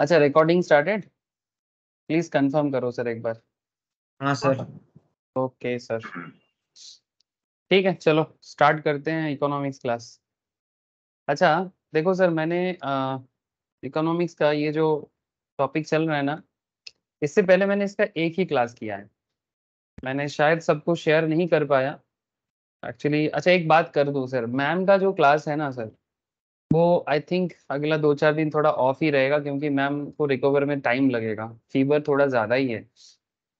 अच्छा recording started please confirm करो sir एक बार हाँ सर ओके सर ठीक है चलो स्टार्ट करते हैं इकोनॉमिक्स क्लास अच्छा देखो सर मैंने इकोनॉमिक्स का ये जो टॉपिक चल रहा है ना इससे पहले मैंने इसका एक ही क्लास किया है मैंने शायद सबको शेयर नहीं कर पाया एक्चुअली अच्छा एक बात कर दूँ सर मैम का जो क्लास है ना सर वो आई थिंक अगला दो चार दिन थोड़ा ऑफ ही रहेगा क्योंकि मैम को रिकवर में टाइम लगेगा फीवर थोड़ा ज़्यादा ही है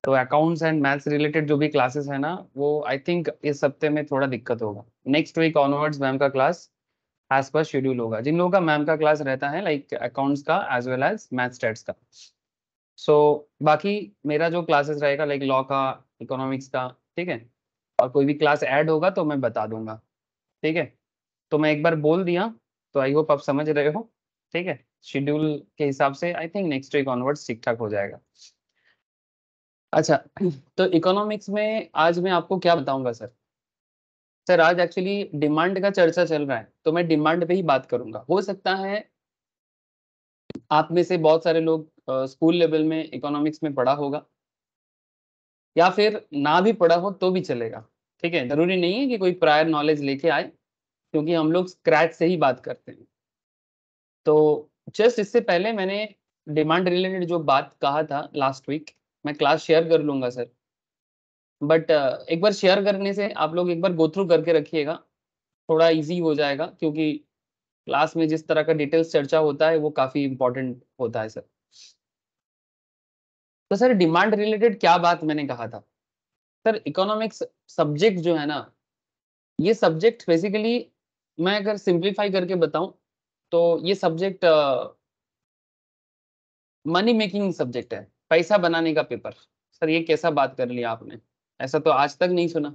तो अकाउंट्स एंड मैथ्स रिलेटेड जो भी क्लासेस है ना वो आई थिंक इस हफ्ते में थोड़ा दिक्कत होगा नेक्स्ट वीक ऑनवर्ड्स मैम का क्लास एज पर शेड्यूल होगा जिन लोगों का मैम का क्लास रहता है लाइक अकाउंट्स का as well as math stats का सो so, बाकी मेरा जो क्लासेस रहेगा लाइक लॉ का इकोनॉमिक्स का ठीक है और कोई भी क्लास ऐड होगा तो मैं बता दूंगा ठीक है तो मैं एक बार बोल दिया तो आई होप आप समझ रहे हो ठीक है शेड्यूल के हिसाब से I think next week onwards ठीक ठाक हो जाएगा अच्छा तो इकोनॉमिक्स में आज मैं आपको क्या बताऊंगा सर सर आज एक्चुअली डिमांड का चर्चा चल रहा है तो मैं डिमांड पे ही बात करूंगा हो सकता है आप में से बहुत सारे लोग स्कूल लेवल में इकोनॉमिक्स में पढ़ा होगा या फिर ना भी पढ़ा हो तो भी चलेगा ठीक है जरूरी नहीं है कि कोई प्रायर नॉलेज लेके आए क्योंकि हम लोग स्क्रैच से ही बात करते हैं तो जस्ट इससे पहले मैंने डिमांड रिलेटेड जो बात कहा था लास्ट वीक मैं क्लास शेयर कर लूंगा सर बट uh, एक बार शेयर करने से आप लोग एक बार गो थ्रू करके रखिएगा थोड़ा इजी हो जाएगा क्योंकि क्लास में जिस तरह का डिटेल्स चर्चा होता है वो काफ़ी इम्पोर्टेंट होता है सर तो सर डिमांड रिलेटेड क्या बात मैंने कहा था सर इकोनॉमिक्स सब्जेक्ट जो है ना ये सब्जेक्ट बेसिकली मैं अगर सिंप्लीफाई करके बताऊं तो ये सब्जेक्ट मनी मेकिंग सब्जेक्ट है पैसा बनाने का पेपर सर ये कैसा बात कर लिया आपने ऐसा तो आज तक नहीं सुना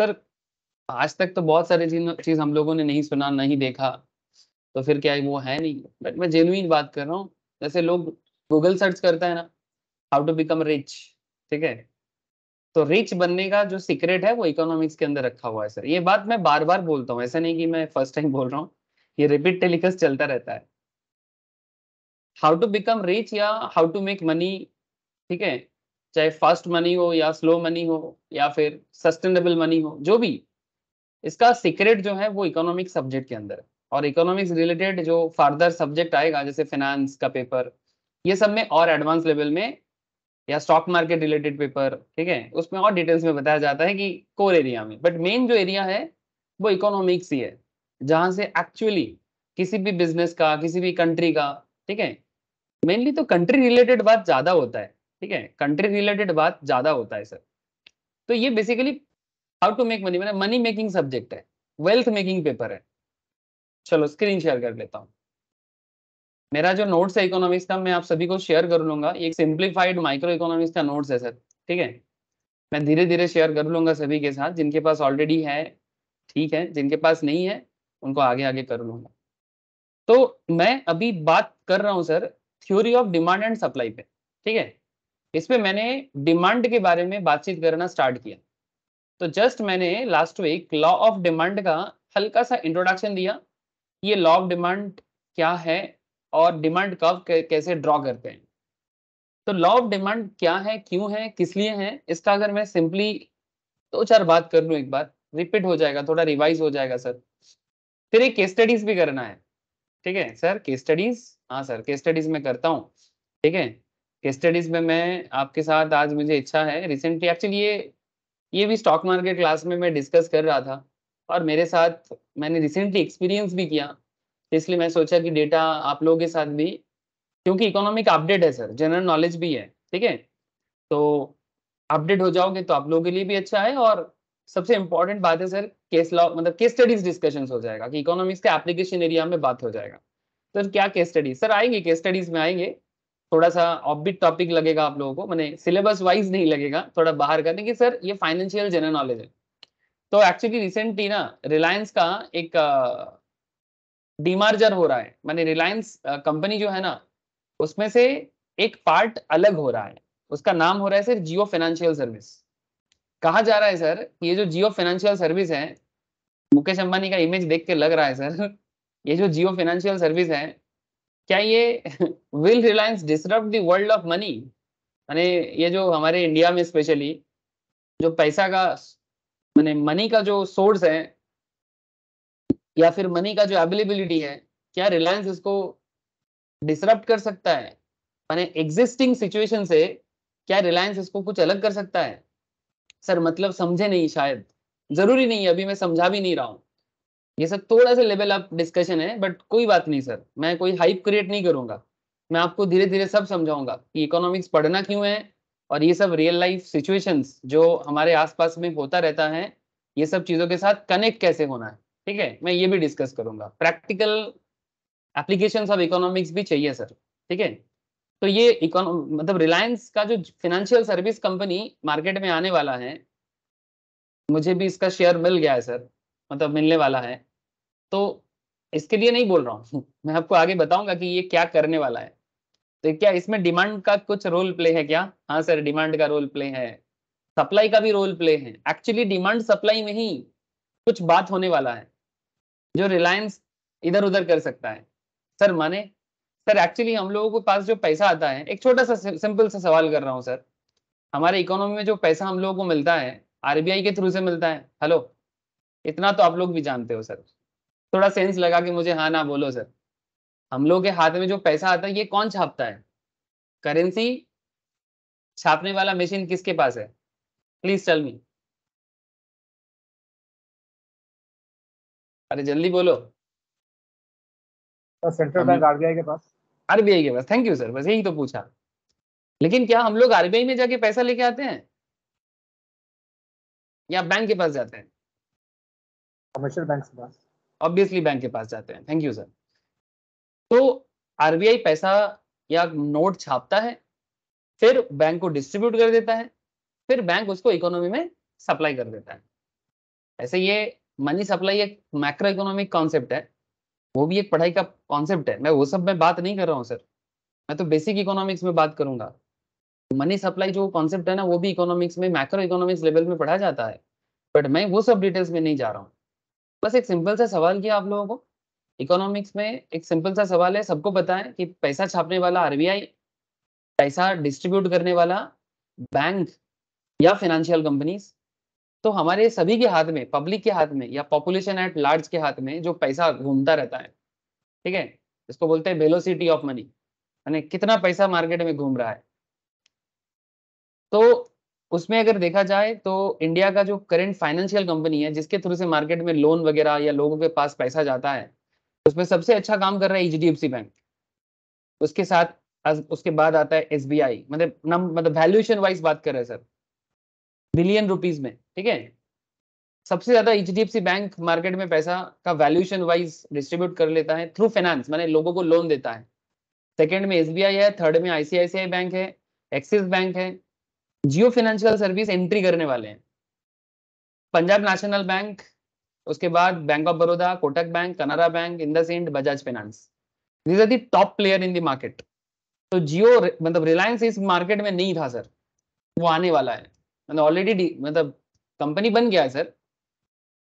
सर आज तक तो बहुत सारी चीज हम लोगों ने नहीं सुना नहीं देखा तो फिर क्या है वो है नहीं बट मैं जेनुइन बात कर रहा हूँ जैसे लोग गूगल सर्च करता है ना हाउ टू बिकम रिच ठीक है तो रिच बनने का जो सीक्रेट है वो इकोनॉमिक्स के अंदर रखा हुआ है सर ये बात मैं बार बार बोलता हूँ ऐसा नहीं कि मैं फर्स्ट टाइम बोल रहा हूँ ये रिपीट टेलीकास्ट चलता रहता है हाउ टू बिकम रिच या हाउ टू मेक मनी ठीक है चाहे फास्ट मनी हो या स्लो मनी हो या फिर सस्टेनेबल मनी हो जो भी इसका सीक्रेट जो है वो इकोनॉमिक सब्जेक्ट के अंदर है और इकोनॉमिक्स रिलेटेड जो फर्दर सब्जेक्ट आएगा जैसे फाइनेंस का पेपर ये सब में और एडवांस लेवल में या स्टॉक मार्केट रिलेटेड पेपर ठीक है उसमें और डिटेल्स में बताया जाता है कि कोर एरिया में बट मेन जो एरिया है वो इकोनॉमिक्स ही है जहां से एक्चुअली किसी भी बिजनेस का किसी भी कंट्री का ठीक है मेनली तो कंट्री रिलेटेड बात ज़्यादा होता है ठीक है कंट्री रिलेटेड बात ज़्यादा होता है सर तो ये basically how to make money मैंने मनी मेकिंग सब्जेक्ट है वेल्थ मेकिंग पेपर है चलो स्क्रीन शेयर कर लेता हूँ मेरा जो नोट्स है इकोनॉमिक्स का मैं आप सभी को शेयर कर लूंगा एक सिंप्लीफाइड माइक्रो इकोनॉमिक्स का नोट्स है सर ठीक है मैं धीरे धीरे शेयर कर लूंगा सभी के साथ जिनके पास ऑलरेडी है ठीक है जिनके पास नहीं है उनको आगे आगे कर लूंगा तो मैं अभी बात कर रहा हूँ sir theory of demand and supply पे ठीक है इस पे मैंने डिमांड के बारे में बातचीत करना स्टार्ट किया तो जस्ट मैंने last week law of demand का हल्का सा इंट्रोडक्शन दिया ये लॉ ऑफ डिमांड क्या है और डिमांड कर्व कैसे ड्रॉ करते हैं तो लॉ ऑफ डिमांड क्या है क्यों है किस लिए है इसका अगर मैं सिंपली दो चार बात कर लू एक बार रिपीट हो जाएगा थोड़ा रिवाइज हो जाएगा सर फिर एक केस स्टडीज भी करना है ठीक है सर केस स्टडीज हाँ सर केस स्टडीज में करता हूँ ठीक है केस स्टडीज में मैं आपके साथ आज मुझे इच्छा है रिसेंटली एक्चुअली ये ये भी स्टॉक मार्केट क्लास में मैं डिस्कस कर रहा था और मेरे साथ मैंने रिसेंटली एक्सपीरियंस भी किया तो इसलिए मैं सोचा कि डेटा आप लोगों के साथ भी क्योंकि इकोनॉमिक अपडेट है सर जनरल नॉलेज भी है ठीक है तो अपडेट हो जाओगे तो आप लोगों के लिए भी अच्छा है और सबसे इंपॉर्टेंट बात है सर केस लॉ मतलब केस स्टडीज डिस्कशन हो जाएगा कि इकोनॉमिक्स के एप्लीकेशन एरिया में बात हो जाएगा सर क्या केस स्टडीज सर आएंगे केस स्टडीज में आएंगे थोड़ा सा ऑब्बिट टॉपिक लगेगा आप लोगों को मैंने सिलेबस वाइज नहीं लगेगा थोड़ा बाहर का देखिए सर ये फाइनेंशियल जनरल नॉलेज है तो एक्चुअली रिसेंटली ना रिलायंस का एक डिमार्जर हो रहा है माने रिलायंस कंपनी जो है ना उसमें से एक पार्ट अलग हो रहा है उसका नाम हो रहा है सर जियो फाइनेंशियल सर्विस कहा जा रहा है सर ये जो जियो फाइनेंशियल सर्विस है मुकेश अंबानी का इमेज देख के लग रहा है सर ये जो जियो फाइनेंशियल सर्विस है क्या ये will Reliance disturb world of money मैंने ये जो हमारे इंडिया में स्पेशली जो पैसा का मैंने मनी का जो सोर्स है या फिर मनी का जो अवेलेबिलिटी है क्या रिलायंस इसको डिसरप्ट कर सकता है माने एग्जिस्टिंग सिचुएशन से क्या रिलायंस इसको कुछ अलग कर सकता है सर मतलब समझे नहीं शायद जरूरी नहीं अभी मैं समझा भी नहीं रहा हूँ ये सब थोड़ा सा लेवल अप डिस्कशन है बट कोई बात नहीं सर मैं कोई हाइप क्रिएट नहीं करूंगा मैं आपको धीरे धीरे सब समझाऊंगा कि इकोनॉमिक्स पढ़ना क्यों है और ये सब रियल लाइफ सिचुएशंस जो हमारे आसपास में होता रहता है ये सब चीज़ों के साथ कनेक्ट कैसे होना है ठीक है मैं ये भी डिस्कस करूंगा प्रैक्टिकल एप्लीकेशन ऑफ इकोनॉमिक्स भी चाहिए सर ठीक है तो ये इकोनॉम मतलब रिलायंस का जो फिनेंशियल सर्विस कंपनी मार्केट में आने वाला है मुझे भी इसका शेयर मिल गया है सर मतलब मिलने वाला है तो इसके लिए नहीं बोल रहा हूँ मैं आपको आगे बताऊंगा कि ये क्या करने वाला है तो क्या इसमें डिमांड का कुछ रोल प्ले है क्या हाँ सर डिमांड का रोल प्ले है सप्लाई का भी रोल प्ले है एक्चुअली डिमांड सप्लाई में ही कुछ बात होने वाला है जो रिलायंस इधर उधर कर सकता है सर माने सर एक्चुअली हम लोगों के पास जो पैसा आता है एक छोटा सा सिंपल सा सवाल कर रहा हूँ सर हमारे इकोनॉमी में जो पैसा हम लोगों को मिलता है आरबीआई के थ्रू से मिलता है हेलो इतना तो आप लोग भी जानते हो सर थोड़ा सेंस लगा कि मुझे हाँ ना बोलो सर हम लोग के हाथ में जो पैसा आता है ये कौन छापता है करेंसी छापने वाला मशीन किसके पास है प्लीज टेल मी अरे जल्दी बोलो सेंट्रल बैंक आरबीआई के पास आरबीआई के पास थैंक यू सर बस यही तो पूछा लेकिन क्या हम लोग आरबीआई में जाके पैसा लेके आते हैं या बैंक के पास जाते हैं कमर्शियल बैंक के पास ऑब्वियसली बैंक के पास जाते हैं थैंक यू सर तो आरबीआई पैसा या नोट छापता है फिर बैंक को डिस्ट्रीब्यूट कर देता है फिर बैंक उसको इकोनॉमी में सप्लाई कर देता है ऐसे ये मनी सप्लाई एक मैक्रो इकोनॉमिक कॉन्सेप्ट है वो भी एक पढ़ाई का कॉन्सेप्ट है मैं वो सब में बात नहीं कर रहा हूँ सर मैं तो बेसिक इकोनॉमिक्स में बात करूंगा मनी सप्लाई जो कॉन्सेप्ट है ना वो भी इकोनॉमिक्स में मैक्रो इकोनॉमिक्स लेवल में पढ़ा जाता है बट मैं वो सब डिटेल्स में नहीं जा रहा हूँ बस एक सिंपल सा सवाल किया आप लोगों को इकोनॉमिक्स में एक सिंपल सा सवाल है सबको पता है कि पैसा छापने वाला आरबीआई पैसा डिस्ट्रीब्यूट करने वाला बैंक या फिनेंशियल कंपनीज तो हमारे सभी के हाथ में पब्लिक के हाथ में या पॉपुलेशन एट लार्ज के हाथ में जो पैसा घूमता रहता है ठीक है इसको बोलते हैं वेलोसिटी ऑफ मनी यानी कितना पैसा मार्केट में घूम रहा है तो उसमें अगर देखा जाए तो इंडिया का जो करेंट फाइनेंशियल कंपनी है जिसके थ्रू से मार्केट में लोन वगैरह या लोगों के पास पैसा जाता है उसमें सबसे अच्छा काम कर रहा है एच बैंक उसके साथ उसके बाद आता है एस मतलब नम मतलब वैल्यूएशन वाइज बात कर रहे हैं सर बिलियन रुपीज में ठीक है सबसे ज्यादा एच बैंक मार्केट में पैसा का वैल्यूशन वाइज डिस्ट्रीब्यूट कर लेता है थ्रू फाइनेंस मैंने लोगों को लोन देता है सेकेंड में एस है थर्ड में आईसीआईसीआई बैंक है एक्सिस बैंक है जियो फाइनेंशियल सर्विस एंट्री करने वाले हैं पंजाब नेशनल बैंक उसके बाद bank of Baroda Kotak bank Canara bank IndusInd Bajaj finance these are the top player in the market तो जियो मतलब रिलायंस इस मार्केट में नहीं था सर वो आने वाला है मतलब ऑलरेडी मतलब कंपनी बन गया है सर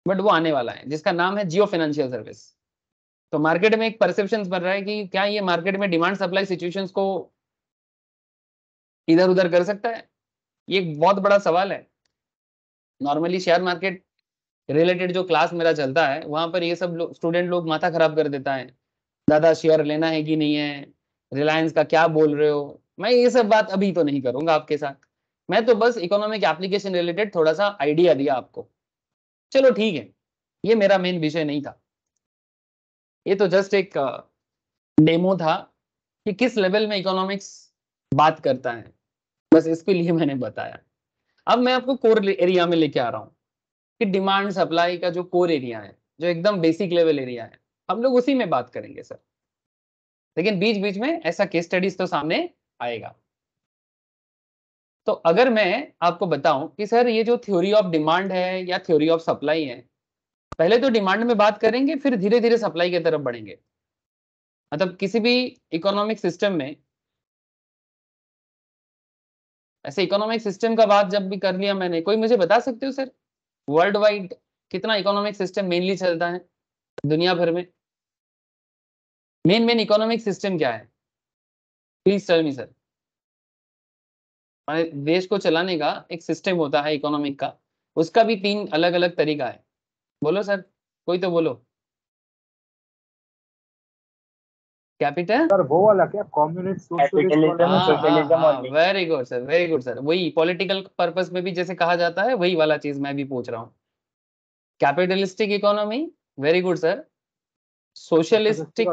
बट वो आने वाला है जिसका नाम है जियो फाइनेंशियल सर्विस तो मार्केट में एक परसेप्शन बन रहा है कि क्या ये मार्केट में डिमांड सप्लाई सिचुएशन को इधर उधर कर सकता है ये एक बहुत बड़ा सवाल है नॉर्मली शेयर मार्केट रिलेटेड जो क्लास मेरा चलता है वहां पर ये सब लो, स्टूडेंट लोग माथा खराब कर देता है दादा शेयर लेना है कि नहीं है रिलायंस का क्या बोल रहे हो मैं ये सब बात अभी तो नहीं करूंगा आपके साथ मैं तो बस इकोनॉमिक एप्लीकेशन रिलेटेड थोड़ा सा आइडिया दिया आपको चलो ठीक है ये मेरा मेन विषय नहीं था ये तो जस्ट एक डेमो था कि किस लेवल में इकोनॉमिक्स बात करता है बस इसके लिए मैंने बताया अब मैं आपको कोर एरिया में लेके आ रहा हूँ कि डिमांड सप्लाई का जो कोर एरिया है जो एकदम बेसिक लेवल एरिया है हम लोग उसी में बात करेंगे सर लेकिन बीच बीच में ऐसा केस स्टडीज तो सामने आएगा तो अगर मैं आपको बताऊं कि सर ये जो थ्योरी ऑफ डिमांड है या थ्योरी ऑफ सप्लाई है पहले तो डिमांड में बात करेंगे फिर धीरे धीरे सप्लाई की तरफ बढ़ेंगे मतलब किसी भी इकोनॉमिक सिस्टम में ऐसे इकोनॉमिक सिस्टम का बात जब भी कर लिया मैंने कोई मुझे बता सकते हो सर वर्ल्ड वाइड कितना इकोनॉमिक सिस्टम मेनली चलता है दुनिया भर में मेन मेन इकोनॉमिक सिस्टम क्या है प्लीज टेल मी सर देश को चलाने का एक सिस्टम होता है इकोनॉमिक का उसका भी तीन अलग अलग तरीका है बोलो सर कोई तो बोलो कैपिटल सर वो वाला क्या communist socialism very good sir very good sir वही पॉलिटिकल पर्पस में भी जैसे कहा जाता है वही वाला चीज मैं भी पूछ रहा हूँ capitalistic economy very good sir socialistic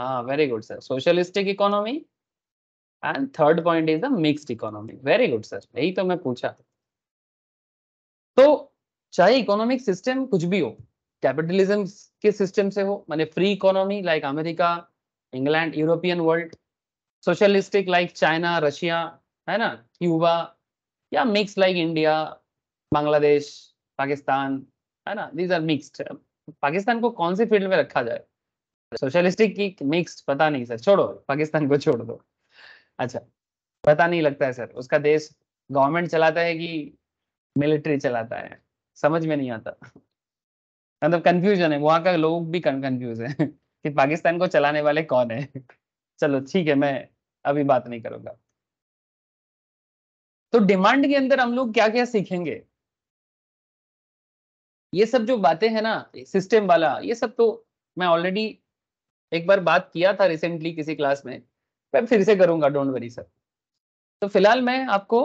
हाँ very good sir socialistic economy and third point is the mixed economy very good sir यही तो मैं पूछा तो चाहे इकोनॉमिक सिस्टम कुछ भी हो कैपिटलिज्म के सिस्टम से हो मैंने free economy like America England European world socialistic like China Russia है ना क्यूबा या mix like India Bangladesh Pakistan है ना दीज आर मिक्सड पाकिस्तान को कौन से फील्ड में रखा जाए सोशलिस्टिक की मिक्स पता नहीं सर छोड़ो पाकिस्तान को छोड़ दो अच्छा पता नहीं लगता है सर उसका देश गवर्नमेंट चलाता है कि मिलिट्री चलाता है समझ में नहीं आता मतलब कंफ्यूजन है वहाँ का लोग भी कंफ्यूज है कि पाकिस्तान को चलाने वाले कौन है चलो ठीक है मैं अभी बात नहीं करूंगा तो डिमांड के अंदर हम लोग क्या क्या सीखेंगे ये सब जो बातें हैं ना सिस्टम वाला ये सब तो मैं ऑलरेडी एक बार बात किया था रिसेंटली किसी क्लास में मैं फिर से करूंगा डोंट वरी सर तो फिलहाल मैं आपको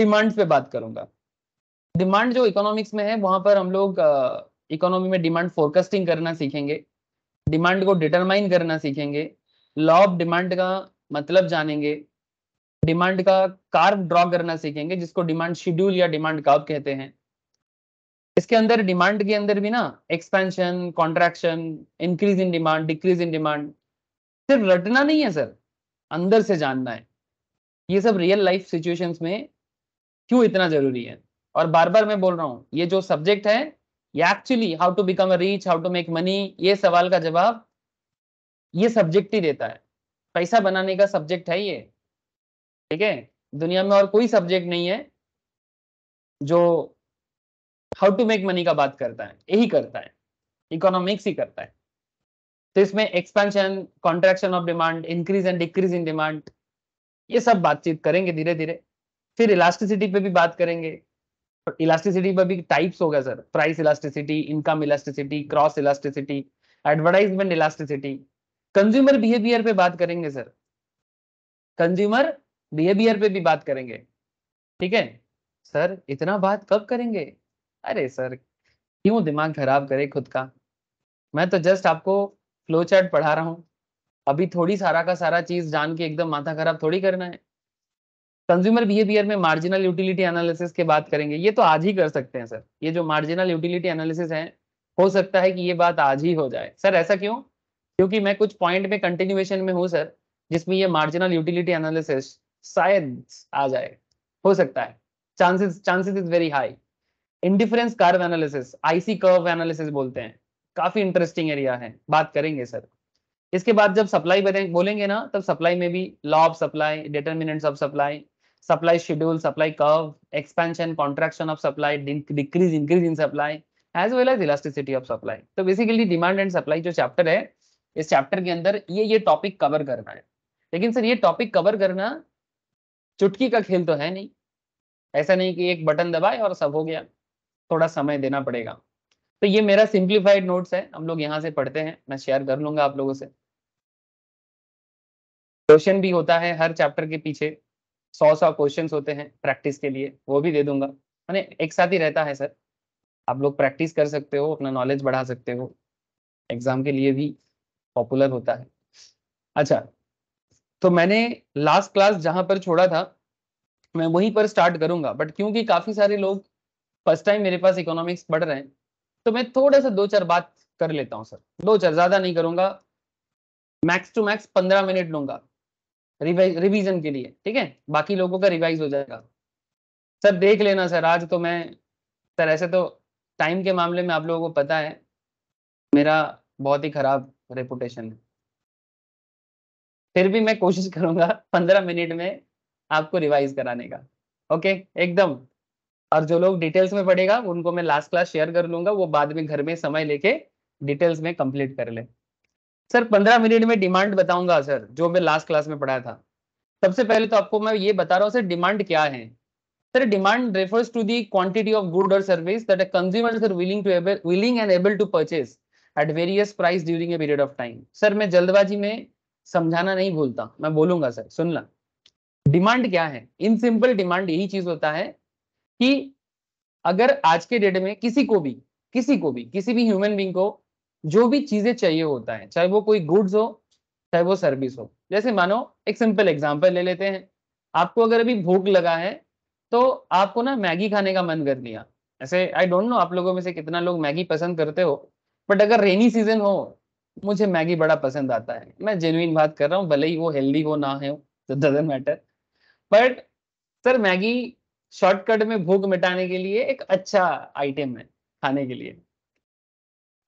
डिमांड पे बात करूंगा डिमांड जो इकोनॉमिक्स में है वहां पर हम लोग इकोनॉमी में डिमांड फोरकास्टिंग करना सीखेंगे डिमांड को डिटरमाइन करना सीखेंगे लॉ ऑफ डिमांड का मतलब जानेंगे डिमांड का कार्व ड्रॉ करना सीखेंगे जिसको डिमांड शेड्यूल या डिमांड कार्व कहते हैं इसके अंदर डिमांड के अंदर भी ना expansion contraction increase in demand decrease in demand सिर्फ रटना नहीं है सर अंदर से जानना है ये सब रियल लाइफ सिचुएशन में क्यों इतना जरूरी है और बार बार मैं बोल रहा हूँ ये जो सब्जेक्ट है ये actually how to become a rich how to make money ये सवाल का जवाब ये सब्जेक्ट ही देता है पैसा बनाने का सब्जेक्ट है ये ठीक है दुनिया में और कोई सब्जेक्ट नहीं है जो हाउ टू मेक मनी का बात करता है यही करता है इकोनॉमिक्स ही करता है तो इसमें expansion contraction of demand increase and decrease in demand ये सब बातचीत करेंगे धीरे धीरे फिर इलास्टिसिटी पे भी बात करेंगे इलास्टिसिटी पर भी टाइप्स होगा sir price elasticity income elasticity cross elasticity advertisement elasticity consumer behaviour पे बात करेंगे सर कंज्यूमर बिहेवियर पे भी बात करेंगे ठीक है सर इतना बात कब करेंगे अरे सर क्यों दिमाग खराब करे खुद का मैं तो जस्ट आपको फ्लो चार्ट पढ़ा रहा हूँ अभी थोड़ी सारा का सारा चीज जान के एकदम माथा खराब थोड़ी करना है कंज्यूमर बिहेवियर में मार्जिनल यूटिलिटी एनालिसिस के बात करेंगे ये तो आज ही कर सकते हैं सर ये जो मार्जिनल यूटिलिटी एनालिसिस है हो सकता है कि ये बात आज ही हो जाए सर ऐसा क्यों क्योंकि मैं कुछ पॉइंट में कंटिन्यूएशन में हूँ सर जिसमें ये मार्जिनल यूटिलिटी एनालिसिस शायद आ जाए हो सकता है chances chances is very high indifference curve analysis IC curve analysis बोलते हैं काफी इंटरेस्टिंग एरिया है बात करेंगे सर इसके बाद जब सप्लाई बोलेंगे ना तब सप्लाई में भी law of supply determinants of supply supply schedule supply curve expansion contraction of supply decrease increase in supply as well as elasticity of supply तो बेसिकली डिमांड एंड सप्लाई जो चैप्टर है इस chapter के अंदर ये ये टॉपिक कवर करना है लेकिन सर ये टॉपिक कवर करना चुटकी का खेल तो है नहीं ऐसा नहीं कि एक बटन दबाए और सब हो गया थोड़ा समय देना पड़ेगा तो ये मेरा सिंप्लीफाइड नोट्स है हम लोग यहाँ से पढ़ते हैं मैं शेयर कर लूंगा आप लोगों से क्वेश्चन भी होता है हर चैप्टर के पीछे सौ सौ क्वेश्चन होते हैं प्रैक्टिस के लिए वो भी दे दूंगा मैंने एक साथ ही रहता है सर आप लोग प्रैक्टिस कर सकते हो अपना नॉलेज बढ़ा सकते हो एग्जाम के लिए भी पॉपुलर होता है अच्छा तो मैंने लास्ट क्लास जहां पर छोड़ा था मैं वहीं पर स्टार्ट करूंगा बट क्योंकि काफी सारे लोग फर्स्ट टाइम मेरे पास इकोनॉमिक्स पढ़ रहे हैं तो मैं थोड़ा सा दो चार बात कर लेता हूं सर दो चार ज्यादा नहीं करूंगा मैक्स टू मैक्स पंद्रह मिनट लूंगा रिवीजन के लिए ठीक है बाकी लोगों का रिवाइज हो जाएगा सर देख लेना सर आज तो मैं सर ऐसे तो टाइम के मामले में आप लोगों को पता है मेरा बहुत ही खराब रेपुटेशन है फिर भी मैं कोशिश करूंगा पंद्रह मिनट में आपको रिवाइज कराने का ओके एकदम और जो लोग डिटेल्स में पढ़ेगा उनको मैं लास्ट क्लास शेयर कर लूंगा वो बाद में घर में समय लेके डिटेल्स में कंप्लीट कर ले सर पंद्रह मिनट में डिमांड बताऊंगा सर जो मैं लास्ट क्लास में पढ़ा था सबसे पहले तो आपको मैं ये बता रहा हूँ सर डिमांड क्या है sir demand refers to the quantity of good और service that a consumers are willing to able willing and able to purchase at various price during a period of time sir मैं जल्दबाजी में समझाना नहीं भूलता मैं बोलूंगा सर सुनना डिमांड क्या है इन सिंपल डिमांड यही चीज होता है कि अगर आज के डेट में किसी को भी किसी को भी किसी भी ह्यूमन बींग को जो भी चीजें चाहिए होता है चाहे वो कोई गुड्स हो चाहे वो सर्विस हो जैसे मानो एक सिंपल एग्जाम्पल ले लेते हैं आपको अगर अभी भूख लगा है तो आपको ना मैगी खाने का मन कर लिया ऐसे आई डोंट नो आप लोगों में से कितना लोग मैगी पसंद करते हो बट अगर रेनी सीजन हो मुझे मैगी बड़ा पसंद आता है मैं जेनुइन बात कर रहा हूँ भले ही वो हेल्दी हो ना है matter but sir Maggi shortcut में भूख मिटाने के लिए एक अच्छा आइटम है खाने के लिए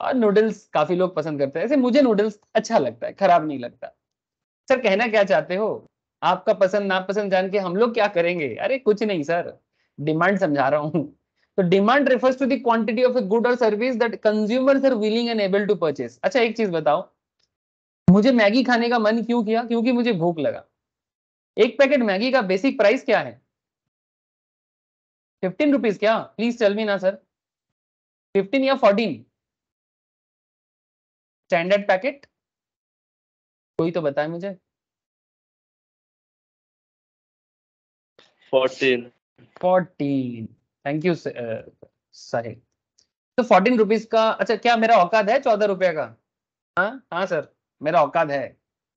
और नूडल्स काफी लोग पसंद करते हैं ऐसे मुझे नूडल्स अच्छा लगता है खराब नहीं लगता सर कहना क्या चाहते हो आपका पसंद नापसंद जान के हम लोग क्या करेंगे अरे कुछ नहीं सर डिमांड समझा रहा हूँ तो demand refers to the quantity of a good और service that consumers are willing and able to purchase अच्छा एक चीज बताओ मुझे मैगी खाने का मन क्यों किया क्योंकि मुझे भूख लगा एक पैकेट मैगी का बेसिक प्राइस क्या है फिफ्टीन रुपीज क्या प्लीज टेल मी ना सर फिफ्टीन या फोर्टीन स्टैंडर्ड पैकेट कोई तो बताए मुझे फोर्टीन फोर्टीन थैंक यू सही तो फोर्टीन रुपीज का अच्छा क्या मेरा औकात है चौदह रुपये का हाँ हाँ सर मेरा औकात है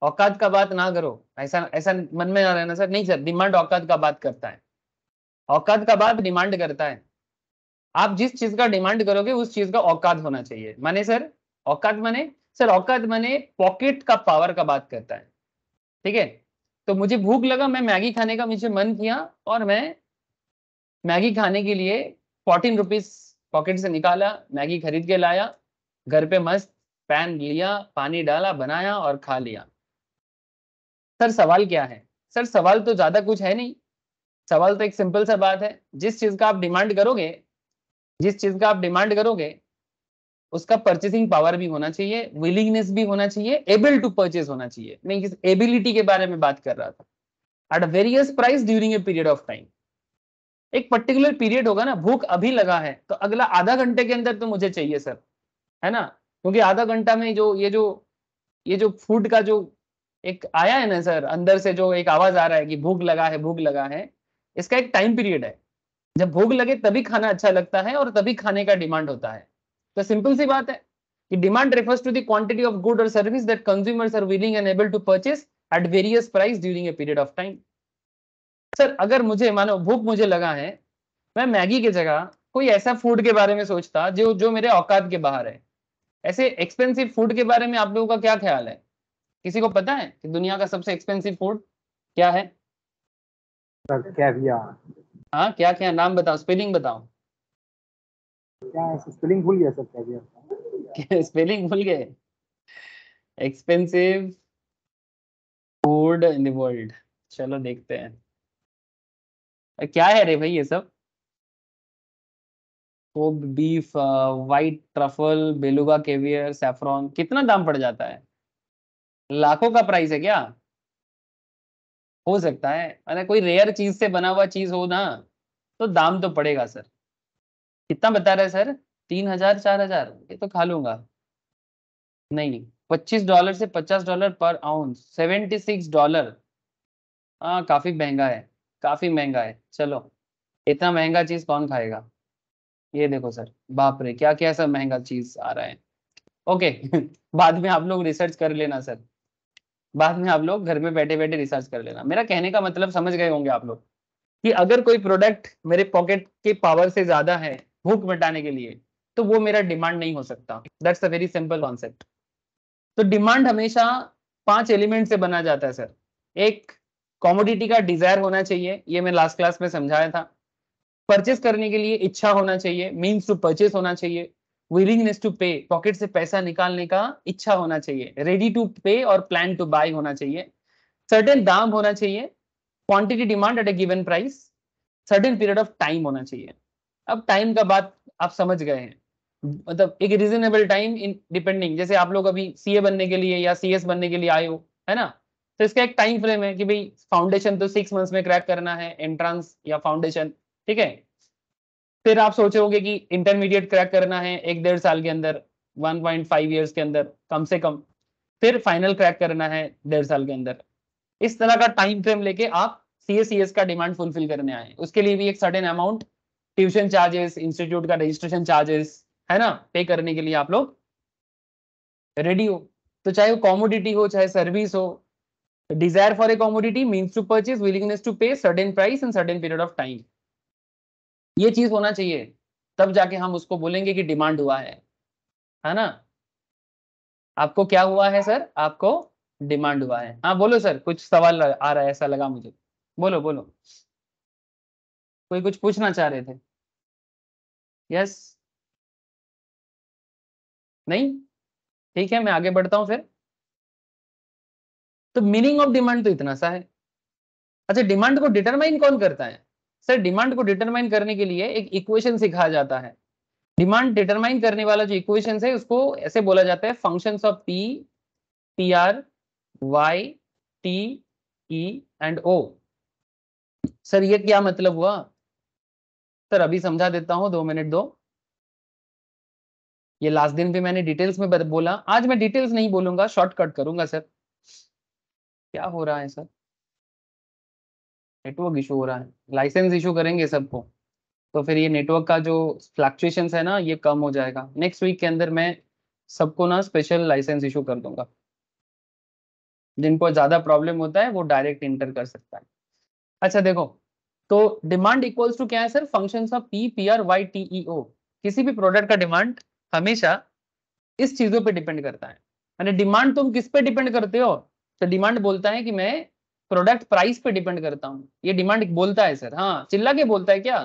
औकात का बात ना करो ऐसा ऐसा मन में ना रहना सर नहीं सर डिमांड औकात का बात करता है औकात का बाद डिमांड करता है आप जिस चीज का डिमांड करोगे उस चीज का औकात होना चाहिए माने सर औकात माने सर औकात माने पॉकेट का पावर का बात करता है ठीक है तो मुझे भूख लगा मैं मैगी खाने का मुझे मन किया और मैं मैगी खाने के लिए फोर्टीन रुपीज पॉकेट से निकाला मैगी खरीद के लाया घर पे मस्त पैन लिया पानी डाला बनाया और खा लिया सर सवाल क्या है सर सवाल तो ज्यादा कुछ है नहीं सवाल तो एक सिंपल सा बात है जिस चीज का आप डिमांड करोगे जिस चीज का आप डिमांड करोगे उसका परचेसिंग पावर भी होना चाहिए विलिंगनेस भी होना चाहिए एबल टू परचेस होना चाहिए मैं इस एबिलिटी के बारे में बात कर रहा था at various price during a period of time एक पर्टिकुलर पीरियड होगा ना भूख अभी लगा है तो अगला आधा घंटे के अंदर तो मुझे चाहिए सर है ना क्योंकि आधा घंटा में जो ये जो ये जो फूड का जो एक आया है ना सर अंदर से जो एक आवाज आ रहा है कि भूख लगा है भूख लगा है इसका एक टाइम पीरियड है जब भूख लगे तभी खाना अच्छा लगता है और तभी खाने का डिमांड होता है तो सिंपल सी बात है कि demand refers to the quantity of good और service that consumers are willing and able to purchase at various price during a period of time sir अगर मुझे मानो भूख मुझे लगा है मैं मैगी की जगह कोई ऐसा फूड के बारे में सोचता जो जो मेरे औकात के बाहर है ऐसे एक्सपेंसिव फूड के बारे में आप लोगों का क्या ख्याल है किसी को पता है कि दुनिया का सबसे एक्सपेंसिव फूड क्या है हाँ क्या क्या नाम बताओ स्पेलिंग बताओ क्या स्पेलिंग भूल गया सर कैवियर स्पेलिंग भूल गए expensive food in the world चलो देखते हैं क्या है रे भाई ये सब beef white truffle beluga caviar saffron कितना दाम पड़ जाता है लाखों का प्राइस है क्या हो सकता है अरे कोई रेयर चीज से बना हुआ चीज हो ना तो दाम तो पड़ेगा सर कितना बता रहे सर तीन हजार चार हजार ये तो खा लूंगा नहीं पच्चीस डॉलर से पचास डॉलर पर आउंस सेवेंटी सिक्स डॉलर हाँ काफी महंगा है काफी महंगा है चलो इतना महंगा चीज कौन खाएगा ये देखो सर बाप रे क्या क्या सर महंगा चीज आ रहा है ओके बाद में आप लोग रिसर्च कर लेना सर बाद में आप लोग घर में बैठे बैठे रिसर्च कर लेना मेरा कहने का मतलब समझ गए होंगे आप लोग कि अगर कोई प्रोडक्ट मेरे पॉकेट के पावर से ज्यादा है भूख मिटाने के लिए तो वो मेरा डिमांड नहीं हो सकता that's a very simple concept तो डिमांड हमेशा पांच एलिमेंट से बना जाता है सर एक कॉमोडिटी का डिजायर होना चाहिए ये मैं लास्ट क्लास में समझाया था परचेस करने के लिए इच्छा होना चाहिए मीन्स टू परचेस होना चाहिए विलिंगनेस टू पे पॉकेट से पैसा निकालने का इच्छा होना चाहिए रेडी टू पे और प्लान टू बाय होना चाहिए सर्टेन दाम होना चाहिए quantity demand at a given price certain period of time होना चाहिए अब टाइम का बात आप समझ गए हैं मतलब एक रीजनेबल टाइम इन डिपेंडिंग जैसे आप लोग अभी सीए बनने के लिए या सीएस बनने के लिए आए हो है ना तो इसका एक टाइम फ्रेम है कि भाई फाउंडेशन तो सिक्स मंथ्स में क्रैक करना है एंट्रेंस या फाउंडेशन ठीक है फिर आप सोचे होंगे कि इंटरमीडिएट क्रैक करना है एक डेढ़ साल के अंदर 1.5 पॉइंट ईयर्स के अंदर कम से कम फिर फाइनल क्रैक करना है डेढ़ साल के अंदर इस तरह का टाइम फ्रेम लेके आप सी e का डिमांड फुलफिल करने आए उसके लिए भी एक certain amount tuition charges institute का रजिस्ट्रेशन चार्जेस है ना पे करने के लिए आप लोग रेडी हो तो चाहे वो कॉमोडिटी हो चाहे सर्विस हो desire for a commodity means to purchase willingness to pay certain price in certain period of time ये चीज होना चाहिए तब जाके हम उसको बोलेंगे कि डिमांड हुआ है है ना आपको क्या हुआ है सर आपको डिमांड हुआ है हाँ बोलो सर कुछ सवाल आ रहा है ऐसा लगा मुझे बोलो बोलो कोई कुछ पूछना चाह रहे थे यस नहीं ठीक है मैं आगे बढ़ता हूं फिर तो मीनिंग ऑफ डिमांड तो इतना सा है अच्छा डिमांड को डिटरमाइन कौन करता है सर डिमांड को डिटरमाइन करने के लिए एक इक्वेशन सिखा जाता है डिमांड डिटरमाइन करने वाला जो इक्वेशन है उसको ऐसे बोला जाता है function of P P R Y T E and O sir ये क्या मतलब हुआ सर अभी समझा देता हूं दो मिनट दो ये लास्ट दिन भी मैंने डिटेल्स में बोला आज मैं डिटेल्स नहीं बोलूंगा शॉर्टकट करूंगा सर क्या हो रहा है सर नेटवर्क इशू हो रहा है लाइसेंस इशू करेंगे सबको तो फिर ये नेटवर्क का जो फ्लक्चुएशन है ना ये कम हो जाएगा नेक्स्ट वीक के अंदर मैं सबको ना स्पेशल लाइसेंस इशू कर दूंगा जिनको ज़्यादा प्रॉब्लम होता है वो डायरेक्ट इंटर कर सकता है अच्छा देखो तो डिमांड इक्वल्स टू क्या है sir function of P P R Y T E O किसी भी प्रोडक्ट का डिमांड हमेशा इस चीज़ों पे डिपेंड करता है डिमांड तुम किस पे डिपेंड करते हो तो डिमांड बोलता है कि मैं प्रोडक्ट प्राइस पे डिपेंड करता हूँ ये डिमांड बोलता है सर हाँ चिल्ला के बोलता है क्या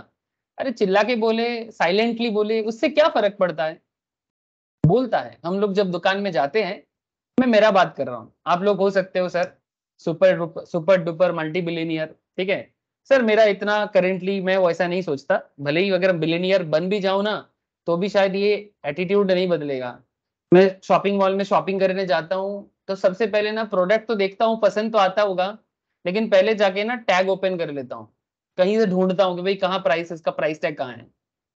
अरे चिल्ला के बोले साइलेंटली बोले उससे क्या फर्क पड़ता है बोलता है हम लोग जब दुकान में जाते हैं मैं मेरा बात कर रहा हूँ आप लोग हो सकते हो sir super super duper multi billionaire ठीक है सर मेरा इतना करेंटली मैं वैसा नहीं सोचता भले ही अगर बिलीनियर बन भी जाऊँ ना तो भी शायद ये एटीट्यूड नहीं बदलेगा मैं शॉपिंग मॉल में शॉपिंग करने जाता हूँ तो सबसे पहले ना प्रोडक्ट तो देखता हूँ पसंद तो आता होगा लेकिन पहले जाके ना टैग ओपन कर लेता हूँ कहीं से ढूंढता हूँ कि भाई कहाँ प्राइस इसका प्राइस टैग कहाँ है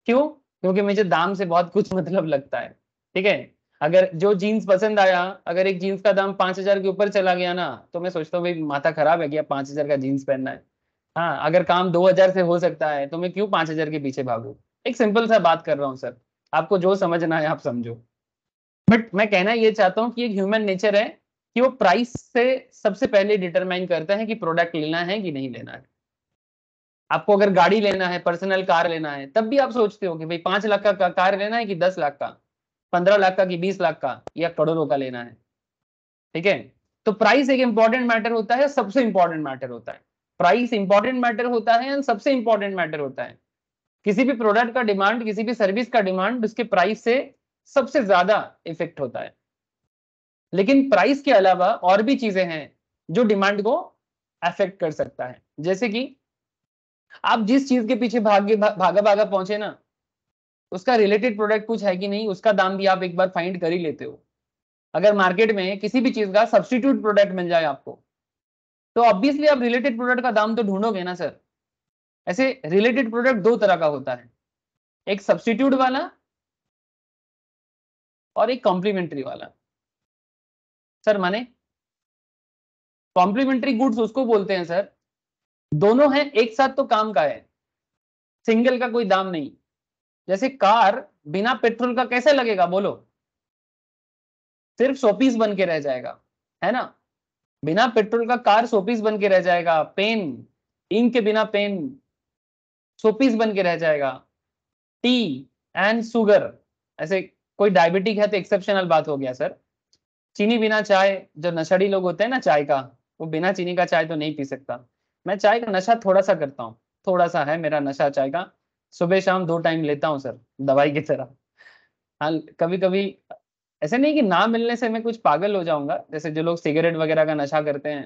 क्यों क्योंकि मुझे दाम से बहुत कुछ मतलब लगता है ठीक है अगर जो जीन्स पसंद आया अगर एक जीन्स का दाम पांच हजार के ऊपर चला गया ना तो मैं सोचता हूँ भाई माथा खराब है क्या पांच हजार का जीन्स पहनना है हाँ अगर काम दो हजार से हो सकता है तो मैं क्यों पांच हजार के पीछे भागू एक सिंपल सा बात कर रहा हूँ सर आपको जो समझना है आप समझो बट मैं कहना ये चाहता हूँ कि एक ह्यूमन नेचर है कि वो प्राइस से सबसे पहले डिटरमाइन करता है कि प्रोडक्ट लेना है कि नहीं लेना है आपको अगर गाड़ी लेना है पर्सनल कार लेना है तब भी आप सोचते हो कि भाई पांच लाख का, का कार लेना है कि दस लाख का पंद्रह लाख का कि बीस लाख का या करोड़ों का लेना है ठीक है तो प्राइस एक इंपॉर्टेंट मैटर होता है सबसे इंपॉर्टेंट मैटर होता है प्राइस इंपॉर्टेंट मैटर होता है एंड सबसे इंपॉर्टेंट मैटर होता है किसी भी प्रोडक्ट का डिमांड किसी भी सर्विस का डिमांड उसके प्राइस से सबसे ज्यादा इफेक्ट होता है लेकिन प्राइस के अलावा और भी चीजें हैं जो डिमांड को अफेक्ट कर सकता है जैसे कि आप जिस चीज के पीछे भागे भा, भागा भागा पहुंचे ना उसका रिलेटेड प्रोडक्ट कुछ है कि नहीं उसका दाम भी आप एक बार फाइंड कर ही लेते हो अगर मार्केट में किसी भी चीज का सब्सटीट्यूट प्रोडक्ट मिल जाए आपको तो ऑब्वियसली आप रिलेटेड प्रोडक्ट का दाम तो ढूंढोगे ना सर ऐसे रिलेटेड प्रोडक्ट दो तरह का होता है एक सब्सटीट्यूट वाला और एक कॉम्प्लीमेंट्री वाला सर माने कॉम्प्लीमेंट्री गुड्स उसको बोलते हैं सर दोनों हैं एक साथ तो काम का है सिंगल का कोई दाम नहीं जैसे कार बिना पेट्रोल का कैसे लगेगा बोलो सिर्फ सोपीस बन के रह जाएगा है ना बिना पेट्रोल का कार सोपीस बन के रह जाएगा पेन इंक के बिना पेन सोपीस बन के रह जाएगा टी एंड सुगर ऐसे कोई डायबिटिक है तो एक्सेप्शनल बात हो गया सर चीनी बिना चाय जो नशड़ी लोग होते हैं ना चाय का वो बिना चीनी का चाय तो नहीं पी सकता मैं चाय का नशा थोड़ा सा करता हूँ थोड़ा सा है मेरा नशा चाय का सुबह शाम दो टाइम लेता हूँ सर दवाई की तरह हाँ कभी कभी ऐसे नहीं कि ना मिलने से मैं कुछ पागल हो जाऊंगा जैसे जो लोग सिगरेट वगैरह का नशा करते हैं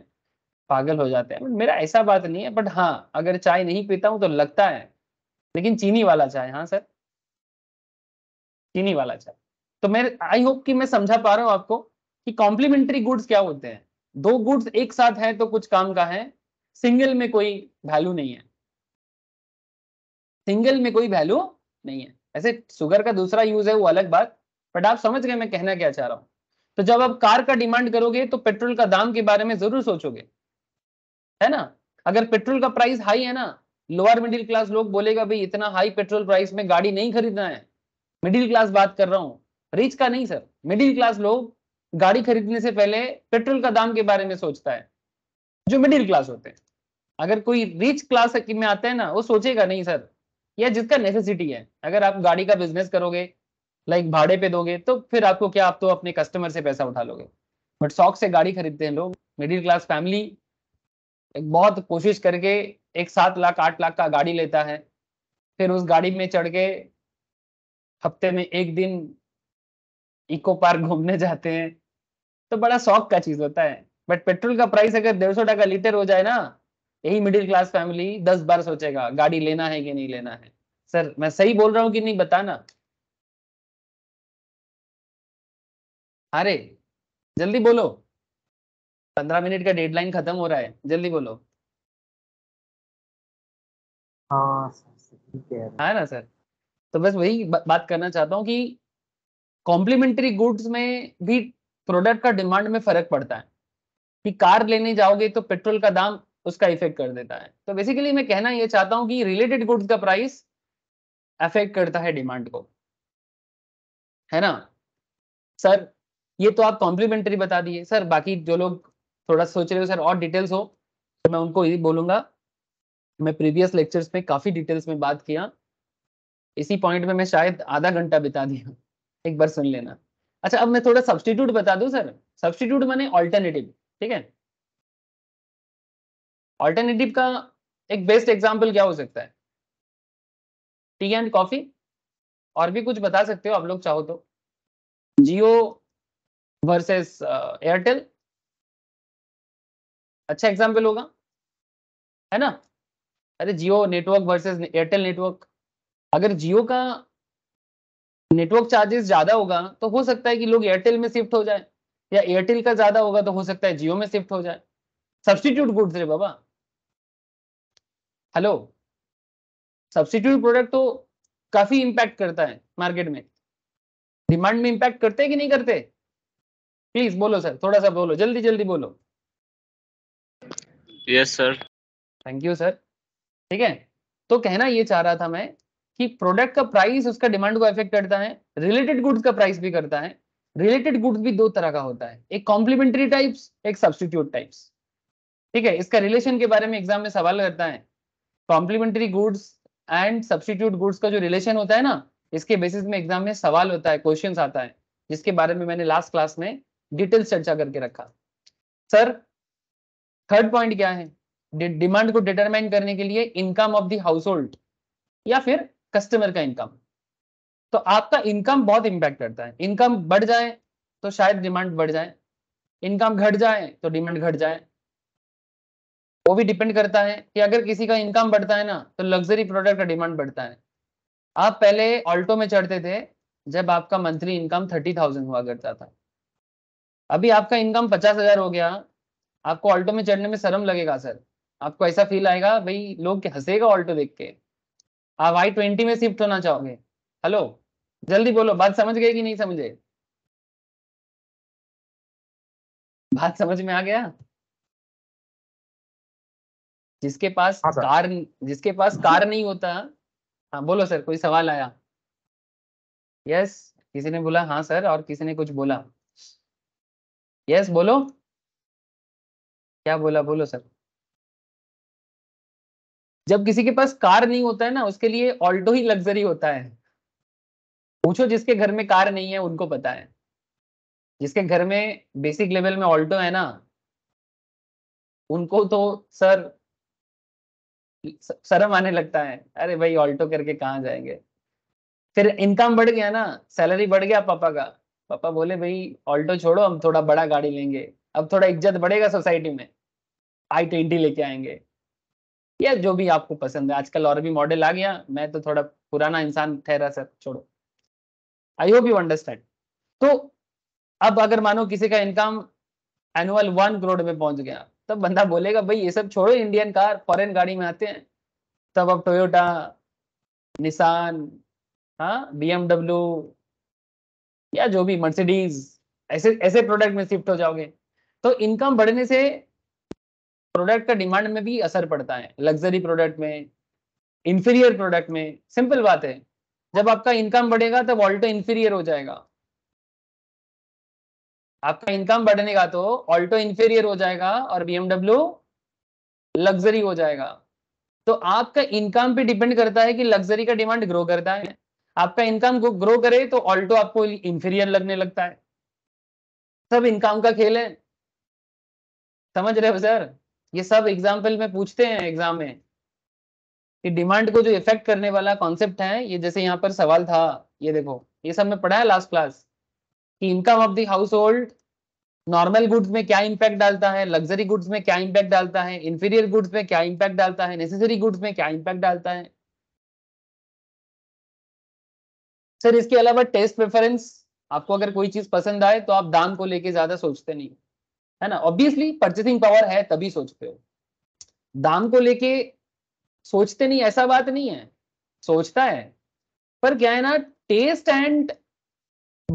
पागल हो जाते हैं मेरा ऐसा बात नहीं है बट हाँ अगर चाय नहीं पीता हूँ तो लगता है लेकिन चीनी वाला चाय हाँ सर चीनी वाला चाय तो मैं आई होप कि मैं समझा पा रहा हूँ आपको कि कॉम्प्लीमेंट्री गुड्स क्या होते हैं दो गुड्स एक साथ है तो कुछ काम का है सिंगल में कोई वैल्यू नहीं है सिंगल में कोई वैल्यू नहीं है ऐसे सुगर का दूसरा यूज है वो अलग बात बट आप समझ गए मैं कहना क्या चाह रहा हूं तो जब आप कार का डिमांड करोगे तो पेट्रोल का दाम के बारे में जरूर सोचोगे है ना अगर पेट्रोल का प्राइस हाई है ना लोअर मिडिल क्लास लोग बोलेगा भाई इतना हाई पेट्रोल प्राइस में गाड़ी नहीं खरीदना है मिडिल क्लास बात कर रहा हूँ रिच का नहीं सर मिडिल क्लास लोग गाड़ी खरीदने से पहले पेट्रोल का दाम के बारे में सोचता है जो मिडिल क्लास होते हैं अगर कोई रिच क्लास में आता है ना वो सोचेगा नहीं सर या जिसका नेसेसिटी है अगर आप गाड़ी का बिजनेस करोगे लाइक भाड़े पे दोगे तो फिर आपको क्या आप तो अपने कस्टमर से पैसा उठा लोगे बट शौक से गाड़ी खरीदते हैं लोग मिडिल क्लास फैमिली एक बहुत कोशिश करके एक सात लाख आठ लाख का गाड़ी लेता है फिर उस गाड़ी में चढ़ के हफ्ते में एक दिन इको पार्क घूमने जाते हैं तो बड़ा शौक का चीज होता है बट पेट्रोल का प्राइस अगर डेढ़ सौ टका लीटर हो जाए ना यही मिडिल क्लास फैमिली दस बार सोचेगा गाड़ी लेना है कि नहीं लेना है सर मैं सही बोल रहा हूँ कि नहीं बताना अरे जल्दी बोलो पंद्रह मिनट का डेडलाइन खत्म हो रहा है जल्दी बोलो हाँ है हाँ ना सर तो बस वही बात करना चाहता हूँ कि कॉम्प्लीमेंट्री गुड्स में भी प्रोडक्ट का डिमांड में फर्क पड़ता है कि कार लेने जाओगे तो पेट्रोल का दाम उसका इफेक्ट कर देता है तो बेसिकली मैं कहना यह चाहता हूँ कि रिलेटेड गुड्स का प्राइस अफेक्ट करता है डिमांड को है ना सर ये तो आप कॉम्प्लीमेंट्री बता दिए सर बाकी जो लोग थोड़ा सोच रहे हो सर और डिटेल्स हो तो मैं उनको यही बोलूंगा मैं प्रीवियस लेक्चर्स में काफी डिटेल्स में बात किया इसी पॉइंट में मैं शायद आधा घंटा बिता दिया एक बार सुन लेना अच्छा अब मैं थोड़ा सब्सटीट्यूट बता दू सर सब्सटीट्यूट मैंने ऑल्टरनेटिव ठीक है ऑल्टरनेटिव का एक बेस्ट एग्जाम्पल क्या हो सकता है टी एंड कॉफी और भी कुछ बता सकते हो आप लोग चाहो तो जियो वर्सेस एयरटेल अच्छा एग्जाम्पल होगा है ना अरे Jio network versus Airtel network अगर जियो का नेटवर्क चार्जेस ज्यादा होगा तो हो सकता है कि लोग एयरटेल में शिफ्ट हो जाए या एयरटेल का ज्यादा होगा तो हो सकता है जियो में शिफ्ट हो जाए सब्सटीट्यूट गुड्स रे बाबा हेलो सब्सटीट्यूट प्रोडक्ट तो काफी इम्पैक्ट करता है मार्केट में डिमांड में इम्पैक्ट करते कि नहीं करते प्लीज बोलो सर थोड़ा सा बोलो जल्दी जल्दी बोलो yes sir thank you sir ठीक है तो कहना ये चाह रहा था मैं कि प्रोडक्ट का प्राइस उसका डिमांड को अफेक्ट करता है रिलेटेड गुड्स का प्राइस भी करता है रिलेटेड गुड्स भी दो तरह का होता है एक कॉम्प्लीमेंट्री टाइप्स एक सब्सटीट्यूट टाइप्स ठीक है इसका रिलेशन के बारे में एग्जाम में सवाल करता है complementary goods and substitute goods का जो रिलेशन होता है ना इसके बेसिस में एग्जाम में सवाल होता है क्वेश्चन आता है जिसके बारे में मैंने लास्ट क्लास में डिटेल चर्चा करके रखा सर थर्ड पॉइंट क्या है डिमांड को डिटरमाइन करने के लिए income of the household या फिर कस्टमर का इनकम तो आपका इनकम बहुत इम्पैक्ट करता है इनकम बढ़ जाए तो शायद डिमांड बढ़ जाए इनकम घट जाए तो डिमांड घट जाए वो भी डिपेंड करता है कि अगर किसी का इनकम बढ़ता है ना तो लग्जरी प्रोडक्ट का डिमांड बढ़ता है आप पहले ऑल्टो में चढ़ते थे जब आपका मंथली इनकम थर्टी थाउजेंड हुआ करता था अभी आपका इनकम पचास हजार हो गया आपको ऑल्टो में चढ़ने में शर्म लगेगा सर आपको ऐसा फील आएगा भाई लोग हंसेगा ऑल्टो देख के आप आई ट्वेंटी में शिफ्ट होना चाहोगे हेलो जल्दी बोलो बात समझ गए कि नहीं समझे बात समझ में आ गया जिसके पास हाँ कार जिसके पास कार नहीं होता हाँ बोलो सर कोई सवाल आया यस किसी ने बोला हाँ सर और किसी ने कुछ बोला यस बोलो क्या बोला बोलो सर जब किसी के पास कार नहीं होता है ना उसके लिए ऑल्टो ही लग्जरी होता है पूछो जिसके घर में कार नहीं है उनको पता है जिसके घर में बेसिक लेवल में ऑल्टो है ना उनको तो सर शर्म आने लगता है अरे भाई ऑल्टो करके कहाँ जाएंगे फिर इनकम बढ़ गया ना सैलरी बढ़ गया पापा का पापा बोले भाई ऑल्टो छोड़ो हम थोड़ा बड़ा गाड़ी लेंगे अब थोड़ा इज्जत बढ़ेगा सोसाइटी में आई ट्वेंटी लेके आएंगे या जो भी आपको पसंद है आजकल और भी मॉडल आ गया मैं तो थोड़ा पुराना इंसान ठहरा सर छोड़ो आई होप यू अंडरस्टैंड तो अब अगर मानो किसी का इनकम एनुअल वन करोड़ में पहुंच गया तब बंदा बोलेगा भाई ये सब छोड़ो इंडियन कार फॉरेन गाड़ी में आते हैं तब अब टोयोटा निशान हाँ बीएमडब्ल्यू या जो भी मर्सिडीज ऐसे ऐसे प्रोडक्ट में शिफ्ट हो जाओगे तो इनकम बढ़ने से प्रोडक्ट का डिमांड में भी असर पड़ता है लग्जरी प्रोडक्ट में इंफीरियर प्रोडक्ट में सिंपल बात है जब आपका इनकम बढ़ेगा तो ऑल्टो इंफीरियर हो जाएगा आपका इनकम बढ़ने का तो ऑल्टो इंफीरियर हो जाएगा और बीएमडब्ल्यू लग्जरी हो जाएगा तो आपका इनकम पे डिपेंड करता है कि लग्जरी का डिमांड ग्रो करता है आपका इनकम ग्रो करे तो ऑल्टो आपको इंफीरियर लगने लगता है सब इनकम का खेल है समझ रहे हो सर ये सब एग्जाम्पल में पूछते हैं एग्जाम में कि डिमांड को जो इफेक्ट करने वाला कॉन्सेप्ट है ये जैसे यहाँ पर सवाल था ये देखो ये सब मैं पढ़ा है लास्ट क्लास कि income of the household normal goods में क्या इंपैक्ट डालता है लग्जरी गुड्स में क्या इम्पैक्ट डालता है इंफीरियर गुड्स में क्या इम्पैक्ट डालता है नेसेसरी गुड्स में क्या इम्पैक्ट डालता है सर इसके अलावा टेस्ट प्रेफरेंस आपको अगर कोई चीज पसंद आए तो आप दाम को लेके ज्यादा सोचते नहीं है ना ऑब्वियसली परचेसिंग पावर है तभी सोचते हो दाम को लेके सोचते नहीं ऐसा बात नहीं है सोचता है पर क्या है ना टेस्ट एंड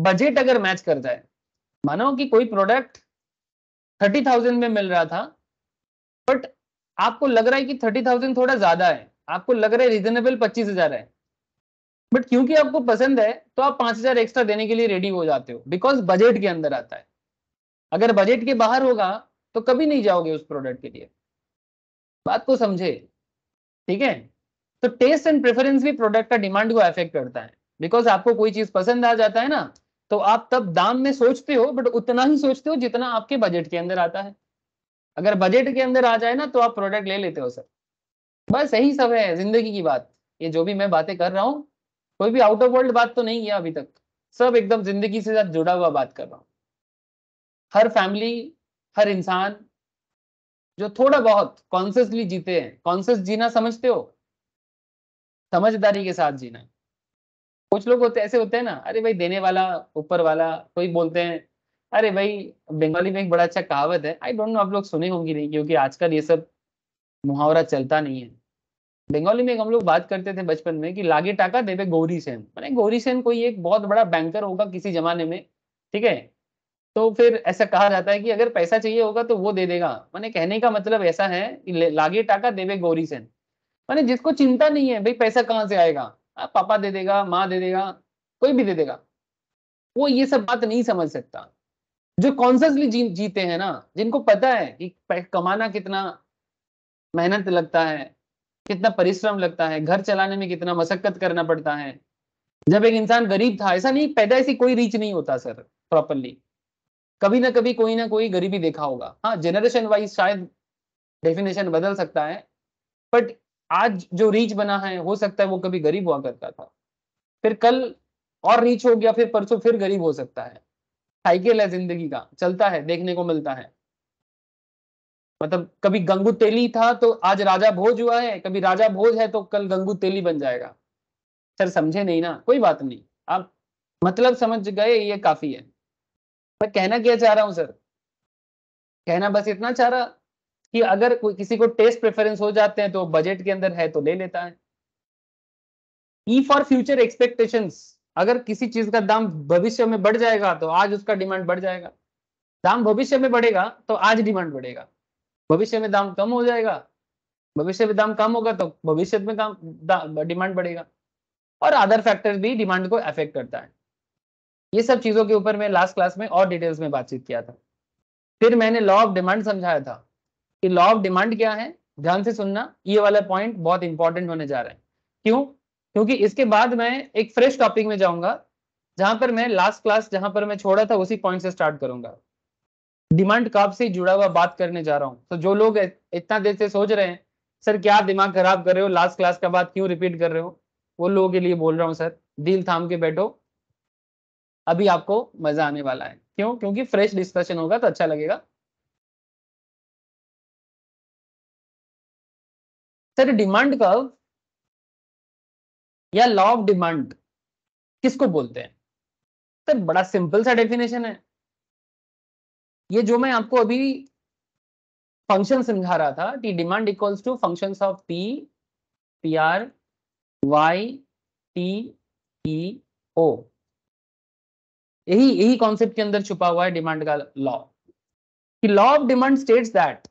बजट अगर मैच करता है मानो कि कोई प्रोडक्ट थर्टी थाउजेंड में मिल रहा था बट आपको लग रहा है कि थर्टी थाउजेंड थोड़ा ज्यादा है आपको लग रहा है रीजनेबल पच्चीस हजार है बट क्योंकि आपको पसंद है तो आप पांच हजार एक्स्ट्रा देने के लिए रेडी हो जाते हो बिकॉज बजट के अंदर आता है अगर बजट के बाहर होगा तो कभी नहीं जाओगे उस प्रोडक्ट के लिए बात को समझे ठीक है तो टेस्ट एंड प्रेफरेंस भी प्रोडक्ट का डिमांड को अफेक्ट करता है बिकॉज आपको कोई चीज पसंद आ जाता है ना तो आप तब दाम में सोचते हो बट उतना ही सोचते हो जितना आपके बजट के अंदर आता है अगर बजट के अंदर आ जाए ना तो आप प्रोडक्ट ले लेते हो सर बस यही सब है जिंदगी की बात ये जो भी मैं बातें कर रहा हूँ कोई भी आउट ऑफ वर्ल्ड बात तो नहीं किया अभी तक सब एकदम जिंदगी से साथ जुड़ा हुआ बात कर रहा हूँ हर फैमिली हर इंसान जो थोड़ा बहुत कॉन्सियसली जीते हैं कॉन्सियस जीना समझते हो समझदारी के साथ जीना कुछ लोग होते ऐसे होते हैं ना अरे भाई देने वाला ऊपर वाला कोई बोलते हैं अरे भाई बंगाली में एक बड़ा अच्छा कहावत है आई डोंट नो आप लोग सुने होंगे नहीं क्योंकि आजकल ये सब मुहावरा चलता नहीं है बंगाली में हम लोग बात करते थे बचपन में कि लागे टाका देवे गौरी सेन मैंने गौरी सेन कोई एक बहुत बड़ा बैंकर होगा किसी जमाने में ठीक है तो फिर ऐसा कहा जाता है कि अगर पैसा चाहिए होगा तो वो दे देगा मैंने कहने का मतलब ऐसा है कि लागे टाका देवे गौरी सेन मैंने जिसको चिंता नहीं है भाई पैसा कहाँ से आएगा आ, पापा दे देगा माँ दे देगा कोई भी दे देगा वो ये सब बात नहीं समझ सकता जो कॉन्सियसली जी, जीते हैं ना जिनको पता है कि कमाना कितना मेहनत लगता है कितना परिश्रम लगता है घर चलाने में कितना मशक्कत करना पड़ता है जब एक इंसान गरीब था ऐसा नहीं पैदा ऐसी कोई रीच नहीं होता सर प्रॉपरली कभी ना कभी कोई ना कोई गरीबी देखा होगा हाँ जनरेशन वाइज शायद डेफिनेशन बदल सकता है बट आज जो रीच बना है हो सकता है वो कभी गरीब हुआ करता था फिर कल और रीच हो गया फिर परसों फिर गरीब हो सकता है साइकिल है जिंदगी का चलता है देखने को मिलता है मतलब कभी गंगू तेली था तो आज राजा भोज हुआ है कभी राजा भोज है तो कल गंगू तेली बन जाएगा सर समझे नहीं ना कोई बात नहीं आप मतलब समझ गए ये काफी है मैं कहना क्या चाह रहा हूँ सर कहना बस इतना चाह रहा कि अगर कोई किसी को टेस्ट प्रेफरेंस हो जाते हैं तो बजट के अंदर है तो ले लेता है ई फॉर फ्यूचर एक्सपेक्टेशंस अगर किसी चीज का दाम भविष्य में बढ़ जाएगा तो आज उसका डिमांड बढ़ जाएगा दाम भविष्य में बढ़ेगा तो आज डिमांड बढ़ेगा भविष्य में दाम कम हो जाएगा भविष्य में दाम कम होगा तो भविष्य में दाम डिमांड बढ़ेगा और अदर फैक्टर भी डिमांड को अफेक्ट करता है ये सब चीजों के ऊपर मैं लास्ट क्लास में और डिटेल्स में बातचीत किया था फिर मैंने लॉ ऑफ डिमांड समझाया था कि लॉ ऑफ डिमांड क्या है ध्यान से सुनना ये वाला पॉइंट बहुत इंपॉर्टेंट होने जा रहा है क्यों क्योंकि इसके बाद मैं एक फ्रेश टॉपिक में जाऊंगा जहां पर मैं लास्ट क्लास जहां पर मैं छोड़ा था उसी पॉइंट से स्टार्ट करूंगा डिमांड कब से जुड़ा हुआ बात करने जा रहा हूँ तो जो लोग इतना देर से सोच रहे हैं सर क्या दिमाग खराब कर रहे हो लास्ट क्लास का बात क्यों रिपीट कर रहे हो वो लोगों के लिए बोल रहा हूँ सर दिल थाम के बैठो अभी आपको मजा आने वाला है क्यों क्योंकि फ्रेश डिस्कशन होगा तो अच्छा लगेगा सर डिमांड कर्व या लॉ ऑफ डिमांड किसको बोलते हैं सर बड़ा सिंपल सा डेफिनेशन है ये जो मैं आपको अभी फंक्शन समझा रहा था T demand equals to function of P P R Y T E O यही यही कॉन्सेप्ट के अंदर छुपा हुआ है डिमांड का लॉ कि law of demand states that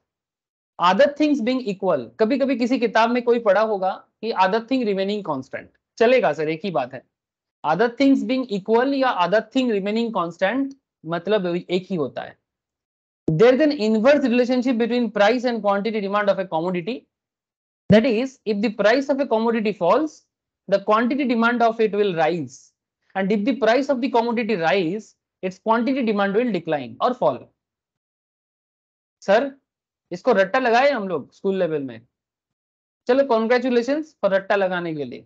other things being equal कभी कभी किसी किताब में कोई पढ़ा होगा कि आदत थिंग रिमेनिंग कॉन्स्टेंट चलेगा सर एक ही बात है आदत थिंग्स बीइंग इक्वल या आदत थिंग रिमेनिंग कॉन्स्टेंट मतलब एक ही होता है there is an inverse relationship between price and quantity demand of a commodity that is if the price of a commodity falls the quantity demand of it will rise and if the price of the commodity rise its quantity demand will decline or fall sir इसको रट्टा लगाए हम लोग school level में चलो congratulation for रट्टा लगाने के लिए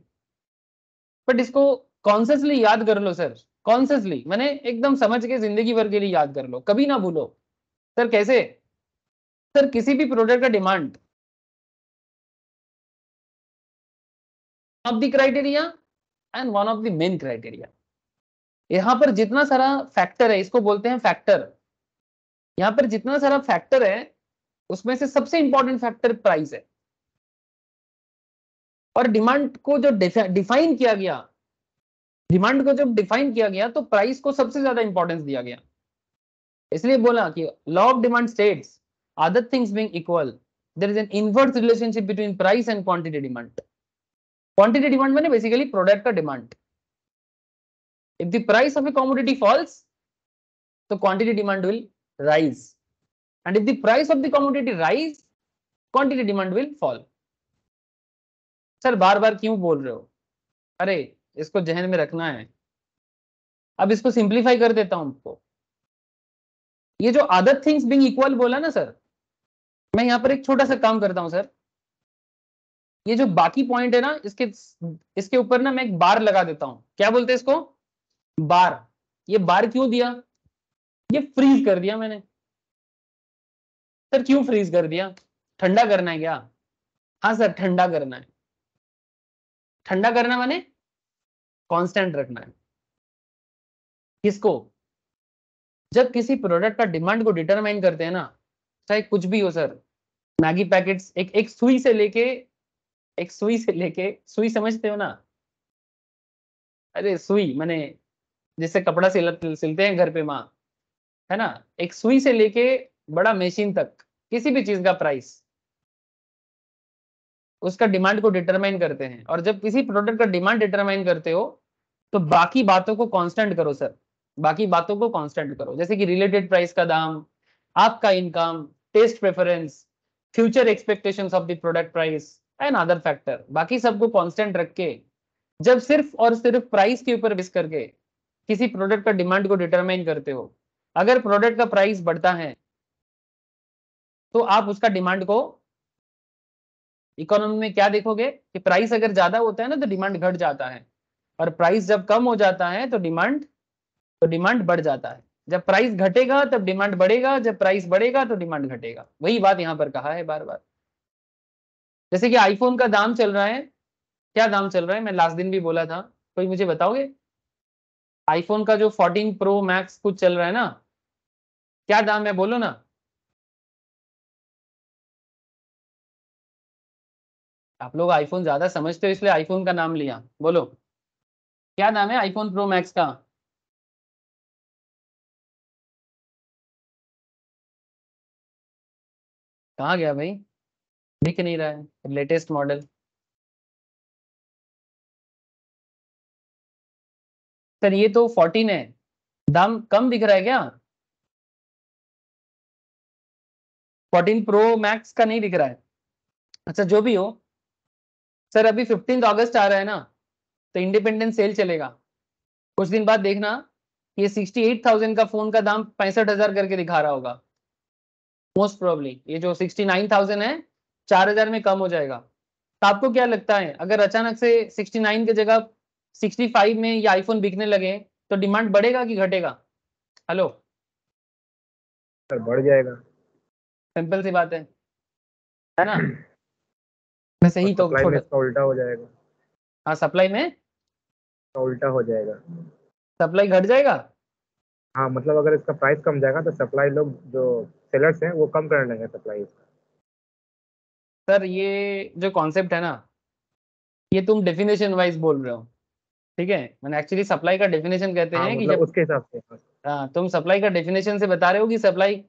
बट इसको कॉन्सियसली याद कर लो सर कॉन्सियसली मैंने एकदम समझ के जिंदगी भर के लिए याद कर लो कभी ना भूलो सर कैसे सर किसी भी प्रोडक्ट का demand of the criteria and one of the main criteria यहां पर जितना सारा फैक्टर है इसको बोलते हैं फैक्टर यहां पर जितना सारा फैक्टर है उसमें से सबसे इंपॉर्टेंट फैक्टर प्राइस है और डिमांड को जो डिफाइन किया गया डिमांड को जब डिफाइन किया गया तो प्राइस को सबसे ज्यादा इंपॉर्टेंस दिया गया इसलिए बोला कि law of demand states other things being equal there is an inverse relationship between price and quantity demand quantity demand मैंने बेसिकली प्रोडक्ट का demand if the price of a commodity falls the quantity demand will rise and if the price of the commodity rise quantity demand will fall sir बार बार क्यों बोल रहे हो अरे इसको जहन में रखना है अब इसको सिंप्लीफाई कर देता हूं आपको ये जो अदर थिंग्स बिंग इक्वल बोला ना सर मैं यहां पर एक छोटा सा काम करता हूं सर ये जो बाकी पॉइंट है ना इसके इसके ऊपर ना मैं एक बार लगा देता हूं क्या बोलते हैं इसको बार ये बार क्यों दिया ये फ्रीज कर दिया मैंने सर क्यों फ्रीज कर दिया ठंडा करना है क्या हाँ सर ठंडा करना है ठंडा करना मैंने कांस्टेंट रखना है किसको जब किसी प्रोडक्ट का डिमांड को डिटरमाइन करते हैं ना चाहे कुछ भी हो सर मैगी पैकेट्स एक एक सुई से लेके एक सुई से लेके सुई समझते हो ना अरे सुई मैंने जिससे कपड़ा सिल, सिलते हैं घर पे माँ है ना एक सुई से लेके बड़ा मशीन तक किसी भी चीज का प्राइस उसका डिमांड को डिटरमाइन करते हैं और जब किसी प्रोडक्ट का डिमांड डिटरमाइन करते हो तो बाकी बातों को कांस्टेंट करो सर बाकी बातों को कांस्टेंट करो जैसे कि रिलेटेड प्राइस का दाम आपका income taste preference future expectation of the product price and other factor बाकी सबको कॉन्स्टेंट रख के जब सिर्फ और सिर्फ प्राइस के ऊपर बिस करके किसी प्रोडक्ट का डिमांड को डिटरमाइन करते हो अगर प्रोडक्ट का प्राइस बढ़ता है तो आप उसका डिमांड को इकोनॉमी में क्या देखोगे कि प्राइस अगर ज्यादा होता है ना तो डिमांड घट जाता है और प्राइस जब कम हो जाता है तो डिमांड तो डिमांड बढ़ जाता है जब प्राइस घटेगा तब डिमांड बढ़ेगा जब प्राइस बढ़ेगा तो डिमांड घटेगा वही बात यहां पर कहा है बार बार जैसे कि आईफोन का दाम चल रहा है क्या दाम चल रहा है मैं लास्ट दिन भी बोला था कोई मुझे बताओगे आईफोन का जो 14 प्रो मैक्स कुछ चल रहा है ना क्या दाम है बोलो ना आप लोग आईफोन ज्यादा समझते हो इसलिए आईफोन का नाम लिया बोलो क्या नाम है आईफोन प्रो मैक्स का कहा गया भाई दिख नहीं रहा है लेटेस्ट मॉडल सर ये तो फोर्टीन है दाम कम दिख रहा है क्या फोर्टीन प्रो मैक्स का नहीं दिख रहा है अच्छा जो भी हो सर अभी फिफ्टीन अगस्त आ रहा है ना तो इंडिपेंडेंस सेल चलेगा कुछ दिन बाद देखना ये सिक्सटी एट थाउजेंड का फोन का दाम पैंसठ हजार करके दिखा रहा होगा मोस्ट प्रॉब्ली ये जो सिक्सटी नाइन थाउजेंड है चार हजार में कम हो जाएगा तो आपको क्या लगता है अगर अचानक से सिक्सटी नाइन की जगह 65 में ये आईफोन बिकने लगे तो डिमांड बढ़ेगा कि घटेगा हेलो सर बढ़ जाएगा सिंपल सी बात है है ना मैं सही तो उल्टा हो जाएगा हाँ सप्लाई में उल्टा हो जाएगा सप्लाई घट जाएगा हाँ मतलब अगर इसका प्राइस कम जाएगा तो सप्लाई लोग जो सेलर्स हैं वो कम करने लगेंगे सप्लाई इसका सर ये जो कॉन्सेप्ट है ना ये तुम डेफिनेशन वाइज बोल रहे हो ठीक है मैंने एक्चुअली सप्लाई का डेफिनेशन कहते हाँ, हैं कि मतलब जब उसके हिसाब से हाँ तुम सप्लाई का डेफिनेशन से बता रहे हो कि सप्लाई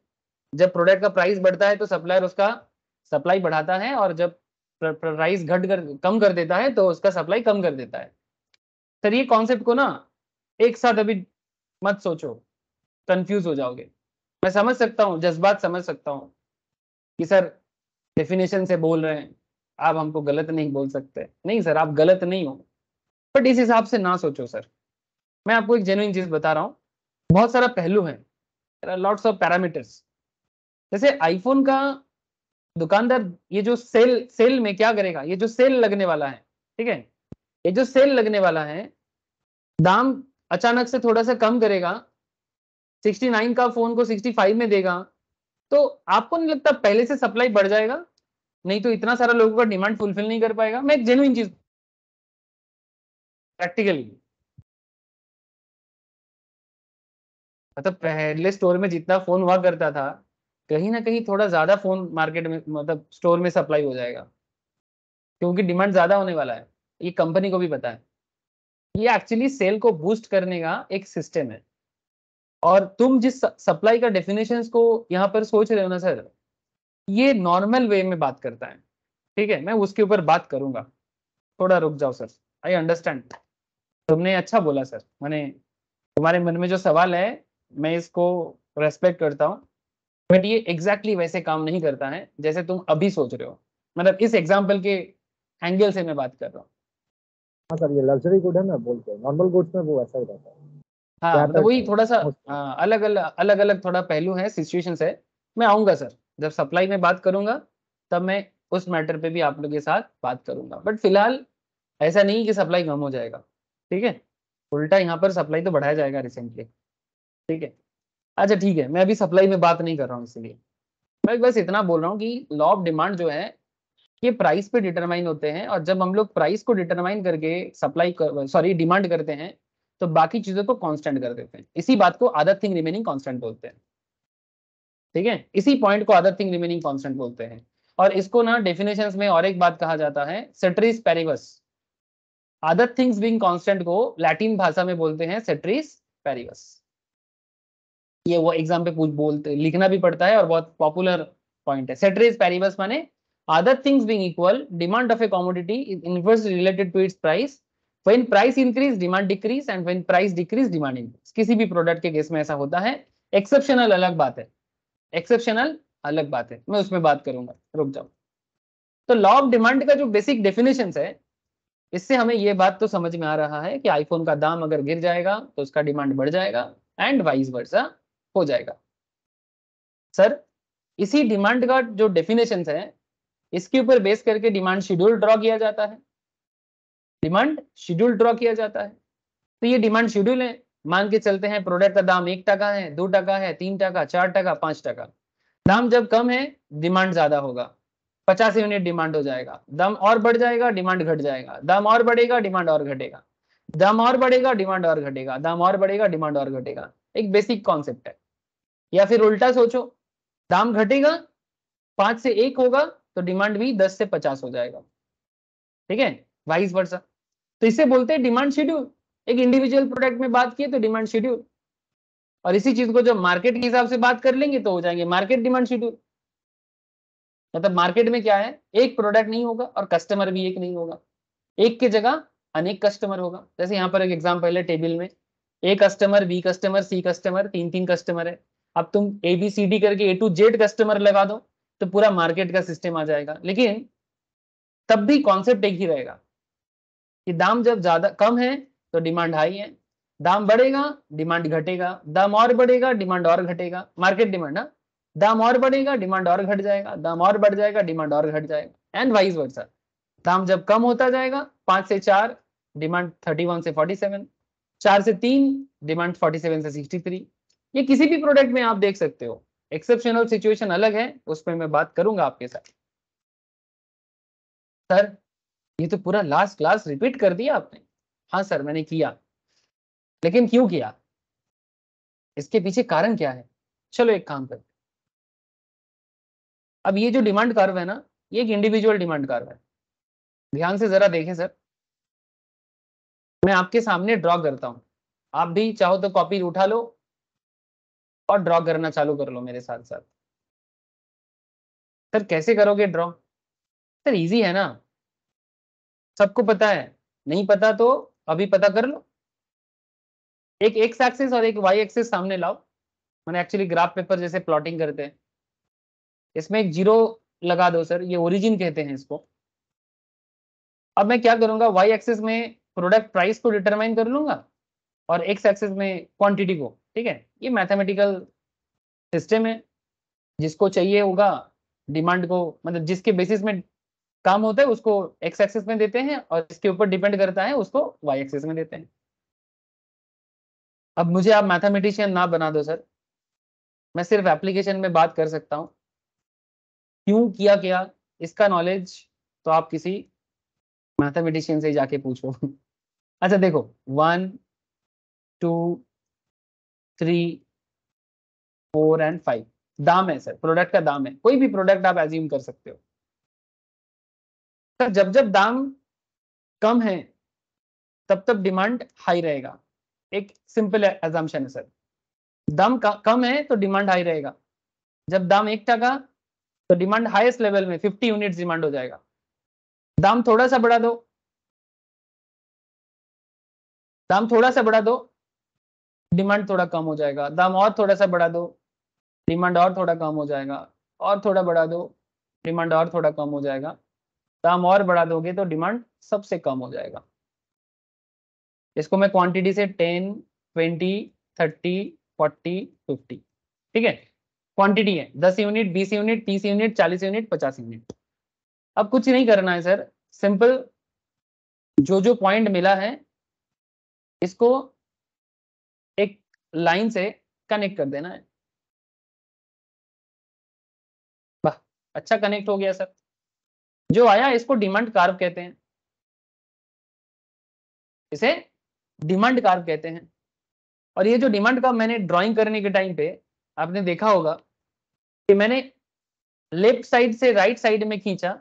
जब प्रोडक्ट का प्राइस बढ़ता है तो सप्लायर उसका सप्लाई बढ़ाता है और जब प्राइस घट कर कम कर देता है तो उसका सप्लाई कम कर देता है सर ये कॉन्सेप्ट को ना एक साथ अभी मत सोचो कंफ्यूज हो जाओगे मैं समझ सकता हूँ जज्बात समझ सकता हूँ कि सर डेफिनेशन से बोल रहे हैं आप हमको गलत नहीं बोल सकते नहीं सर आप गलत नहीं हो बट इस हिसाब से ना सोचो सर मैं आपको एक जेन्यून चीज बता रहा हूँ बहुत सारा पहलू है लॉट्स ऑफ पैरामीटर्स जैसे आईफोन का दुकानदार ये जो सेल सेल में क्या करेगा ये जो सेल लगने वाला है ठीक है ये जो सेल लगने वाला है दाम अचानक से थोड़ा सा कम करेगा 69 का फोन को 65 में देगा तो आपको नहीं लगता पहले से सप्लाई बढ़ जाएगा नहीं तो इतना सारा लोगों का डिमांड फुलफिल नहीं कर पाएगा मैं एक जेन्यून चीज प्रैक्टिकली मतलब पहले स्टोर में जितना फोन हुआ करता था कहीं ना कहीं थोड़ा ज्यादा फोन मार्केट में मतलब स्टोर में सप्लाई हो जाएगा क्योंकि डिमांड ज्यादा होने वाला है ये कंपनी को भी पता है ये एक्चुअली सेल को बूस्ट करने का एक सिस्टम है और तुम जिस सप्लाई का डेफिनेशन को यहाँ पर सोच रहे हो ना सर ये नॉर्मल वे में बात करता है ठीक है मैं उसके ऊपर बात करूंगा थोड़ा रुक जाओ सर आई अंडरस्टैंड तुमने अच्छा बोला सर मैंने तुम्हारे मन में जो सवाल है मैं इसको रेस्पेक्ट करता हूँ बट ये एग्जैक्टली exactly वैसे काम नहीं करता है जैसे तुम अभी सोच रहे हो मतलब इस एग्जाम्पल के एंगल से मैं बात कर रहा हूँ हाँ सर ये लग्जरी गुड है ना बोलते हैं नॉर्मल गुड्स में वो ऐसा ही रहता है हाँ तो वही थोड़ा सा आ, हाँ, अलग अलग अलग अलग थोड़ा पहलू है सिचुएशन है मैं आऊंगा सर जब सप्लाई में बात करूंगा तब मैं उस मैटर पे भी आप लोग के साथ बात करूंगा बट फिलहाल ऐसा नहीं कि सप्लाई कम हो जाएगा ठीक है उल्टा यहाँ पर सप्लाई तो बढ़ाया जाएगा रिसेंटली ठीक है अच्छा ठीक है मैं अभी सप्लाई में बात नहीं कर रहा हूँ इसलिए मैं बस इतना बोल रहा हूँ कि लॉ ऑफ डिमांड जो है ये प्राइस पे डिटरमाइन होते हैं और जब हम लोग प्राइस को डिटरमाइन करके सप्लाई कर, सॉरी डिमांड करते हैं तो बाकी चीजों को कांस्टेंट कर देते हैं इसी बात को अदर थिंग रिमेनिंग कांस्टेंट बोलते हैं ठीक है इसी पॉइंट को अदर थिंग रिमेनिंग कांस्टेंट बोलते हैं और इसको ना डेफिनेशन में और एक बात कहा जाता है ceteris paribus other things being constant को लैटिन भाषा में बोलते हैं सेट्रिस पेरिवस ये वो एग्जाम पे पूछ बोलते लिखना भी पड़ता है और बहुत पॉपुलर पॉइंट है सेट्रिस पेरिवस माने other things being equal demand of a commodity is inversely related to its price when price increase demand decrease and when price decrease demand increase किसी भी प्रोडक्ट के केस में ऐसा होता है exceptional अलग बात है एक्सेप्शनल अलग बात है मैं उसमें बात करूंगा रुक जाओ तो लॉ ऑफ डिमांड का जो बेसिक डेफिनेशन है इससे हमें ये बात तो समझ में आ रहा है कि आईफोन का दाम अगर गिर जाएगा तो उसका डिमांड बढ़ जाएगा एंड वाइस वर्सा हो जाएगा सर इसी डिमांड का जो डेफिनेशन है इसके ऊपर बेस करके डिमांड शेड्यूल ड्रॉ किया जाता है डिमांड शेड्यूल ड्रॉ किया जाता है तो ये डिमांड शेड्यूल है मान के चलते हैं प्रोडक्ट का दाम एक टका है दो टका है तीन टका चार टका पांच टका दाम जब कम है डिमांड ज्यादा होगा पचास यूनिट डिमांड हो जाएगा दम और बढ़ जाएगा डिमांड घट जाएगा दम और बढ़ेगा डिमांड और घटेगा दम और बढ़ेगा डिमांड और घटेगा दम और बढ़ेगा डिमांड और घटेगा एक बेसिक कॉन्सेप्ट है या फिर उल्टा सोचो दाम घटेगा पांच से एक होगा तो डिमांड भी दस से पचास हो जाएगा ठीक है वाइस वर्षा तो इसे बोलते हैं डिमांड शेड्यूल एक इंडिविजुअल प्रोडक्ट में बात किए तो डिमांड शेड्यूल और इसी चीज को जब मार्केट के हिसाब से बात कर लेंगे तो हो जाएंगे मार्केट डिमांड शेड्यूल मतलब मार्केट में क्या है एक प्रोडक्ट नहीं होगा और कस्टमर भी एक नहीं होगा एक की जगह अनेक कस्टमर होगा जैसे यहाँ पर एक एग्जाम्पल है टेबल में A customer B customer C customer तीन तीन कस्टमर है अब तुम ए बी सी डी करके ए टू जेड कस्टमर लगा दो तो पूरा मार्केट का सिस्टम आ जाएगा लेकिन तब भी कॉन्सेप्ट एक ही रहेगा कि दाम जब ज्यादा कम है तो डिमांड हाई है दाम बढ़ेगा डिमांड घटेगा दाम और बढ़ेगा डिमांड और घटेगा मार्केट डिमांड ना दाम और बढ़ेगा डिमांड और घट जाएगा दाम और बढ़ जाएगा डिमांड और घट जाएगा एंड वाइज वर्सा दाम जब कम होता जाएगा पांच से चार डिमांड थर्टी वन से फोर्टी सेवन चार से तीन डिमांड फोर्टी सेवन से सिक्सटी थ्री ये किसी भी प्रोडक्ट में आप देख सकते हो एक्सेप्शनल सिचुएशन अलग है उस पर मैं बात करूंगा आपके साथ सर ये तो पूरा लास्ट क्लास रिपीट कर दिया आपने हाँ सर मैंने किया लेकिन क्यों किया इसके पीछे कारण क्या है चलो एक काम करते अब ये जो डिमांड कर्व है ना ये एक इंडिविजुअल डिमांड कर्व है ध्यान से जरा देखें सर मैं आपके सामने ड्रॉ करता हूं आप भी चाहो तो कॉपी उठा लो और ड्रॉ करना चालू कर लो मेरे साथ साथ सर कैसे करोगे ड्रॉ सर इजी है ना सबको पता है नहीं पता तो अभी पता कर लो एक एक्स एक्सिस और एक वाई एक्सिस सामने लाओ मैंने एक्चुअली ग्राफ पेपर जैसे प्लॉटिंग करते हैं इसमें एक जीरो लगा दो सर ये ओरिजिन कहते हैं इसको अब मैं क्या करूंगा वाई एक्सेस में प्रोडक्ट प्राइस को डिटरमाइन कर लूंगा और एक्स एक्सेस में क्वांटिटी को ठीक है ये मैथमेटिकल सिस्टम है जिसको चाहिए होगा डिमांड को मतलब जिसके बेसिस में काम होता है उसको एक्स एक्सेस में देते हैं और इसके ऊपर डिपेंड करता है उसको वाई एक्सेस में देते हैं अब मुझे आप मैथमेटिशियन ना बना दो सर मैं सिर्फ एप्लीकेशन में बात कर सकता हूँ क्यों किया गया इसका नॉलेज तो आप किसी मैथमेटिशियन से जाके पूछो अच्छा देखो one two three four and five दाम है सर प्रोडक्ट का दाम है कोई भी प्रोडक्ट आप एज्यूम कर सकते हो सर जब जब दाम कम है तब तब डिमांड हाई रहेगा एक सिंपल एजाम्शन है सर दाम कम है तो डिमांड हाई रहेगा जब दाम एक टका तो डिमांड हाईएस्ट लेवल में 50 यूनिट डिमांड हो जाएगा दाम थोड़ा सा बढ़ा दो दाम थोड़ा सा बढ़ा दो डिमांड थोड़ा कम हो जाएगा दाम और थोड़ा सा बढ़ा दो डिमांड और थोड़ा कम हो जाएगा और थोड़ा बढ़ा दो डिमांड और थोड़ा कम हो जाएगा दाम और बढ़ा दोगे तो डिमांड सबसे कम हो जाएगा इसको मैं क्वांटिटी से ten twenty thirty forty fifty ठीक है क्वांटिटी है दस यूनिट बीस यूनिट तीस यूनिट चालीस यूनिट पचास यूनिट अब कुछ नहीं करना है सर सिंपल जो जो पॉइंट मिला है इसको एक लाइन से कनेक्ट कर देना है अच्छा कनेक्ट हो गया सर जो आया इसको डिमांड कार्व कहते हैं इसे डिमांड कार्व कहते हैं और ये जो डिमांड कार्व मैंने ड्राइंग करने के टाइम पे आपने देखा होगा कि मैंने लेफ्ट साइड से राइट साइड में खींचा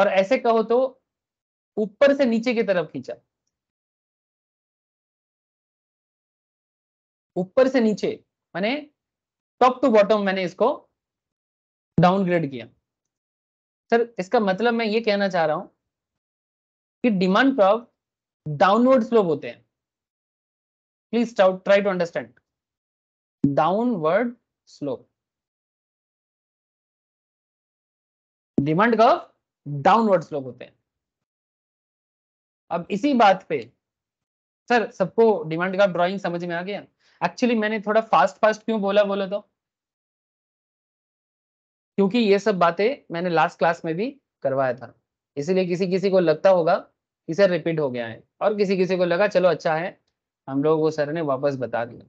और ऐसे कहो तो ऊपर से नीचे की तरफ खींचा ऊपर से नीचे मैंने टॉप टू बॉटम मैंने इसको डाउनग्रेड किया सर इसका मतलब मैं ये कहना चाह रहा हूं कि डिमांड कर्व डाउनवर्ड स्लोप होते हैं please try to understand downward slope. Demand curve downward slope होते हैं अब इसी बात पे सर सबको डिमांड कर्व ड्राइंग समझ में आ गया एक्चुअली मैंने थोड़ा फास्ट फास्ट क्यों बोला बोले तो क्योंकि ये सब बातें मैंने लास्ट क्लास में भी करवाया था इसीलिए किसी किसी को लगता होगा कि सर रिपीट हो गया है और किसी किसी को लगा चलो अच्छा है हम लोग वो सर ने वापस बता दिया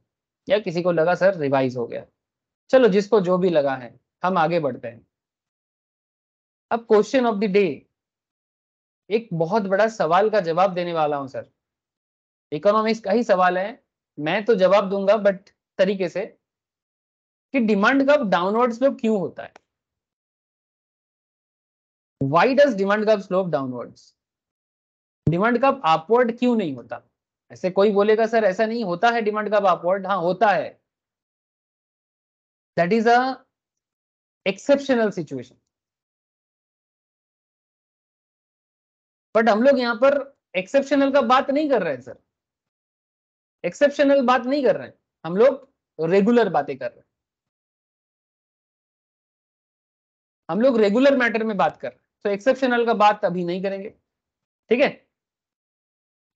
या किसी को लगा सर रिवाइज हो गया चलो जिसको जो भी लगा है हम आगे बढ़ते हैं अब क्वेश्चन ऑफ द डे एक बहुत बड़ा सवाल का जवाब देने वाला हूं सर इकोनॉमिक्स का ही सवाल है मैं तो जवाब दूंगा बट तरीके से कि डिमांड कब डाउनवर्ड स्लोप क्यों होता है वाई डज डिमांड कब स्लोप डाउनवर्ड्स डिमांड कब अपवर्ड क्यों नहीं होता ऐसे कोई बोलेगा सर ऐसा नहीं होता है डिमांड का अपवर्ड हाँ होता है that is a exceptional situation but हम लोग यहां पर एक्सेप्शनल का बात नहीं कर रहे हैं सर एक्सेप्शनल बात नहीं कर रहे हैं हम लोग रेगुलर बातें कर रहे हैं हम लोग रेगुलर मैटर में बात कर रहे हैं तो एक्सेप्शनल का बात अभी नहीं करेंगे ठीक है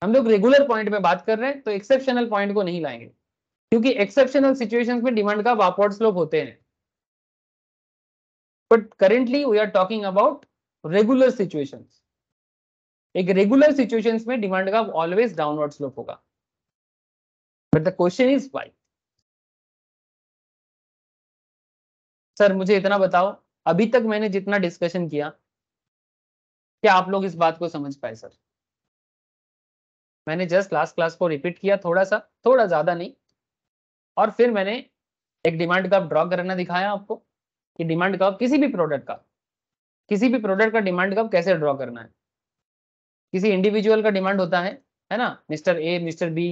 हम लोग रेगुलर पॉइंट में बात कर रहे हैं तो एक्सेप्शनल पॉइंट को नहीं लाएंगे क्योंकि एक्सेप्शनल सिचुएशंस में डिमांड का वापवर्ड स्लोप होते हैं but currently we are talking about regular situations एक रेगुलर सिचुएशंस में डिमांड का ऑलवेज डाउनवर्ड स्लोप होगा but the question is why sir मुझे इतना बताओ अभी तक मैंने जितना डिस्कशन किया क्या आप लोग इस बात को समझ पाए सर मैंने जस्ट लास्ट क्लास को रिपीट किया थोड़ा सा थोड़ा ज्यादा नहीं और फिर मैंने एक डिमांड कप ड्रॉ करना दिखाया आपको कि डिमांड कप किसी भी प्रोडक्ट का किसी भी प्रोडक्ट का डिमांड कप कैसे ड्रॉ करना है किसी इंडिविजुअल का डिमांड होता है है ना mister A mister B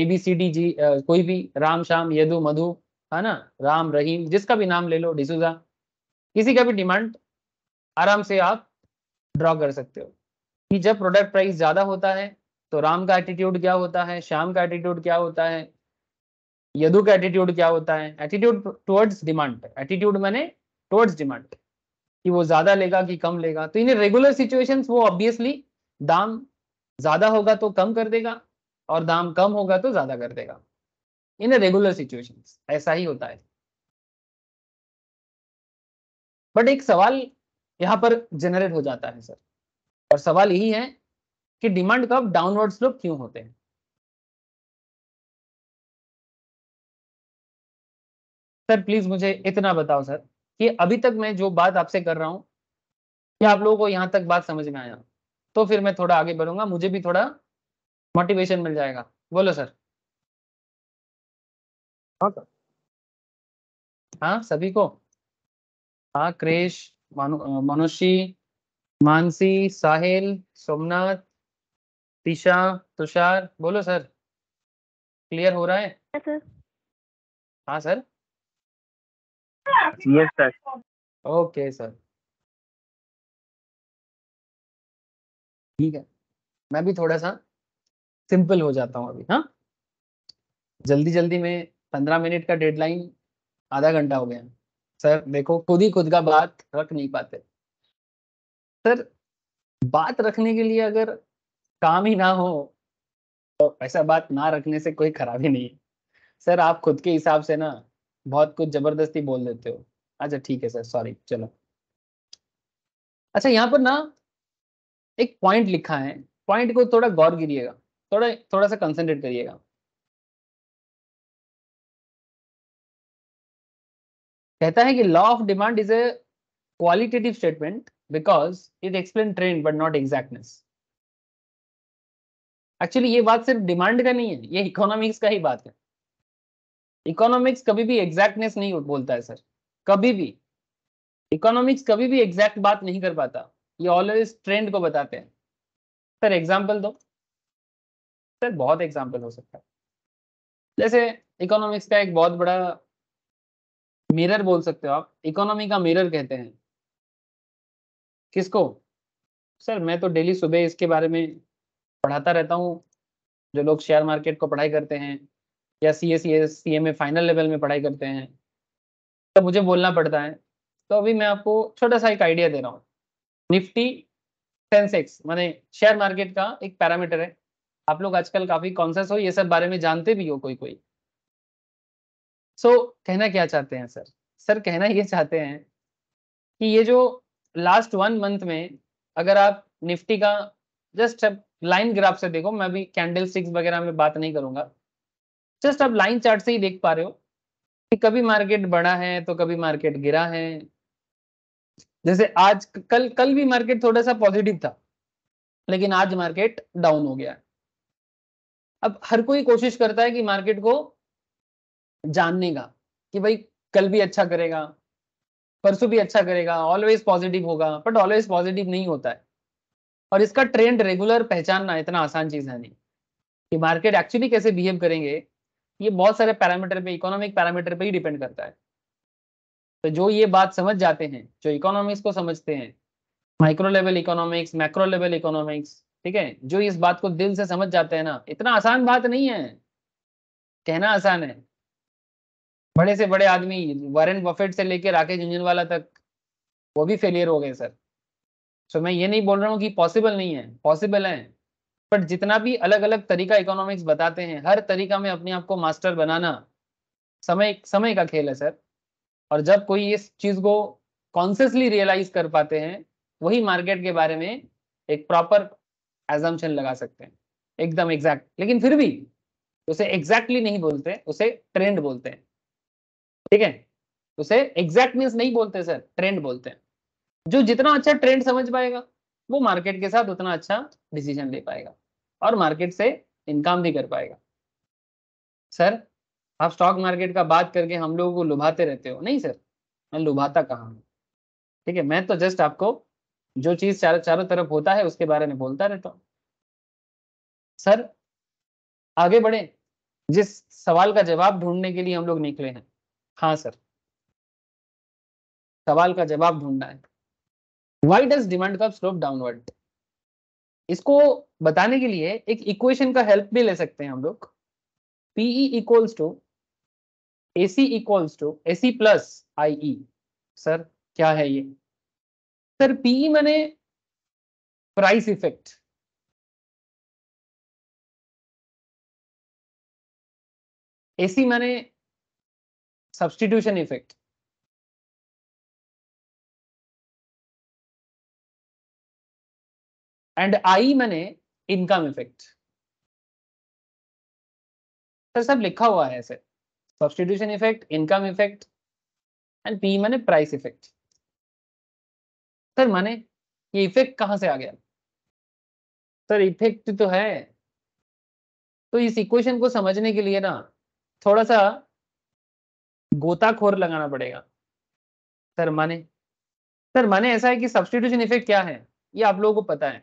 A B C D जी कोई भी राम श्याम यदु मधु है ना राम रहीम जिसका भी नाम ले लो डिसूजा किसी का भी डिमांड आराम से आप ड्रॉ कर सकते हो कि जब प्रोडक्ट प्राइस ज्यादा होता है तो राम का एटीट्यूड क्या होता है श्याम का एटीट्यूड क्या होता है यदु का एटीट्यूड क्या होता है एटीट्यूड टुवर्ड्स डिमांड एटीट्यूड मैंने टुवर्ड्स डिमांड कि वो ज्यादा लेगा कि कम लेगा तो इन रेगुलर सिचुएशन वो ऑब्वियसली दाम ज्यादा होगा तो कम कर देगा और दाम कम होगा तो ज्यादा कर देगा इन रेगुलर सिचुएशन ऐसा ही होता है बट एक सवाल यहां पर जनरेट हो जाता है सर और सवाल यही है कि डिमांड कब डाउनवर्ड स्लोप क्यों होते हैं सर प्लीज मुझे इतना बताओ सर कि अभी तक मैं जो बात आपसे कर रहा हूं क्या आप लोगों को यहां तक बात समझ में आया तो फिर मैं थोड़ा आगे बढ़ूंगा मुझे भी थोड़ा मोटिवेशन मिल जाएगा बोलो सर हाँ सर हाँ सभी को हाँ क्रेश मनुषी मानसी साहिल सोमनाथ तीशा तुषार बोलो सर क्लियर हो रहा है हाँ सर यस हाँ, सर ओके सर ठीक है मैं भी थोड़ा सा सिंपल हो जाता हूँ अभी हाँ जल्दी जल्दी में पंद्रह मिनट का डेडलाइन आधा घंटा हो गया सर देखो खुद ही खुद का बात रख नहीं पाते सर बात रखने के लिए अगर काम ही ना हो तो ऐसा बात ना रखने से कोई खराबी नहीं है सर आप खुद के हिसाब से ना बहुत कुछ जबरदस्ती बोल देते हो अच्छा ठीक है सर सॉरी चलो अच्छा यहाँ पर ना एक पॉइंट लिखा है पॉइंट को थोड़ा गौर गिरिएगा थोड़ा थोड़ा सा कंसंट्रेट करिएगा कहता है कि law of demand is a qualitative statement because it explain trend but not exactness actually ये बात सिर्फ डिमांड का नहीं है ये इकोनॉमिक्स का ही बात है इकोनॉमिक्स कभी भी एग्जैक्टनेस नहीं बोलता है सर कभी भी इकोनॉमिक्स कभी भी एग्जैक्ट बात नहीं कर पाता ये ऑलवेज ट्रेंड को बताते हैं सर एग्जाम्पल दो सर बहुत एग्जाम्पल हो सकता है जैसे इकोनॉमिक्स का एक बहुत बड़ा मिरर बोल सकते हो आप इकोनॉमी का मिरर कहते हैं किसको सर मैं तो डेली सुबह इसके बारे में पढ़ाता रहता हूँ जो लोग शेयर मार्केट को पढ़ाई करते हैं या C A C S C M A final level में पढ़ाई करते हैं तो मुझे बोलना पड़ता है तो अभी मैं आपको छोटा सा एक आइडिया दे रहा हूँ निफ्टी सेंसेक्स माने शेयर मार्केट का एक पैरामीटर है आप लोग आजकल काफी कॉन्सियस हो ये सब बारे में जानते भी हो कोई कोई सो so, कहना क्या चाहते हैं सर सर कहना ये चाहते हैं कि ये जो लास्ट वन मंथ में अगर आप निफ्टी का जस्ट लाइन ग्राफ से देखो मैं भी कैंडल स्टिक्स वगैरह में बात नहीं करूंगा जस्ट आप लाइन चार्ट से ही देख पा रहे हो कि कभी मार्केट बढ़ा है तो कभी मार्केट गिरा है जैसे आज कल कल भी मार्केट थोड़ा सा पॉजिटिव था लेकिन आज मार्केट डाउन हो गया अब हर कोई कोशिश करता है कि मार्केट को जानने का कि भाई कल भी अच्छा करेगा परसों भी अच्छा करेगा ऑलवेज पॉजिटिव होगा बट ऑलवेज पॉजिटिव नहीं होता है और इसका ट्रेंड रेगुलर पहचानना इतना आसान चीज है नहीं कि मार्केट एक्चुअली कैसे बिहेव करेंगे ये बहुत सारे पैरामीटर पे इकोनॉमिक पैरामीटर पे ही डिपेंड करता है तो जो ये बात समझ जाते हैं जो इकोनॉमिक्स को समझते हैं micro level economics macro level economics ठीक है जो इस बात को दिल से समझ जाते हैं ना इतना आसान बात नहीं है कहना आसान है बड़े से बड़े आदमी वारेन बफेट से लेकर राकेश झुंझुनवाला तक वो भी फेलियर हो गए सर सो मैं ये नहीं बोल रहा हूँ कि पॉसिबल नहीं है पॉसिबल है बट जितना भी अलग अलग तरीका इकोनॉमिक्स बताते हैं हर तरीका में अपने आप को मास्टर बनाना समय समय का खेल है सर और जब कोई इस चीज को कॉन्सियसली रियलाइज कर पाते हैं वही मार्केट के बारे में एक प्रॉपर एजम्पन लगा सकते हैं एकदम एग्जैक्ट लेकिन फिर भी उसे एग्जैक्टली exactly नहीं बोलते उसे ट्रेंड बोलते हैं ठीक है उसे एग्जैक्ट मीन्स नहीं बोलते सर ट्रेंड बोलते हैं जो जितना अच्छा ट्रेंड समझ पाएगा वो मार्केट के साथ उतना अच्छा डिसीजन ले पाएगा और मार्केट से इनकम भी कर पाएगा सर आप स्टॉक मार्केट का बात करके हम लोगों को लुभाते रहते हो नहीं सर मैं लुभाता कहा हूँ ठीक है मैं तो जस्ट आपको जो चीज चार, चारों तरफ होता है उसके बारे में बोलता रहता हूँ सर आगे बढ़े जिस सवाल का जवाब ढूंढने के लिए हम लोग निकले हैं हाँ सर सवाल का जवाब ढूंढना है वाई डज डिमांड का स्लोप डाउनवर्ड इसको बताने के लिए एक इक्वेशन का हेल्प भी ले सकते हैं हम लोग PE equals to A C equals to A C plus I E sir क्या है ये सर पीई मैंने प्राइस इफेक्ट एसी मैंने सब्सटीट्यूशन इफेक्ट एंड आई मैंने इनकम इफेक्ट सर सब लिखा हुआ है ऐसे substitution effect income effect and P मैंने प्राइस इफेक्ट सर माने ये इफेक्ट कहां से आ गया सर इफेक्ट तो है तो इस इक्वेशन को समझने के लिए ना थोड़ा सा गोताखोर लगाना पड़ेगा सर माने सर माने ऐसा है कि सब्सटीट्यूशन इफेक्ट क्या है ये आप लोगों को पता है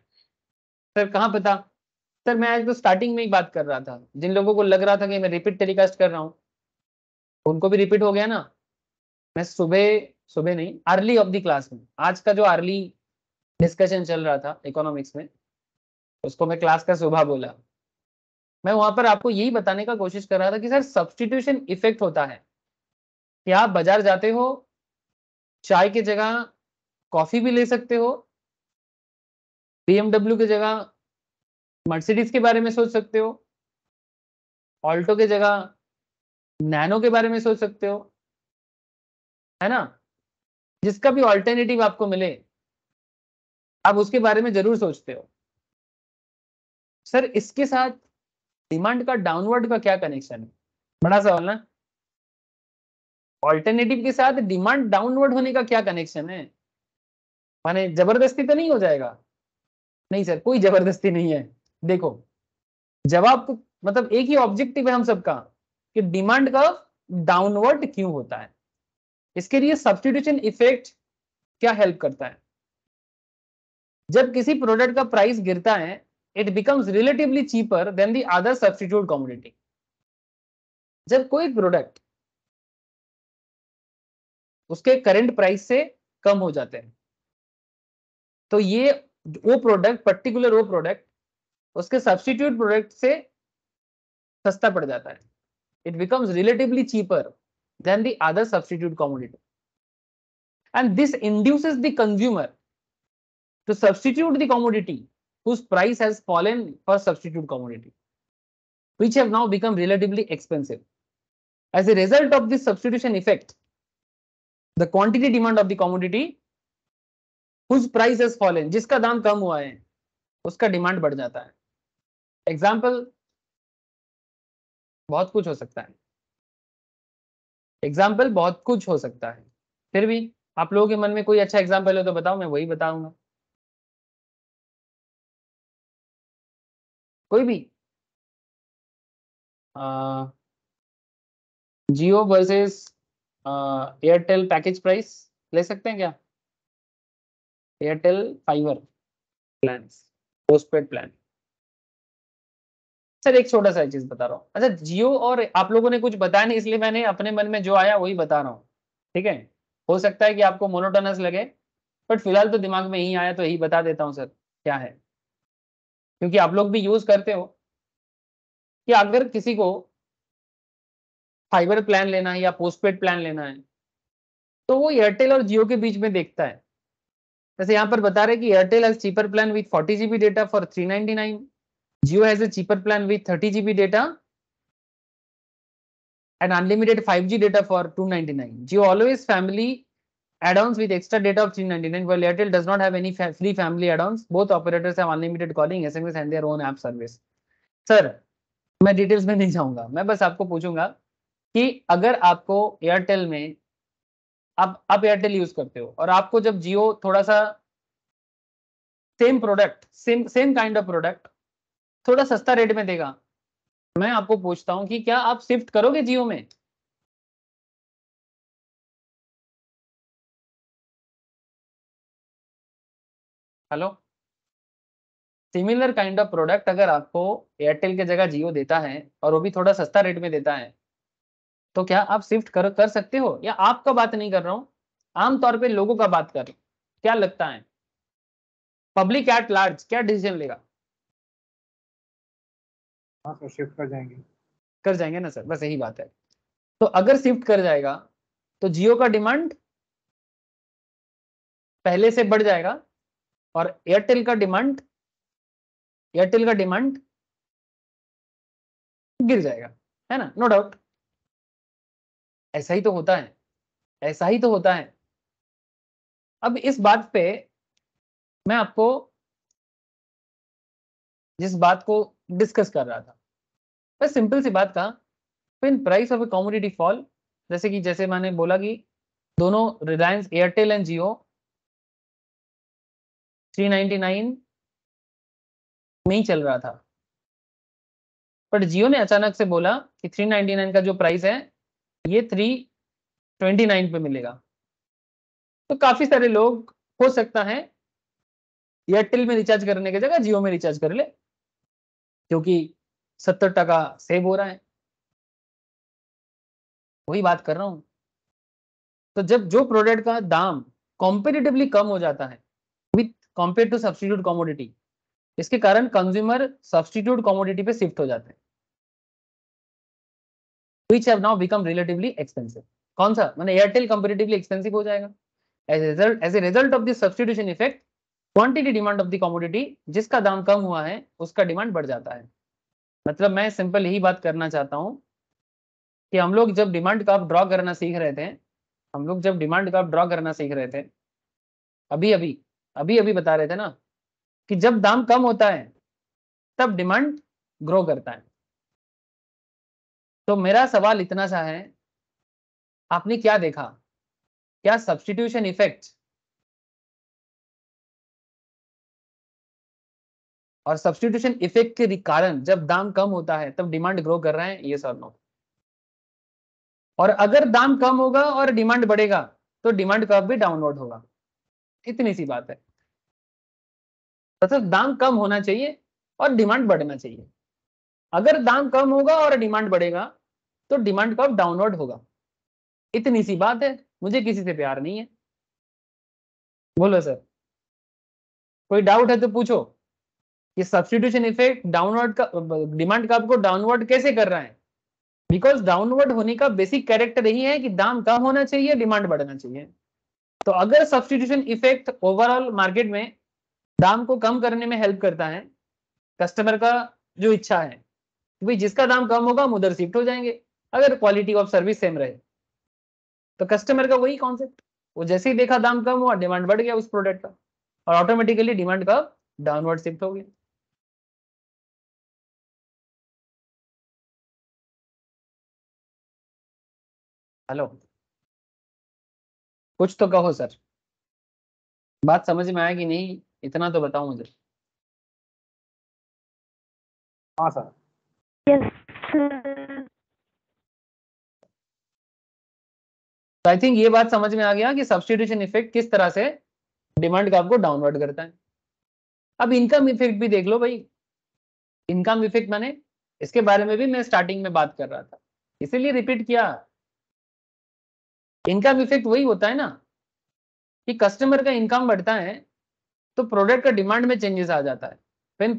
सर कहाँ पता सर मैं आज तो स्टार्टिंग में ही बात कर रहा था जिन लोगों को लग रहा था कि मैं रिपीट टेलीकास्ट कर रहा हूँ उनको भी रिपीट हो गया ना मैं सुबह सुबह नहीं अर्ली ऑफ द क्लास में आज का जो अर्ली डिस्कशन चल रहा था इकोनॉमिक्स में उसको मैं क्लास का सुबह बोला मैं वहां पर आपको यही बताने का कोशिश कर रहा था कि सर सब्सटीट्यूशन इफेक्ट होता है कि आप बाजार जाते हो चाय की जगह कॉफी भी ले सकते हो बीएमडब्ल्यू की जगह मर्सिडीज के बारे में सोच सकते हो ऑल्टो के जगह नैनो के बारे में सोच सकते हो है ना जिसका भी ऑल्टरनेटिव आपको मिले आप उसके बारे में जरूर सोचते हो सर इसके साथ डिमांड का डाउनवर्ड का क्या कनेक्शन है बड़ा सवाल ना ऑल्टरनेटिव के साथ डिमांड डाउनवर्ड होने का क्या कनेक्शन है माने जबरदस्ती तो नहीं हो जाएगा नहीं सर कोई जबरदस्ती नहीं है देखो जवाब तो, मतलब एक ही ऑब्जेक्टिव है हम सबका कि डिमांड का डाउनवर्ड क्यों होता है इसके लिए सब्सटीट्यूशन इफेक्ट क्या हेल्प करता है जब किसी प्रोडक्ट का प्राइस गिरता है it becomes relatively cheaper than the other substitute commodity जब कोई प्रोडक्ट उसके करंट प्राइस से कम हो जाते हैं तो ये वो प्रोडक्ट पर्टिकुलर वो प्रोडक्ट उसके सब्सटीट्यूट प्रोडक्ट से सस्ता पड़ जाता है it becomes relatively cheaper than the other and this induces the consumer to substitute the commodity whose price has fallen for substitute commodity which have now become relatively expensive as a result of this substitution effect the quantity demand of the commodity whose price has fallen जिसका दाम कम हुआ है उसका demand बढ़ जाता है example बहुत कुछ हो सकता है एग्जाम्पल बहुत कुछ हो सकता है फिर भी आप लोगों के मन में कोई अच्छा एग्जाम्पल हो तो बताओ मैं वही बताऊंगा कोई भी Jio versus Airtel package price ले सकते हैं क्या Airtel fiber plan postpaid plan sir एक छोटा सा चीज बता रहा हूँ अच्छा जियो और आप लोगों ने कुछ बताया नहीं इसलिए मैंने अपने मन में जो आया वही बता रहा हूँ ठीक है हो सकता है कि आपको मोनोटोनस लगे बट फिलहाल तो दिमाग में यही आया तो यही बता देता हूँ सर क्या है क्योंकि आप लोग भी यूज करते हो कि अगर किसी को फाइबर प्लान लेना है या पोस्टपेड प्लान लेना है तो वो एयरटेल और जियो के बीच में देखता है जैसे यहाँ पर बता रहे कि Airtel has cheaper plan with forty GB data for three ninety nine Jio has a cheaper plan with thirty GB data and unlimited five G data for two ninety nine Jio always family addons with extra data of three ninety nine well Airtel does not have any free family addons both operators have unlimited calling S M S and their own app service sir मैं details में नहीं जाऊँगा मैं बस आपको पूछूंगा कि अगर आपको एयरटेल में आप आप एयरटेल यूज करते हो और आपको जब जियो थोड़ा सा same product same same kind of product थोड़ा सस्ता रेट में देगा मैं आपको पूछता हूं कि क्या आप शिफ्ट करोगे जियो में hello similar kind of product अगर आपको एयरटेल की जगह जियो देता है और वो भी थोड़ा सस्ता रेट में देता है तो क्या आप शिफ्ट कर कर सकते हो या आपका बात नहीं कर रहा हूं आमतौर पे लोगों का बात कर क्या लगता है पब्लिक एट लार्ज क्या डिसीजन लेगा हाँ, तो शिफ्ट कर जाएंगे कर जाएंगे ना सर बस यही बात है तो अगर शिफ्ट कर जाएगा तो जियो का डिमांड पहले से बढ़ जाएगा और एयरटेल का डिमांड एयरटेल का डिमांड गिर जाएगा है ना नो डाउट ऐसा ही तो होता है ऐसा ही तो होता है अब इस बात पे मैं आपको जिस बात को डिस्कस कर रहा था मैं सिंपल सी बात कहा in price of a commodity fall जैसे कि जैसे मैंने बोला कि दोनों रिलायंस एयरटेल एंड जियो 399 में ही चल रहा था बट जियो ने अचानक से बोला कि 399 का जो प्राइस है ये थ्री ट्वेंटी नाइन पे मिलेगा तो काफी सारे लोग हो सकता है एयरटेल में रिचार्ज करने की जगह जियो में रिचार्ज कर ले क्योंकि सत्तर टका सेव हो रहा है वही बात कर रहा हूं तो जब जो प्रोडक्ट का दाम कॉम्पिटेटिवली कम हो जाता है with compare to substitute commodity इसके कारण कंज्यूमर सब्सटीट्यूट कॉमोडिटी पे शिफ्ट हो जाते हैं which have now become relatively expensive कौन सा मैंने एयरटेल कंपेरेटिवली एक्सपेंसिव हो जाएगा as a result of this substitution effect quantity demand of the commodity जिसका दाम कम हुआ है उसका डिमांड बढ़ जाता है मतलब मैं सिंपल यही बात करना चाहता हूँ कि हम लोग जब डिमांड कर्व ड्रॉ करना सीख रहे थे हम लोग जब डिमांड कर्व ड्रॉ करना सीख रहे थे अभी अभी अभी अभी बता रहे थे ना कि जब दाम कम होता है तब डिमांड ग्रो करता है तो मेरा सवाल इतना सा है आपने क्या देखा क्या सब्सटीट्यूशन इफेक्ट और सब्सटीट्यूशन इफेक्ट के कारण जब दाम कम होता है तब डिमांड ग्रो कर रहे हैं ये सर नो और अगर दाम कम होगा और डिमांड बढ़ेगा तो डिमांड कर्व भी डाउनवर्ड होगा इतनी सी बात है तो दाम कम होना चाहिए और डिमांड बढ़ना चाहिए अगर दाम कम होगा और डिमांड बढ़ेगा तो डिमांड कब डाउनवर्ड होगा इतनी सी बात है मुझे किसी से प्यार नहीं है बोलो सर कोई डाउट है तो पूछो ये सब्सटीट्यूशन इफेक्ट डाउनवर्ड का डिमांड कर्व को डाउनवर्ड कैसे कर रहा है बिकॉज डाउनवर्ड होने का बेसिक कैरेक्टर यही है कि दाम कम होना चाहिए डिमांड बढ़ना चाहिए तो अगर सब्सटीट्यूशन इफेक्ट ओवरऑल मार्केट में दाम को कम करने में हेल्प करता है कस्टमर का जो इच्छा है तो भाई जिसका दाम कम होगा हम उधर शिफ्ट हो जाएंगे अगर क्वालिटी ऑफ सर्विस सेम रहे तो कस्टमर का वही कॉन्सेप्ट वो जैसे ही देखा दाम कम हुआ डिमांड बढ़ गया उस प्रोडक्ट का और ऑटोमेटिकली डिमांड का डाउनवर्ड शिफ्ट हो गया हेलो कुछ तो कहो सर बात समझ में आया कि नहीं इतना तो बताओ मुझे हाँ सर आई थिंक ये बात समझ में आ गया कि सब्सटीट्यूशन इफेक्ट किस तरह से डिमांड का आपको डाउनवर्ड करता है अब इनकम इफेक्ट भी देख लो भाई इनकम इफेक्ट मैंने इसके बारे में भी मैं स्टार्टिंग में बात कर रहा था इसीलिए रिपीट किया इनकम इफेक्ट वही होता है ना कि कस्टमर का इनकम बढ़ता है तो प्रोडक्ट का डिमांड में चेंजेस आ जाता है when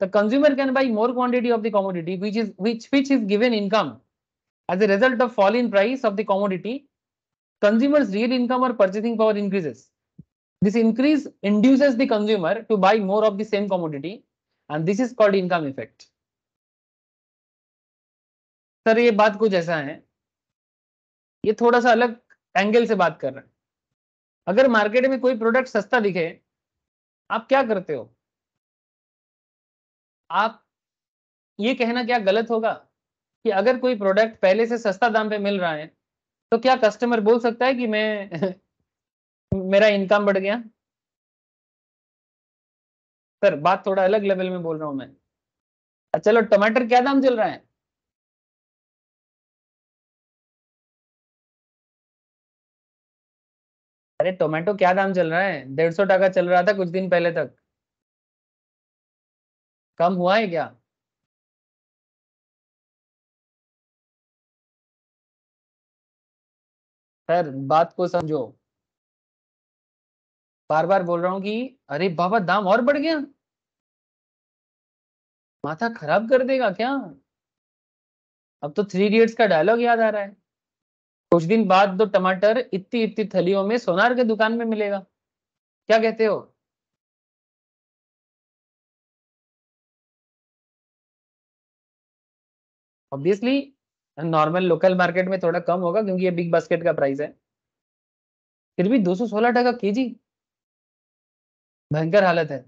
the consumer can buy more quantity of the commodity which is which which is given income as a result of fall in price of the commodity consumer's real income or purchasing power increases this increase induces the consumer to buy more of the same commodity and this is called income effect sir ye baat kuch aisa hai ye thoda sa alag angle से बात कर रहे हैं अगर market में कोई product सस्ता दिखे आप क्या करते हो आप ये कहना क्या गलत होगा कि अगर कोई प्रोडक्ट पहले से सस्ता दाम पे मिल रहा है तो क्या कस्टमर बोल सकता है कि मैं मेरा इनकम बढ़ गया सर बात थोड़ा अलग लेवल में बोल रहा हूं मैं अच्छा, चलो टमाटर क्या दाम चल रहा है अरे टोमेटो क्या दाम चल रहा है डेढ़ सौ टाका चल रहा था कुछ दिन पहले तक कम हुआ है क्या सर बात को समझो बार बार बोल रहा हूं कि अरे बाबा दाम और बढ़ गया माथा खराब कर देगा क्या अब तो थ्री इडियट्स का डायलॉग याद आ रहा है कुछ दिन बाद तो टमाटर इतनी इतनी थलियों में सोनार के दुकान में मिलेगा क्या कहते हो ऑब्वियसली नॉर्मल लोकल मार्केट में थोड़ा कम होगा क्योंकि ये बिग बास्केट का प्राइस है फिर भी दो सौ सोलह टका के जी भयंकर हालत है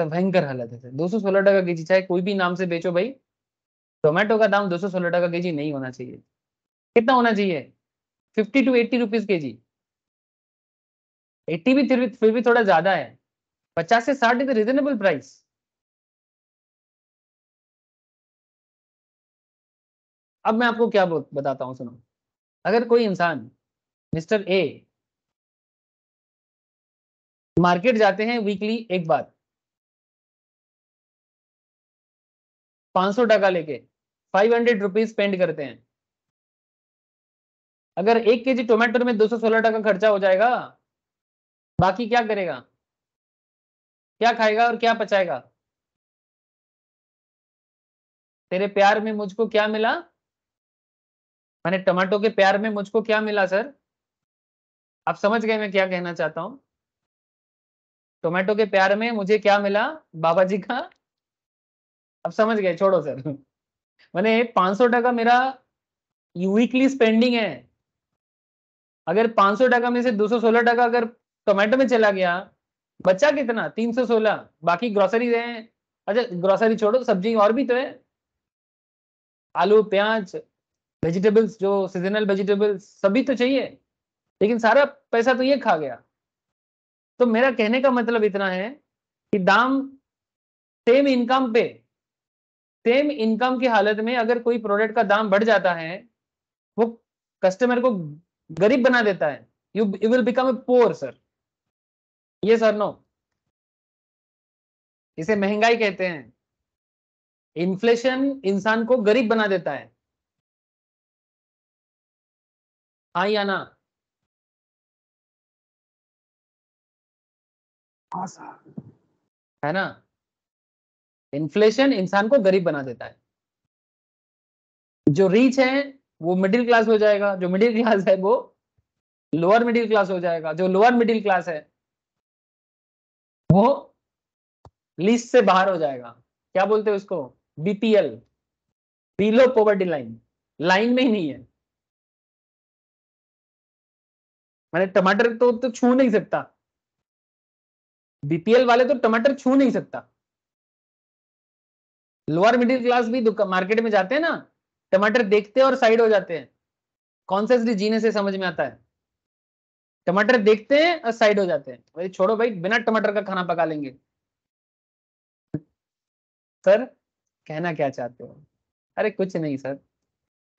भयंकर हालत है दो सौ सोलह टका के जी चाहे कोई भी नाम से बेचो भाई टोमेटो का दाम दो सौ सोलह टका के जी नहीं होना चाहिए कितना होना चाहिए फिफ्टी टू एट्टी रुपीज के जी एट्टी भी फिर भी थोड़ा ज्यादा है पचास से साठ इज रिजनेबल प्राइस अब मैं आपको क्या बताता हूँ सुनो अगर कोई इंसान मिस्टर ए मार्केट जाते हैं वीकली एक बार पांच सौ टका लेके फाइव हंड्रेड रुपीज स्पेंड करते हैं अगर एक के जी टोमेटो में दो सौ सोलह टका खर्चा हो जाएगा बाकी क्या करेगा क्या खाएगा और क्या पचाएगा तेरे प्यार में मुझको क्या मिला मैंने टमाटो के प्यार में मुझको क्या मिला सर आप समझ गए मैं क्या कहना चाहता हूं टोमेटो के प्यार में मुझे क्या मिला बाबा जी का अब समझ गए छोड़ो सर मैंने पांच सौ टका मेरा वीकली स्पेंडिंग है अगर पांच सौ टका में से दो सौ सोलह टका अगर टोमेटो में चला गया बच्चा कितना तीन सौ सोलह बाकी ग्रोसरीज है अच्छा ग्रोसरी छोड़ो सब्जी और भी तो है आलू प्याज वेजिटेबल्स जो सीजनल वेजिटेबल्स सभी तो चाहिए लेकिन सारा पैसा तो ये खा गया तो मेरा कहने का मतलब इतना है कि दाम सेम इनकम पे सेम इनकम की हालत में अगर कोई प्रोडक्ट का दाम बढ़ जाता है वो कस्टमर को गरीब बना देता है you you will become a poor sir ये सर नो इसे महंगाई कहते हैं इन्फ्लेशन इंसान को गरीब बना देता है हाँ या ना है ना इन्फ्लेशन इंसान को गरीब बना देता है जो रिच है वो मिडिल क्लास हो जाएगा जो मिडिल क्लास है वो लोअर मिडिल क्लास हो जाएगा जो लोअर मिडिल क्लास है वो लिस्ट से बाहर हो जाएगा क्या बोलते हैं उसको BPL below poverty line line में ही नहीं है मैंने टमाटर तो, तो छू नहीं सकता बीपीएल वाले तो टमाटर छू नहीं सकता लोअर मिडिल क्लास भी मार्केट में जाते हैं ना टमाटर देखते हैं और साइड हो जाते हैं कॉन्सियसली जीने से समझ में आता है टमाटर देखते हैं और साइड हो जाते हैं भाई छोड़ो भाई बिना टमाटर का खाना पका लेंगे सर कहना क्या चाहते हो अरे कुछ नहीं सर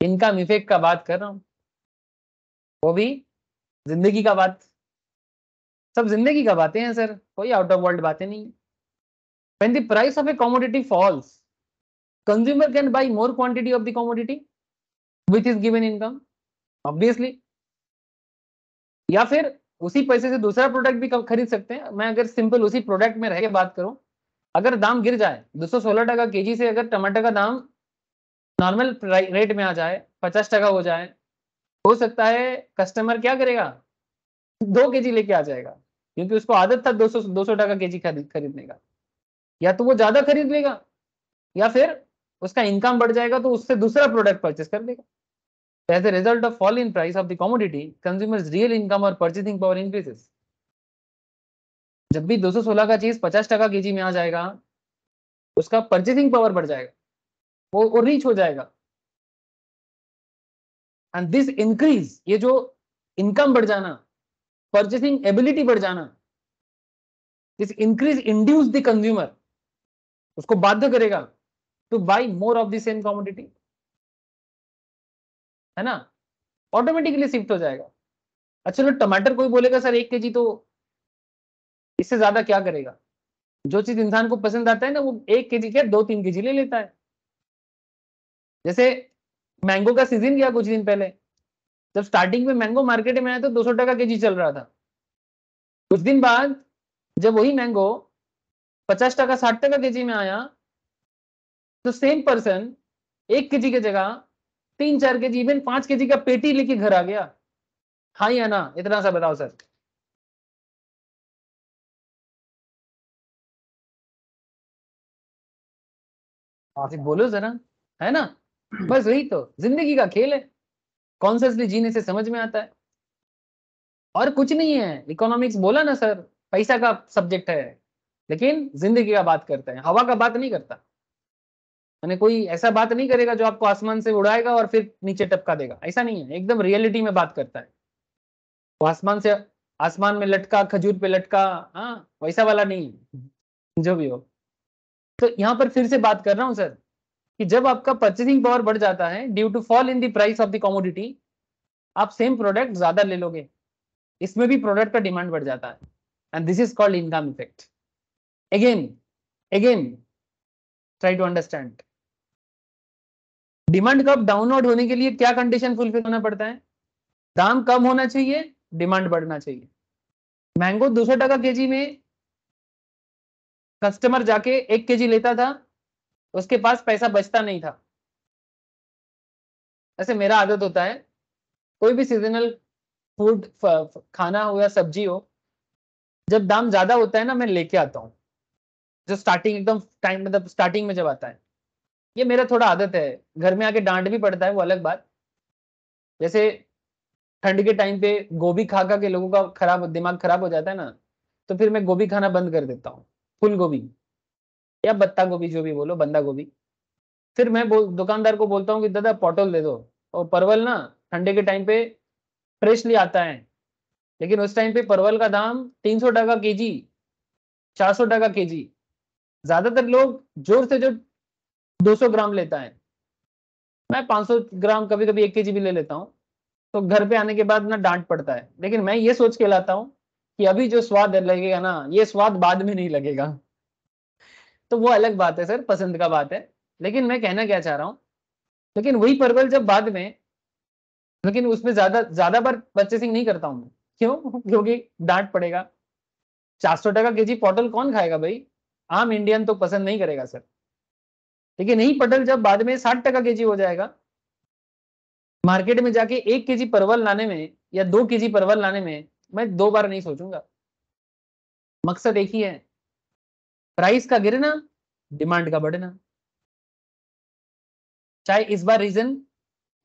इनका मिफेक का बात कर रहा हूं वो भी जिंदगी का बात सब जिंदगी का बातें हैं सर कोई आउट ऑफ वर्ल्ड बातें नहीं when the price of a commodity falls consumer can buy more quantity of the commodity which is given income obviously या फिर उसी पैसे से दूसरा प्रोडक्ट भी खरीद सकते हैं मैं अगर सिंपल उसी प्रोडक्ट में रह के बात करूं अगर दाम गिर जाए दो सौ सोलह टका केजी से अगर टमाटर का दाम नॉर्मल रेट में आ जाए पचास टका हो जाए हो सकता है कस्टमर क्या करेगा दो के जी लेके आ जाएगा क्योंकि उसको आदत था 200 200 टका के जी खरीद खरीदने का या तो वो ज्यादा खरीद लेगा या फिर उसका इनकम बढ़ जाएगा तो उससे दूसरा प्रोडक्ट परचेस कर लेगा as a result of fall in price of the commodity consumer real income और परचेसिंग पावर इंक्रीजेस जब भी 216 का चीज पचास टका जी में आ जाएगा उसका परचेसिंग पावर बढ़ जाएगा वो, वो रीच हो जाएगा एंड दिस इंक्रीज ये जो इनकम बढ़ जाना परचेसिंग एबिलिटी बढ़ जाना this increase induce the consumer उसको बाध्य करेगा to buy more of the same commodity है ना ऑटोमेटिकली शिफ्ट हो जाएगा अच्छा चलो टमाटर कोई बोलेगा सर एक के जी तो इससे ज्यादा क्या करेगा जो चीज इंसान को पसंद आता है ना वो एक के जी क्या दो तीन के जी ले लेता है जैसे मैंगो का सीजन गया कुछ दिन पहले जब स्टार्टिंग में मैंगो मार्केट में आया तो दो सौ टका के जी चल रहा था कुछ दिन बाद जब वही मैंगो पचास टका साठ टका के जी में आया तो सेम पर्सन एक के जी की जगह तीन चार के जी इवन पांच के जी का पेटी लेके घर आ गया हाँ या ना इतना सा बताओ सर बोलो जरा है ना बस वही तो जिंदगी का खेल है कॉन्सियसली जीने से समझ में आता है और कुछ नहीं है इकोनॉमिक्स बोला ना सर पैसा का सब्जेक्ट है लेकिन जिंदगी का बात करता है हवा का बात नहीं करता मैंने कोई ऐसा बात नहीं करेगा जो आपको आसमान से उड़ाएगा और फिर नीचे टपका देगा ऐसा नहीं है एकदम रियलिटी में बात करता है वो आसमान से आसमान में लटका खजूर पे लटका हाँ वैसा वाला नहीं जो भी हो तो यहाँ पर फिर से बात कर रहा हूँ सर कि जब आपका परचेसिंग पावर बढ़ जाता है due to fall in the price of the commodity आप सेम प्रोडक्ट ज्यादा ले लोगे इसमें भी प्रोडक्ट का डिमांड बढ़ जाता है and this is called income effect again again try to understand demand कब डाउनलोड होने के लिए क्या कंडीशन फुलफिल होना पड़ता है दाम कम होना चाहिए डिमांड बढ़ना चाहिए मैंगो दो सौ टका के जी में कस्टमर जाके एक के जी लेता था उसके पास पैसा बचता नहीं था ऐसे मेरा आदत होता है कोई भी सीजनल फूड खाना हो या सब्जी हो जब दाम ज्यादा होता है ना मैं लेके आता हूँ जो स्टार्टिंग एकदम टाइम मतलब स्टार्टिंग में जब आता है ये मेरा थोड़ा आदत है घर में आके डांट भी पड़ता है वो अलग बात जैसे ठंड के टाइम पे गोभी खा खा के लोगों का खराब दिमाग खराब हो जाता है ना तो फिर मैं गोभी खाना बंद कर देता हूँ फुल गोभी या बत्ता गोभी जो भी बोलो बंदा गोभी फिर मैं बोल दुकानदार को बोलता हूँ कि दादा पॉटल दे दो और परवल ना ठंडे के टाइम पे फ्रेशली आता है लेकिन उस टाइम पे परवल का दाम तीन सौ टका के जी चार सौ टका के जी ज्यादातर लोग जोर से जो दो सौ ग्राम लेता है मैं सौ ग्राम कभी कभी एक के जी भी ले लेता हूँ तो घर पे आने के बाद ना डांट पड़ता है लेकिन मैं ये सोच के लाता हूँ कि अभी जो स्वाद लगेगा ना ये स्वाद बाद में नहीं लगेगा तो वो अलग बात है सर पसंद का बात है लेकिन मैं कहना क्या चाह रहा हूँ लेकिन वही परवल जब बाद में लेकिन उसमें ज्यादा ज्यादा बार परचेसिंग नहीं करता हूँ क्यों क्योंकि डांट पड़ेगा चार सौ टका के जी पॉटल कौन खाएगा भाई आम इंडियन तो पसंद नहीं करेगा सर लेकिन नहीं पटल जब बाद में साठ टका के जी हो जाएगा मार्केट में जाके एक के जी परवल लाने में या दो के जी परवल लाने में मैं दो बार नहीं सोचूंगा मकसद एक ही है प्राइस का गिरना डिमांड का बढ़ना चाहे इस बार रीजन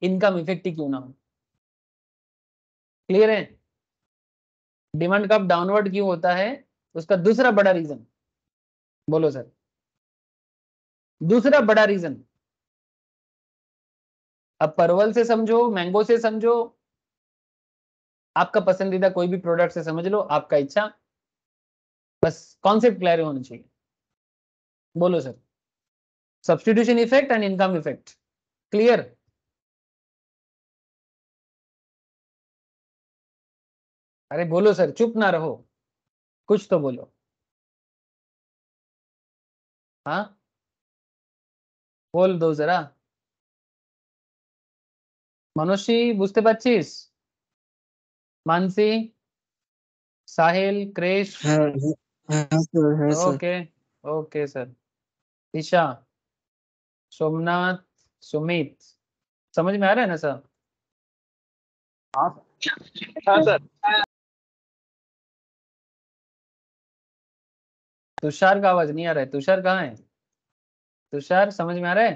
इनकम इफेक्ट ही क्यों ना हो क्लियर है डिमांड का डाउनवर्ड क्यों होता है उसका दूसरा बड़ा रीजन बोलो सर दूसरा बड़ा रीजन अब परवल से समझो मैंगो से समझो आपका पसंदीदा कोई भी प्रोडक्ट से समझ लो आपका इच्छा बस कॉन्सेप्ट क्लियर होना चाहिए बोलो sir substitution effect and income effect clear अरे बोलो सर चुप ना रहो कुछ तो बोलो हाँ बोल दो जरा মনসী বুঝতে পারছিস মানসি সাহিল क्रेश okay okay sir Disha Somnath Sumit समझ में आ रहा है ना हाँ हाँ सर तुषार का आवाज नहीं आ रहा है तुषार कहाँ है तुषार समझ में आ रहा है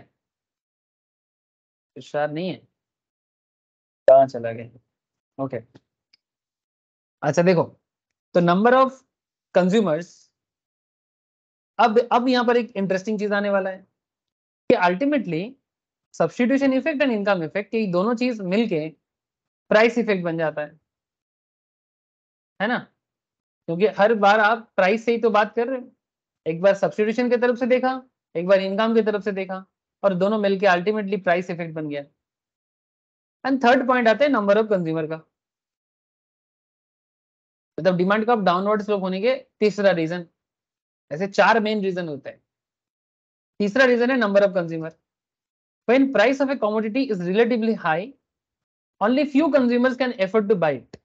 तुषार नहीं है कहाँ चला गया ओके अच्छा देखो तो नंबर ऑफ कंज्यूमर्स अब अब यहाँ पर एक इंटरेस्टिंग चीज आने वाला है कि ultimately substitution effect and income effect ये दोनों चीज मिलके प्राइस इफेक्ट बन जाता है है ना क्योंकि हर बार आप प्राइस से ही तो बात कर रहे हैं एक बार सब्सटीट्यूशन की तरफ से देखा एक बार इनकम की तरफ से देखा और दोनों मिलके अल्टीमेटली प्राइस इफेक्ट बन गया एंड थर्ड पॉइंट आता है नंबर ऑफ कंज्यूमर का मतलब डिमांड का डाउनवर्ड स्लोप होने के तीसरा रीजन ऐसे चार मेन रीजन होते हैं तीसरा रीजन है number of consumer when price of a commodity is relatively high only few consumers can afford to buy it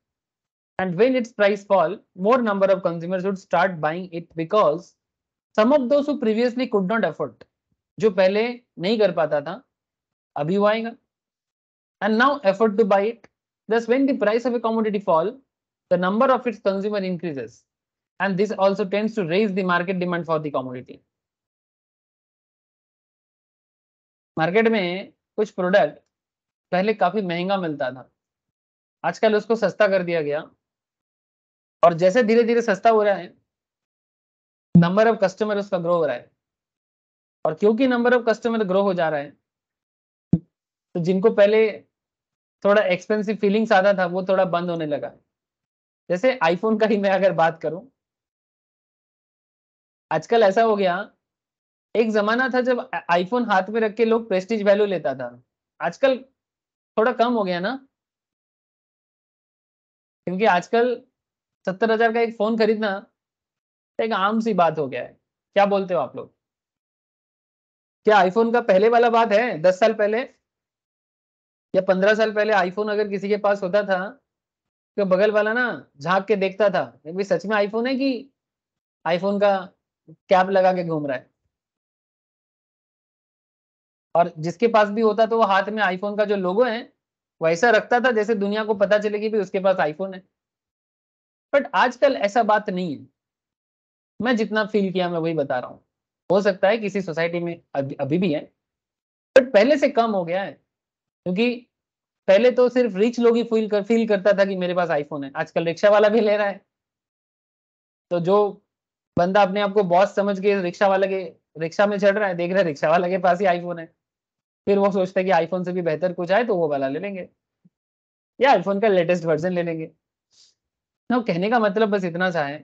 and when its price fall more number of consumers would start buying it because some of those previously could not afford जो पहले नहीं कर पाता था अभी वो आएगा and now afford to buy it thus when the price of a commodity fall the number of its consumer increases and this also tends to raise the market demand for the commodity market में कुछ product पहले काफी महंगा मिलता था आजकल उसको सस्ता कर दिया गया और जैसे धीरे धीरे सस्ता हो रहा है नंबर ऑफ कस्टमर उसका ग्रो हो रहा है और क्योंकि नंबर ऑफ कस्टमर ग्रो हो जा रहा है तो जिनको पहले थोड़ा एक्सपेंसिव फीलिंग्स आता था वो थोड़ा बंद होने लगा जैसे आईफोन का ही मैं अगर बात करूं आजकल ऐसा हो गया एक जमाना था जब आईफोन हाथ में रख के लोग प्रेस्टीज वैल्यू लेता था आजकल थोड़ा कम हो गया ना क्योंकि आजकल सत्तर हजार का एक फोन खरीदना एक आम सी बात हो गया है क्या बोलते हो आप लोग क्या आईफोन का पहले वाला बात है दस साल पहले या पंद्रह साल पहले आईफोन अगर किसी के पास होता था तो बगल वाला ना झांक के देखता था सच में आईफोन है कि आईफोन का कैब लगा के घूम रहा है और जिसके पास भी होता तो वो हाथ में आईफोन का जो लोगो है वैसा रखता था जैसे दुनिया को पता चले कि भी उसके पास आईफोन है बट आजकल ऐसा बात नहीं है मैं जितना फील किया मैं वही बता रहा हूँ हो सकता है किसी सोसाइटी में अभी, अभी भी है बट पहले से कम हो गया है क्योंकि पहले तो सिर्फ रिच लोग ही फील कर फील करता था कि मेरे पास आईफोन है आजकल रिक्शा वाला भी ले रहा है तो जो बंदा अपने आप को बॉस समझ के रिक्शा वाले के रिक्शा में चढ़ रहा है देख रहा है रिक्शा वाले के पास ही आईफोन है फिर वो सोचता है कि आईफोन से भी बेहतर कुछ आए तो वो वाला ले लेंगे या आईफोन का लेटेस्ट वर्जन ले लेंगे ना तो कहने का मतलब बस इतना सा है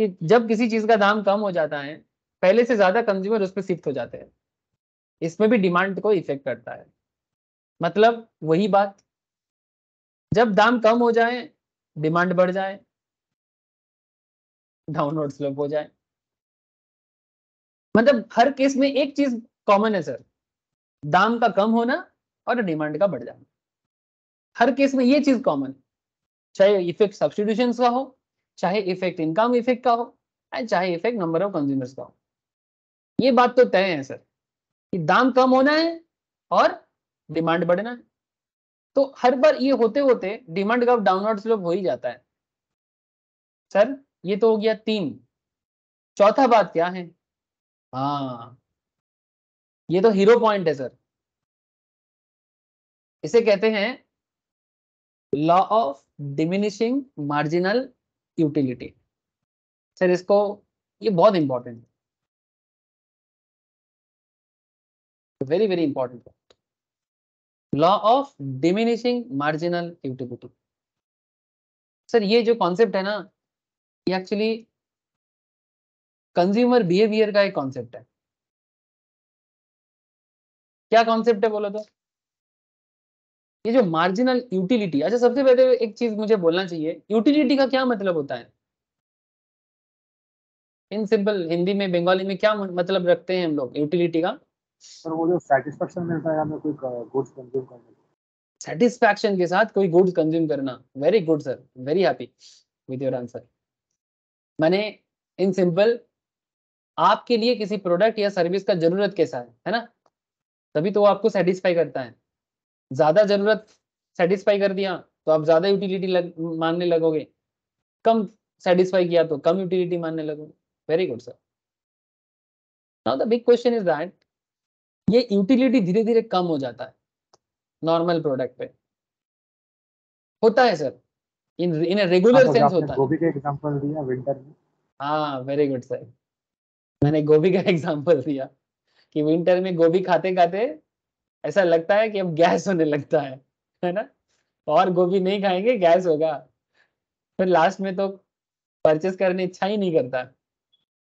कि जब किसी चीज का दाम कम हो जाता है पहले से ज्यादा कंज्यूमर उस पर शिफ्ट हो जाते हैं इसमें भी डिमांड को इफेक्ट करता है मतलब वही बात जब दाम कम हो जाए डिमांड बढ़ जाए डाउनलोड स्लिप हो जाए मतलब हर केस में एक चीज कॉमन है सर दाम का कम होना और डिमांड का बढ़ जाना हर केस में ये चीज कॉमन चाहे इफेक्ट सब्सटीट्यूशन का हो चाहे इफेक्ट इनकम इफेक्ट का हो चाहे इफेक्ट नंबर ऑफ कंज्यूमर्स का हो ये बात तो तय है सर कि दाम कम होना है और डिमांड बढ़ना है तो हर बार ये होते होते डिमांड का डाउनवर्ड स्लोप हो ही जाता है सर ये तो हो गया तीन चौथा बात क्या है हाँ ये तो हीरो पॉइंट है सर इसे कहते हैं law of diminishing marginal utility sir इसको ये बहुत इंपॉर्टेंट है very very important law of diminishing marginal utility sir ये जो कॉन्सेप्ट है ना ये एक्चुअली कंज्यूमर बिहेवियर का एक कॉन्सेप्ट है क्या कॉन्सेप्ट है बोलो तो ये जो मार्जिनल यूटिलिटी अच्छा सबसे पहले एक चीज मुझे बोलना चाहिए यूटिलिटी का क्या मतलब होता है इन सिंपल हिंदी में बंगाली में क्या मतलब रखते हैं हम लोग यूटिलिटी का वो जो मिलता है कोई गुड्स कंज्यूम सेटिस्फैक्शन के साथ कोई गुड्स कंज्यूम करना very good sir very happy with your answer मैंने इन सिंपल आपके लिए किसी प्रोडक्ट या सर्विस का जरूरत कैसा है है ना तभी तो वो आपको सेटिस्फाई करता है ज्यादा जरूरत सेटिस्फाई कर दिया तो आप ज्यादा यूटिलिटी लग, मानने लगोगे कम सेटिस्फाई किया तो कम यूटिलिटी मानने लगोगे very good sir now the big question is that ये यूटिलिटी धीरे धीरे कम हो जाता है नॉर्मल प्रोडक्ट पे होता है सर इन इन रेगुलर हाँ, तो सेंस होता है गोभी का एग्जांपल दिया विंटर में हाँ वेरी गुड सर मैंने गोभी का एग्जांपल दिया कि विंटर में गोभी खाते खाते ऐसा लगता है कि अब गैस होने लगता है है ना और गोभी नहीं खाएंगे गैस होगा फिर लास्ट में तो परचेस करने इच्छा ही नहीं करता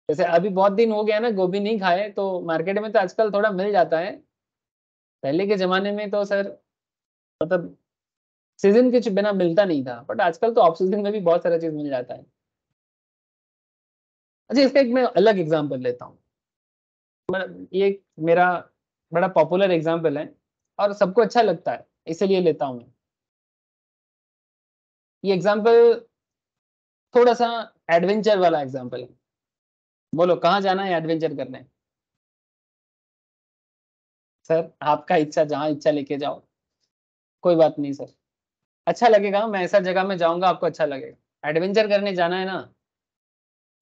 जैसे अभी बहुत दिन हो गया ना गोभी नहीं खाए तो मार्केट में तो आजकल थोड़ा मिल जाता है पहले के जमाने में तो सर मतलब तो सीजन के बिना मिलता नहीं था बट आजकल तो ऑफ सीजन में भी बहुत सारा चीज मिल जाता है अच्छा इसका एक मैं अलग एग्जाम्पल लेता हूँ ये मेरा बड़ा पॉपुलर एग्जाम्पल है और सबको अच्छा लगता है इसलिए लेता हूँ ये एग्जाम्पल थोड़ा सा एडवेंचर वाला एग्जाम्पल है बोलो कहाँ जाना है एडवेंचर करने सर आपका इच्छा जहाँ इच्छा लेके जाओ कोई बात नहीं सर अच्छा लगेगा मैं ऐसा जगह में जाऊंगा आपको अच्छा लगेगा एडवेंचर करने जाना है ना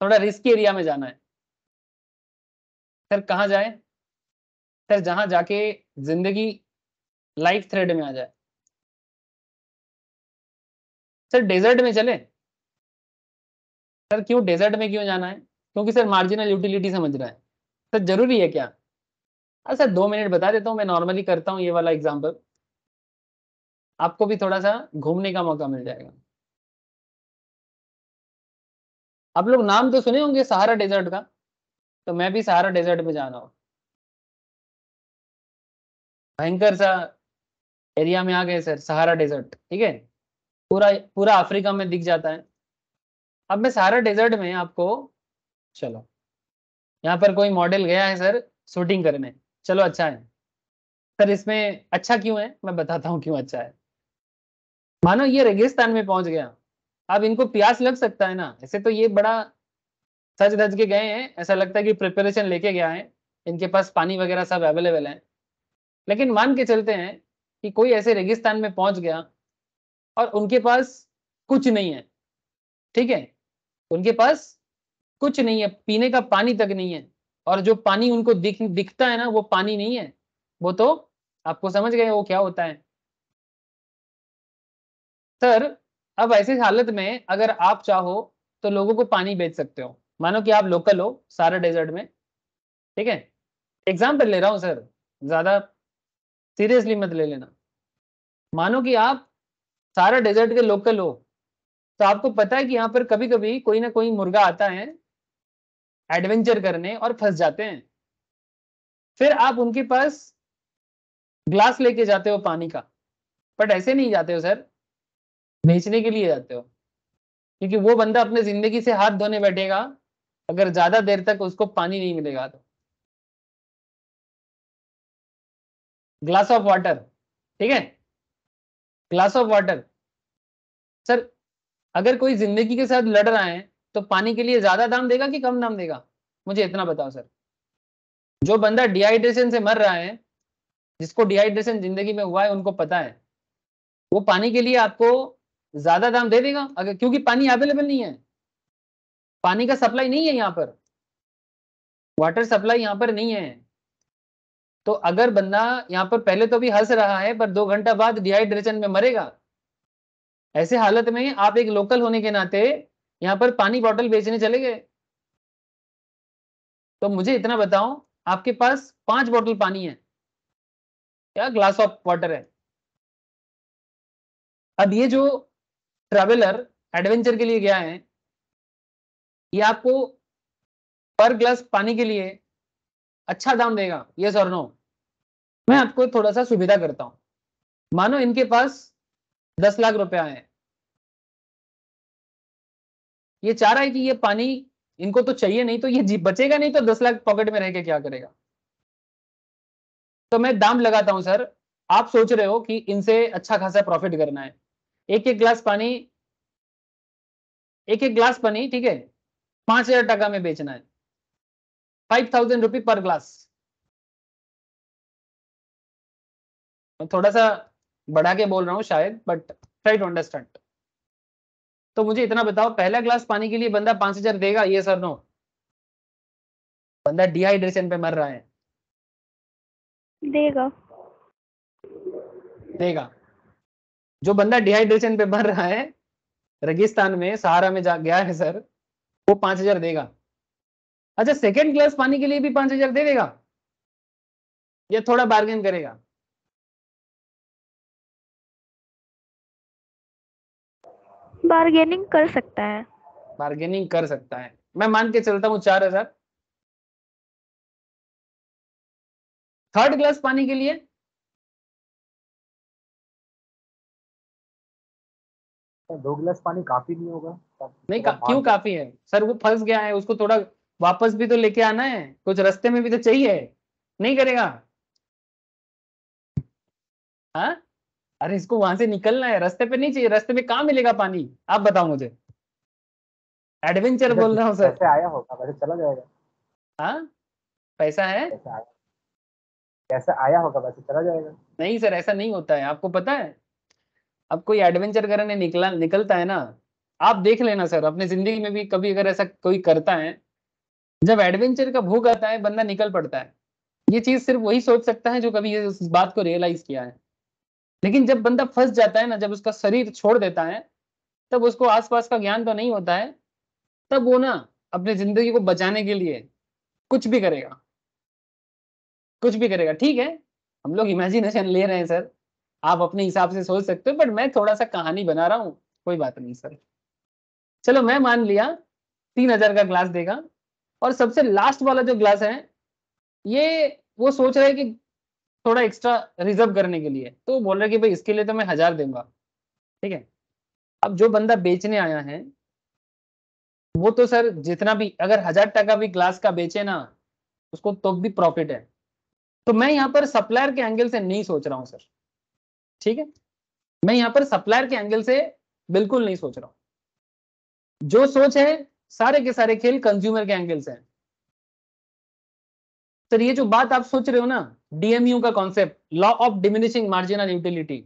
थोड़ा रिस्की एरिया में जाना है सर कहाँ जाए सर जहाँ जाके जिंदगी लाइफ थ्रेड में आ जाए सर डेजर्ट में चले सर क्यों डेजर्ट में क्यों जाना है क्योंकि सर मार्जिनल यूटिलिटी समझ रहा है सर जरूरी है क्या अरे हाँ सर दो मिनट बता देता हूँ मैं नॉर्मली करता हूँ ये वाला एग्जाम्पल आपको भी थोड़ा सा घूमने का मौका मिल जाएगा आप लोग नाम तो सुने होंगे सहारा डेजर्ट का तो मैं भी सहारा डेजर्ट में जा रहा हूं भयंकर सा एरिया में आ गए सर सहारा डेजर्ट ठीक है पूरा पूरा अफ्रीका में दिख जाता है अब मैं सहारा डेजर्ट में आपको चलो यहाँ पर कोई मॉडल गया है सर शूटिंग करने चलो अच्छा है सर इसमें अच्छा क्यों है मैं बताता हूँ क्यों अच्छा है मानो ये रेगिस्तान में पहुंच गया अब इनको प्यास लग सकता है ना ऐसे तो ये बड़ा सज धज के गए हैं ऐसा लगता है कि प्रिपरेशन लेके गया है इनके पास पानी वगैरह सब अवेलेबल है लेकिन मान के चलते हैं कि कोई ऐसे रेगिस्तान में पहुंच गया और उनके पास कुछ नहीं है ठीक है उनके पास कुछ नहीं है पीने का पानी तक नहीं है और जो पानी उनको दिख दिखता है ना वो पानी नहीं है वो तो आपको समझ गए वो क्या होता है सर अब ऐसी हालत में अगर आप चाहो तो लोगों को पानी बेच सकते हो मानो कि आप लोकल हो सारा डेजर्ट में ठीक है एग्जाम्पल ले रहा हूं सर ज्यादा सीरियसली मत ले लेना मानो कि आप सारा डेजर्ट के लोकल हो तो आपको पता है कि यहाँ पर कभी कभी कोई ना कोई मुर्गा आता है एडवेंचर करने और फंस जाते हैं फिर आप उनके पास ग्लास लेके जाते हो पानी का बट ऐसे नहीं जाते हो सर बेचने के लिए जाते हो क्योंकि वो बंदा अपने जिंदगी से हाथ धोने बैठेगा अगर ज्यादा देर तक उसको पानी नहीं मिलेगा तो ग्लास ऑफ वाटर ठीक है ग्लास ऑफ वाटर सर अगर कोई जिंदगी के साथ लड़ रहा है तो पानी के लिए ज्यादा दाम देगा कि कम दाम देगा मुझे इतना बताओ सर जो बंदा डिहाइड्रेशन से मर रहा है जिसको डिहाइड्रेशन जिंदगी में हुआ है उनको पता है वो पानी के लिए आपको ज्यादा दाम दे देगा अगर क्योंकि पानी अवेलेबल नहीं है पानी का सप्लाई नहीं है यहाँ पर वाटर सप्लाई यहाँ पर नहीं है तो अगर बंदा यहाँ पर पहले तो भी हंस रहा है पर दो घंटा बाद डिहाइड्रेशन में मरेगा ऐसे हालत में आप एक लोकल होने के नाते यहाँ पर पानी बॉटल बेचने चले गए तो मुझे इतना बताओ आपके पास पांच बॉटल पानी है क्या ग्लास ऑफ वाटर है अब ये जो ट्रेवलर एडवेंचर के लिए गया है ये आपको पर ग्लास पानी के लिए अच्छा दाम देगा यस और नो मैं आपको थोड़ा सा सुविधा करता हूं मानो इनके पास दस लाख रुपया है ये चाह रहा है कि ये पानी इनको तो चाहिए नहीं तो ये बचेगा नहीं तो दस लाख पॉकेट में रह के क्या करेगा तो मैं दाम लगाता हूं सर आप सोच रहे हो कि इनसे अच्छा खासा प्रॉफिट करना है एक एक ग्लास पानी एक एक ग्लास पानी ठीक है पांच हजार टका में बेचना है फाइव थाउजेंड रुपी पर ग्लास थोड़ा सा बढ़ा के बोल रहा हूं शायद बट ट्राई टू अंडरस्टैंड तो मुझे इतना बताओ पहला ग्लास पानी के लिए बंदा पांच हजार देगा ये सर नो बंदा डिहाइड्रेशन पे मर रहा है देगा देगा जो बंदा डिहाइड्रेशन पे भर रहा है रेगिस्तान में सहारा में जा गया है सर वो पांच हजार देगा अच्छा सेकेंड क्लास पानी के लिए भी पांच हजार दे देगा या थोड़ा बार्गेन करेगा बार्गेनिंग कर सकता है बार्गेनिंग कर सकता है मैं मान के चलता हूँ चार हजार थर्ड क्लास पानी के लिए दो गिलास पानी काफी नहीं होगा नहीं तो का, क्यों काफी है सर वो फंस गया है उसको थोड़ा वापस भी तो लेके आना है कुछ रास्ते में भी तो चाहिए नहीं करेगा हा? अरे इसको वहां से निकलना है रास्ते पे नहीं चाहिए रास्ते में कहा मिलेगा पानी आप बताओ मुझे एडवेंचर बोल रहा हूँ सर पैसा आया होगा वैसे चला जाएगा हाँ पैसा है पैसा आया होगा वैसे चला जाएगा नहीं सर ऐसा नहीं होता है आपको पता है अब कोई एडवेंचर करने निकला निकलता है ना आप देख लेना सर अपने जिंदगी में भी कभी अगर ऐसा कोई करता है जब एडवेंचर का भूख आता है बंदा निकल पड़ता है ये चीज सिर्फ वही सोच सकता है जो कभी ये उस बात को रियलाइज किया है लेकिन जब बंदा फंस जाता है ना जब उसका शरीर छोड़ देता है तब उसको आसपास का ज्ञान तो नहीं होता है तब वो ना अपने जिंदगी को बचाने के लिए कुछ भी करेगा कुछ भी करेगा ठीक है हम लोग इमेजिनेशन ले रहे हैं सर आप अपने हिसाब से सोच सकते हो बट मैं थोड़ा सा कहानी बना रहा हूँ कोई बात नहीं सर चलो मैं मान लिया तीन हजार का ग्लास देगा और सबसे लास्ट वाला जो ग्लास है ये वो सोच रहे कि थोड़ा एक्स्ट्रा रिजर्व करने के लिए तो बोल रहे कि भाई इसके लिए तो मैं हजार दूंगा ठीक है अब जो बंदा बेचने आया है वो तो सर जितना भी अगर हजार टका भी ग्लास का बेचे ना उसको तो भी प्रॉफिट है तो मैं यहाँ पर सप्लायर के एंगल से नहीं सोच रहा हूँ सर ठीक है मैं यहां पर सप्लायर के एंगल से बिल्कुल नहीं सोच रहा हूं जो सोच है सारे के सारे खेल कंज्यूमर के एंगल से है सर ये जो बात आप सोच रहे हो ना डीएमयू का concept law of diminishing marginal utility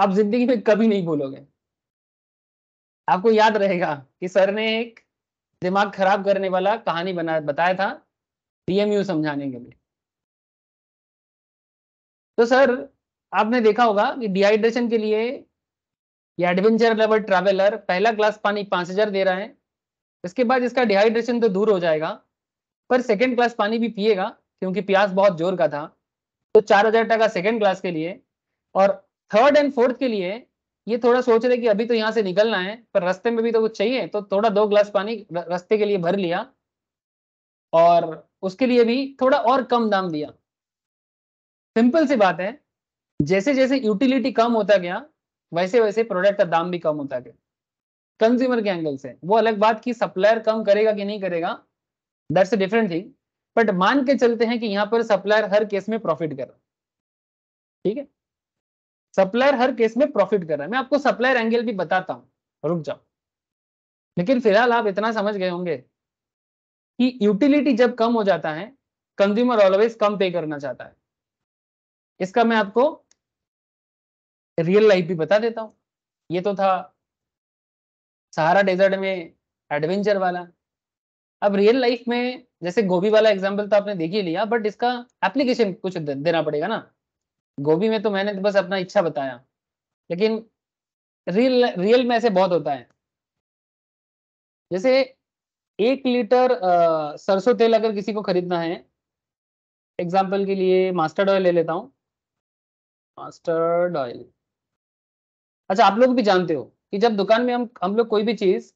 आप जिंदगी में कभी नहीं बोलोगे आपको याद रहेगा कि सर ने एक दिमाग खराब करने वाला कहानी बना बताया था डीएमयू समझाने के लिए तो सर आपने देखा होगा कि डिहाइड्रेशन के लिए एडवेंचर लेवल ट्रैवलर पहला ग्लास पानी पांच हजार दे रहा है इसके बाद इसका डिहाइड्रेशन तो दूर हो जाएगा पर सेकेंड क्लास पानी भी पिएगा क्योंकि प्यास बहुत जोर का था तो चार हजार टका सेकेंड क्लास के लिए और थर्ड एंड फोर्थ के लिए ये थोड़ा सोच रहे कि अभी तो यहाँ से निकलना है पर रास्ते में भी तो कुछ चाहिए तो थोड़ा दो ग्लास पानी रास्ते के लिए भर लिया और उसके लिए भी थोड़ा और कम दाम दिया सिंपल सी बात है जैसे जैसे यूटिलिटी कम होता गया वैसे वैसे प्रोडक्ट का दाम भी कम होता गया कंज्यूमर के एंगल से वो अलग बात की सप्लायर कम करेगा कि नहीं करेगा दैट्स डिफरेंट थिंग बट मान के चलते हैं कि यहाँ पर सप्लायर हर केस में प्रॉफिट कर रहा ठीक है सप्लायर हर केस में प्रॉफिट कर रहा है मैं आपको सप्लायर एंगल भी बताता हूँ रुक जाओ लेकिन फिलहाल आप इतना समझ गए होंगे कि यूटिलिटी जब कम हो जाता है कंज्यूमर ऑलवेज कम पे करना चाहता है इसका मैं आपको रियल लाइफ भी बता देता हूँ ये तो था सहारा डेजर्ट में एडवेंचर वाला अब रियल लाइफ में जैसे गोभी वाला एग्जाम्पल तो आपने देख ही लिया बट इसका एप्लीकेशन कुछ देना पड़ेगा ना गोभी में तो मैंने बस अपना इच्छा बताया लेकिन रियल रियल में ऐसे बहुत होता है जैसे एक लीटर सरसों तेल अगर किसी को खरीदना है एग्जाम्पल के लिए मास्टर्ड ऑयल ले लेता हूँ मास्टर्ड ऑयल अच्छा आप लोग भी जानते हो कि जब दुकान में हम हम लोग कोई भी चीज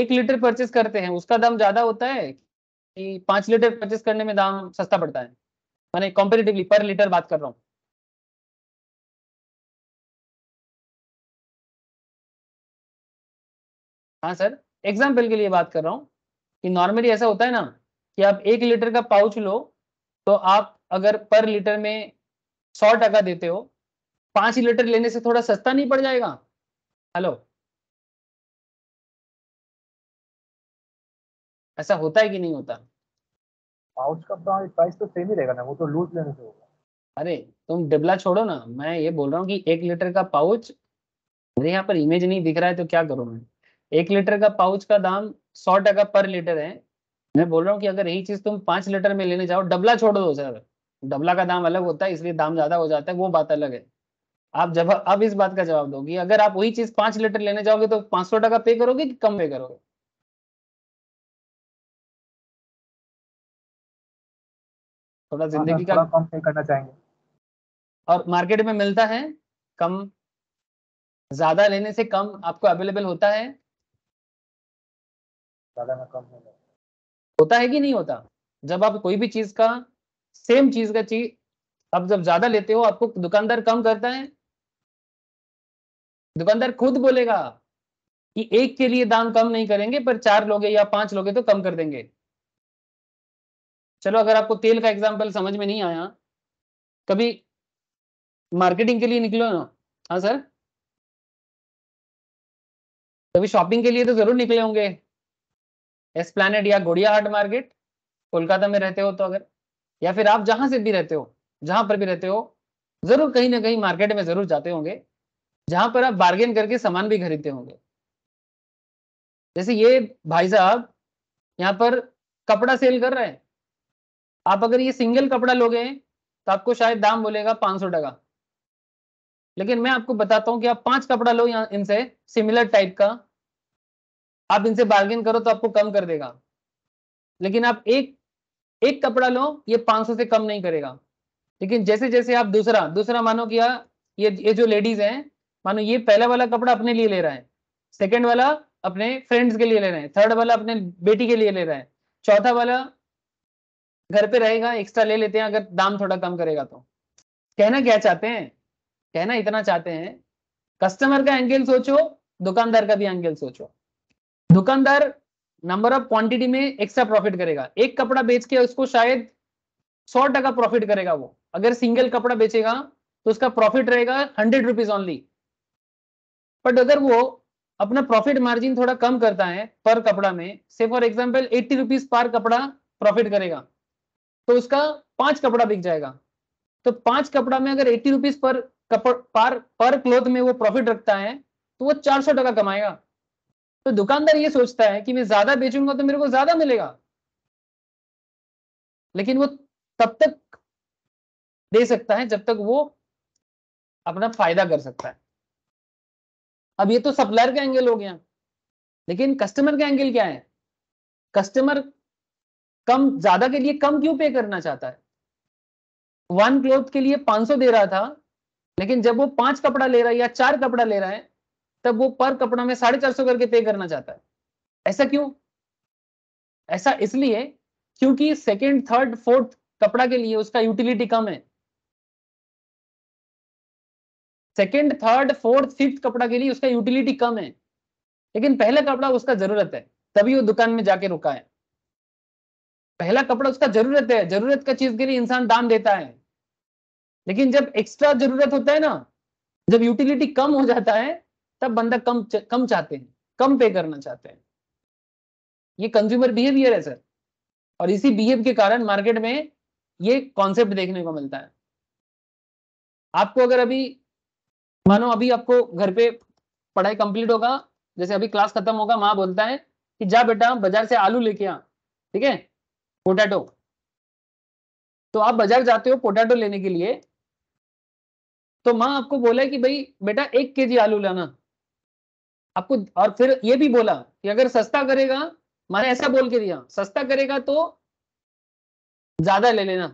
एक लीटर परचेस करते हैं उसका दाम ज्यादा होता है कि पांच लीटर परचेस करने में दाम सस्ता पड़ता है मैंने कॉम्पेरेटिवली पर लीटर बात कर रहा हूं हाँ सर एग्जाम्पल के लिए बात कर रहा हूँ कि नॉर्मली ऐसा होता है ना कि आप एक लीटर का पाउच लो तो आप अगर पर लीटर में सौ टका देते हो पांच ही लीटर लेने से थोड़ा सस्ता नहीं पड़ जाएगा हेलो ऐसा होता है कि नहीं होता पाउच का प्राइस तो सेम ही रहेगा ना वो तो लूज लेने से होगा अरे तुम डिबला छोड़ो ना मैं ये बोल रहा हूँ कि एक लीटर का पाउच मेरे यहाँ पर इमेज नहीं दिख रहा है तो क्या करूँ मैं एक लीटर का पाउच का दाम सौ टका पर लीटर है मैं बोल रहा हूँ कि अगर यही चीज तुम पांच लीटर में लेने जाओ डबला छोड़ दो सर डबला का दाम अलग होता है इसलिए दाम ज्यादा हो जाता है वो बात अलग है आप जब अब इस बात का जवाब दोगे अगर आप वही चीज पांच लीटर लेने जाओगे तो पांच सौ टका पे करोगे कि कम पे करोगे थोड़ा हाँ, जिंदगी का कम पे करना चाहेंगे और मार्केट में मिलता है कम ज्यादा लेने से कम आपको अवेलेबल होता है ज्यादा में कम होता है कि नहीं होता जब आप कोई भी चीज का सेम चीज का चीज अब जब ज्यादा लेते हो आपको दुकानदार कम करता है दुकानदार खुद बोलेगा कि एक के लिए दाम कम नहीं करेंगे पर चार लोगे या पांच लोगे तो कम कर देंगे चलो अगर आपको तेल का एग्जाम्पल समझ में नहीं आया कभी मार्केटिंग के लिए निकलो ना हाँ सर कभी शॉपिंग के लिए तो जरूर निकले होंगे एस प्लानट या गोड़िया हाट मार्केट कोलकाता में रहते हो तो अगर या फिर आप जहां से भी रहते हो जहां पर भी रहते हो जरूर कहीं ना कहीं मार्केट में जरूर जाते होंगे जहां पर आप बार्गेन करके सामान भी खरीदते होंगे जैसे ये भाई साहब यहाँ पर कपड़ा सेल कर रहे हैं आप अगर ये सिंगल कपड़ा लोगे तो आपको शायद दाम बोलेगा पांच सौ टका लेकिन मैं आपको बताता हूँ कि आप पांच कपड़ा लो यहाँ इनसे सिमिलर टाइप का आप इनसे बार्गेन करो तो आपको कम कर देगा लेकिन आप एक एक कपड़ा लो ये 500 से कम नहीं करेगा लेकिन जैसे जैसे आप दूसरा दूसरा मानो कि ये ये जो लेडीज हैं मानो ये पहला वाला कपड़ा अपने लिए ले रहा है सेकेंड वाला अपने फ्रेंड्स के लिए ले रहे हैं थर्ड वाला अपने बेटी के लिए ले रहा है चौथा वाला घर पे रहेगा एक्स्ट्रा ले लेते हैं अगर दाम थोड़ा कम करेगा तो कहना क्या चाहते हैं कहना इतना चाहते हैं कस्टमर का एंगल सोचो दुकानदार का भी एंगल सोचो दुकानदार नंबर ऑफ क्वांटिटी में एक्स्ट्रा प्रॉफिट करेगा एक कपड़ा बेच के उसको शायद सौ टका प्रॉफिट करेगा वो अगर सिंगल कपड़ा बेचेगा तो उसका प्रॉफिट रहेगा हंड्रेड रुपीज ऑनली बट अगर वो अपना प्रॉफिट मार्जिन थोड़ा कम करता है पर कपड़ा में से for example eighty rupees per कपड़ा प्रॉफिट करेगा तो उसका पांच कपड़ा बिक जाएगा तो पांच कपड़ा में अगर एट्टी रुपीज पर पर पर क्लोथ में वो प्रॉफिट रखता है तो वो चार सौ टका कमाएगा तो दुकानदार ये सोचता है कि मैं ज्यादा बेचूंगा तो मेरे को ज्यादा मिलेगा लेकिन वो तब तक दे सकता है जब तक वो अपना फायदा कर सकता है अब ये तो सप्लायर का एंगल हो गया लेकिन कस्टमर का एंगल क्या है कस्टमर कम ज्यादा के लिए कम क्यों पे करना चाहता है वन क्लोथ के लिए 500 दे रहा था लेकिन जब वो पांच कपड़ा ले रहा है या चार कपड़ा ले रहा है तब वो पर कपड़ा में साढ़े चार सौ करके पे करना चाहता है ऐसा क्यों ऐसा इसलिए क्योंकि सेकेंड थर्ड फोर्थ कपड़ा के लिए उसका यूटिलिटी कम है सेकेंड थर्ड फोर्थ फिफ्थ कपड़ा के लिए उसका यूटिलिटी कम है लेकिन पहला कपड़ा उसका जरूरत है तभी वो दुकान में जाके रुका है पहला कपड़ा उसका जरूरत है जरूरत का चीज के लिए इंसान दाम देता है लेकिन जब एक्स्ट्रा जरूरत होता है ना जब यूटिलिटी कम हो जाता है तब बंदा कम कम चाहते हैं कम पे करना चाहते हैं ये कंज्यूमर बिहेवियर है सर और इसी बिहेव के कारण मार्केट में ये कॉन्सेप्ट देखने को मिलता है आपको अगर अभी मानो अभी आपको घर पे पढ़ाई कंप्लीट होगा जैसे अभी क्लास खत्म होगा माँ बोलता है कि जा बेटा बाजार से आलू लेके आ ठीक है पोटैटो तो आप बाजार जाते हो पोटैटो लेने के लिए तो माँ आपको बोला कि भाई बेटा एक के जी आलू लाना आपको और फिर ये भी बोला कि अगर सस्ता करेगा माने ऐसा बोल के दिया सस्ता करेगा तो ज्यादा ले लेना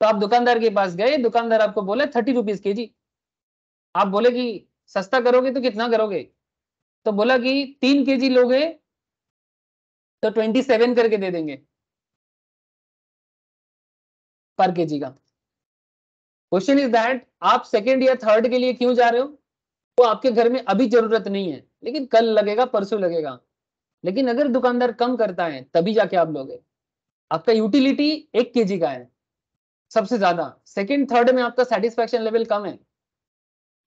तो आप दुकानदार के पास गए दुकानदार आपको बोला थर्टी रुपीज के जी आप बोले कि सस्ता करोगे तो कितना करोगे तो बोला कि तीन के जी लोगे तो ट्वेंटी सेवन करके दे देंगे पर के जी का क्वेश्चन इज दैट आप सेकेंड या थर्ड के लिए क्यों जा रहे हो वो तो आपके घर में अभी जरूरत नहीं है लेकिन कल लगेगा परसों लगेगा लेकिन अगर दुकानदार कम करता है तभी जाके आप लोगे आपका यूटिलिटी एक के जी का है सबसे ज्यादा सेकेंड थर्ड में आपका सेटिस्फेक्शन लेवल कम है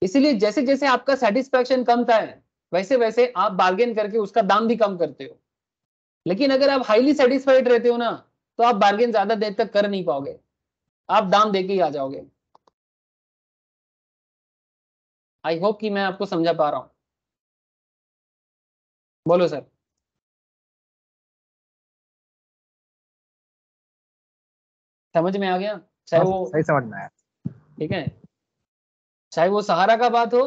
इसीलिए जैसे जैसे आपका सेटिस्फेक्शन कम है वैसे वैसे आप बार्गेन करके उसका दाम भी कम करते हो लेकिन अगर आप हाईली सेटिस्फाइड रहते हो ना तो आप बार्गेन ज्यादा देर तक कर नहीं पाओगे आप दाम दे के ही आ जाओगे आई होप कि मैं आपको समझा पा रहा हूं बोलो सर समझ में आ गया सर हाँ, वो सही समझ में आया ठीक है चाहे वो सहारा का बात हो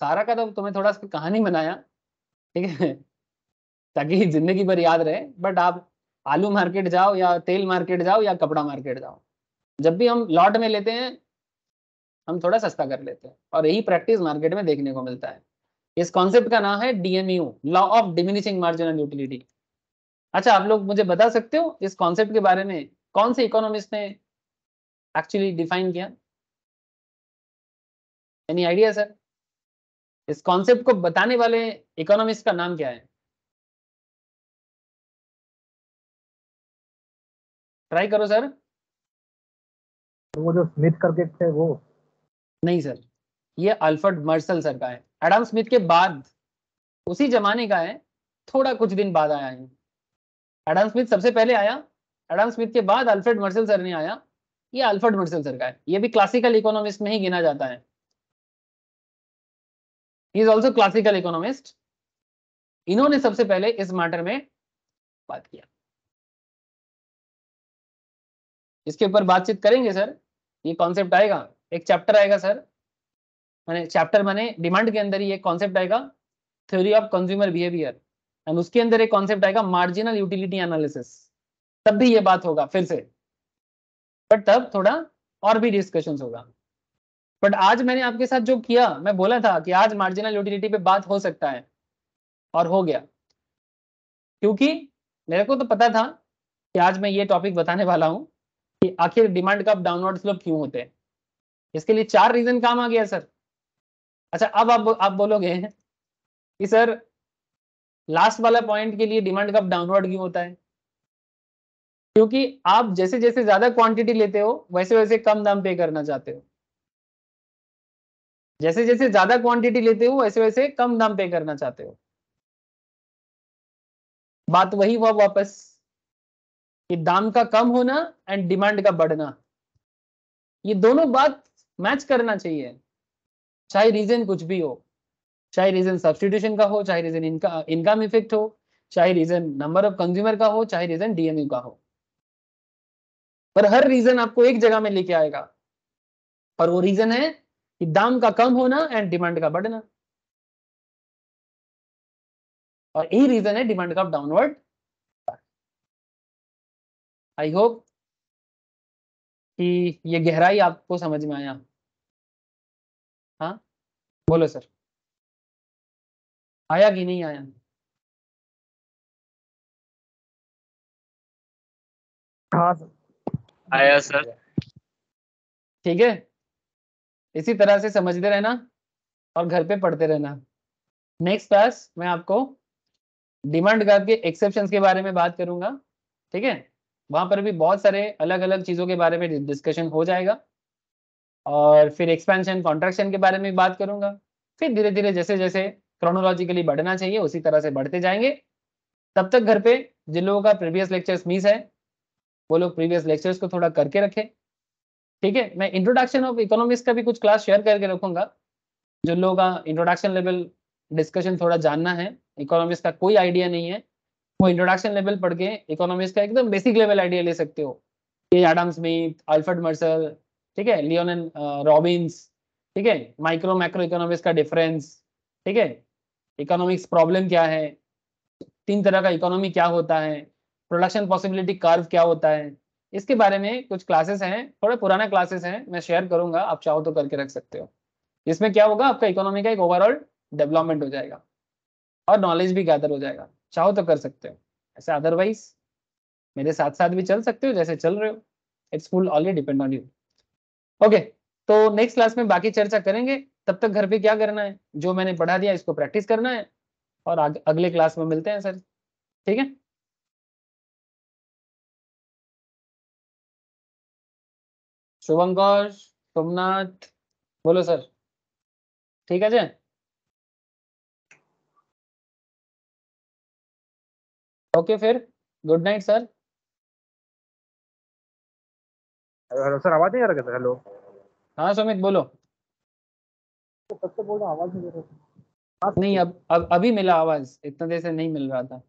सहारा का तो तुम्हें थोड़ा सा कहानी बनाया ठीक है ताकि जिंदगी भर याद रहे बट आप आलू मार्केट जाओ या तेल मार्केट जाओ या कपड़ा मार्केट जाओ जब भी हम लॉट में लेते हैं हम थोड़ा सस्ता कर लेते हैं और यही प्रैक्टिस मार्केट में देखने को मिलता है इस कॉन्सेप्ट का नाम है DMU law of diminishing marginal utility अच्छा आप लोग मुझे बता सकते हो इस कॉन्सेप्ट के बारे में कौन से इकोनॉमिस्ट ने एक्चुअली डिफाइन किया एनी आइडिया सर इस कॉन्सेप्ट को बताने वाले इकोनॉमिस्ट का नाम क्या है ट्राई करो सर तो वो जो स्मिथ करके थे वो नहीं सर ये अल्फर्ड मर्सल सर का है एडम स्मिथ के बाद उसी जमाने का है थोड़ा कुछ दिन बाद आया है एडम स्मिथ सबसे पहले आया एडम स्मिथ के बाद अल्फ्रेड मर्सल सर ने आया ये अल्फर्ड मर्सल सर का है ये भी क्लासिकल इकोनॉमिस्ट में ही गिना जाता है इज ऑल्सो क्लासिकल इकोनॉमिस्ट इन्होंने सबसे पहले इस मैटर में बात किया इसके ऊपर बातचीत करेंगे सर ये कॉन्सेप्ट आएगा एक चैप्टर आएगा सर माने चैप्टर माने डिमांड के अंदर ही एक कॉन्सेप्ट आएगा theory of consumer behaviour and उसके अंदर एक कॉन्सेप्ट आएगा मार्जिनल यूटिलिटी एनालिसिस तब भी ये बात होगा फिर से बट तब थोड़ा और भी डिस्कशन होगा बट आज मैंने आपके साथ जो किया मैं बोला था कि आज मार्जिनल यूटिलिटी पे बात हो सकता है और हो गया क्योंकि मेरे को तो पता था कि आज मैं ये टॉपिक बताने वाला हूँ कि आखिर डिमांड का डाउनलोड स्लोप क्यों होते हैं इसके लिए चार रीजन काम आ गया सर अच्छा अब आप आप बोलोगे कि सर लास्ट वाला पॉइंट के लिए डिमांड कब डाउनवर्ड क्यों होता है क्योंकि आप जैसे जैसे ज्यादा क्वांटिटी लेते हो वैसे वैसे कम दाम पे करना चाहते हो जैसे जैसे ज्यादा क्वांटिटी लेते हो वैसे वैसे कम दाम पे करना चाहते हो बात वही हुआ वापस कि दाम का कम होना एंड डिमांड का बढ़ना ये दोनों बात मैच करना चाहिए चाहे रीजन कुछ भी हो चाहे रीजन सब्सटीट्यूशन का हो चाहे रीजन इनका इनकम इफेक्ट हो चाहे रीजन नंबर ऑफ कंज्यूमर का हो चाहे रीजन डीएमयू का हो पर हर रीजन आपको एक जगह में लेके आएगा और वो रीजन है कि दाम का कम होना एंड डिमांड का बढ़ना और यही रीजन है डिमांड का डाउनवर्ड आई होप कि ये गहराई आपको समझ में आया हाँ बोलो सर आया कि नहीं आया हाँ सर आया सर ठीक है इसी तरह से समझते रहना और घर पे पढ़ते रहना नेक्स्ट क्लास मैं आपको डिमांड गर्व के एक्सेप्शन के बारे में बात करूंगा ठीक है वहां पर भी बहुत सारे अलग अलग चीजों के बारे में डिस्कशन हो जाएगा और फिर एक्सपेंशन कॉन्ट्रेक्शन के बारे में बात करूंगा फिर धीरे धीरे जैसे जैसे क्रोनोलॉजिकली बढ़ना चाहिए उसी तरह से बढ़ते जाएंगे तब तक घर पे जिन लोगों का प्रीवियस लेक्चर्स मिस है वो लोग प्रीवियस लेक्चर्स को थोड़ा करके रखें ठीक है मैं इंट्रोडक्शन ऑफ इकोनॉमिक्स का भी कुछ क्लास शेयर करके रखूंगा जो लोग इंट्रोडक्शन लेवल डिस्कशन थोड़ा जानना है इकोनॉमिक्स का कोई आइडिया नहीं है वो इंट्रोडक्शन लेवल पढ़ के इकोनॉमिक्स का एकदम बेसिक लेवल आइडिया ले सकते हो ये एडम स्मिथ अल्फर्ड मर्सल ठीक है लियोन रॉबिन्स uh, ठीक है माइक्रो माइक्रो इकोनॉमिक्स का डिफरेंस ठीक है इकोनॉमिक्स प्रॉब्लम क्या है तीन तरह का इकोनॉमी क्या होता है प्रोडक्शन पॉसिबिलिटी कर्व क्या होता है इसके बारे में कुछ क्लासेस हैं थोड़े पुराना क्लासेस हैं मैं शेयर करूंगा आप चाहो तो करके रख सकते हो इसमें क्या होगा आपका इकोनॉमी का एक ओवरऑल डेवलपमेंट हो जाएगा और नॉलेज भी गैदर हो जाएगा चाहो तो कर सकते हो ऐसे अदरवाइज मेरे साथ साथ भी चल सकते हो जैसे चल रहे हो it's full already depend on you okay तो नेक्स्ट क्लास में बाकी चर्चा करेंगे तब तक घर पे क्या करना है जो मैंने पढ़ा दिया इसको प्रैक्टिस करना है और अगले क्लास में मिलते हैं सर ठीक है शुभंकर सोमनाथ बोलो सर ठीक है ओके फिर good night sir hello sir आवाज नहीं आ रहा हेलो हाँ सुमित बोलो तो तो बोल रहा आवाज नहीं आ रहा नहीं अब अब अभी मिला आवाज इतना देर से नहीं मिल रहा था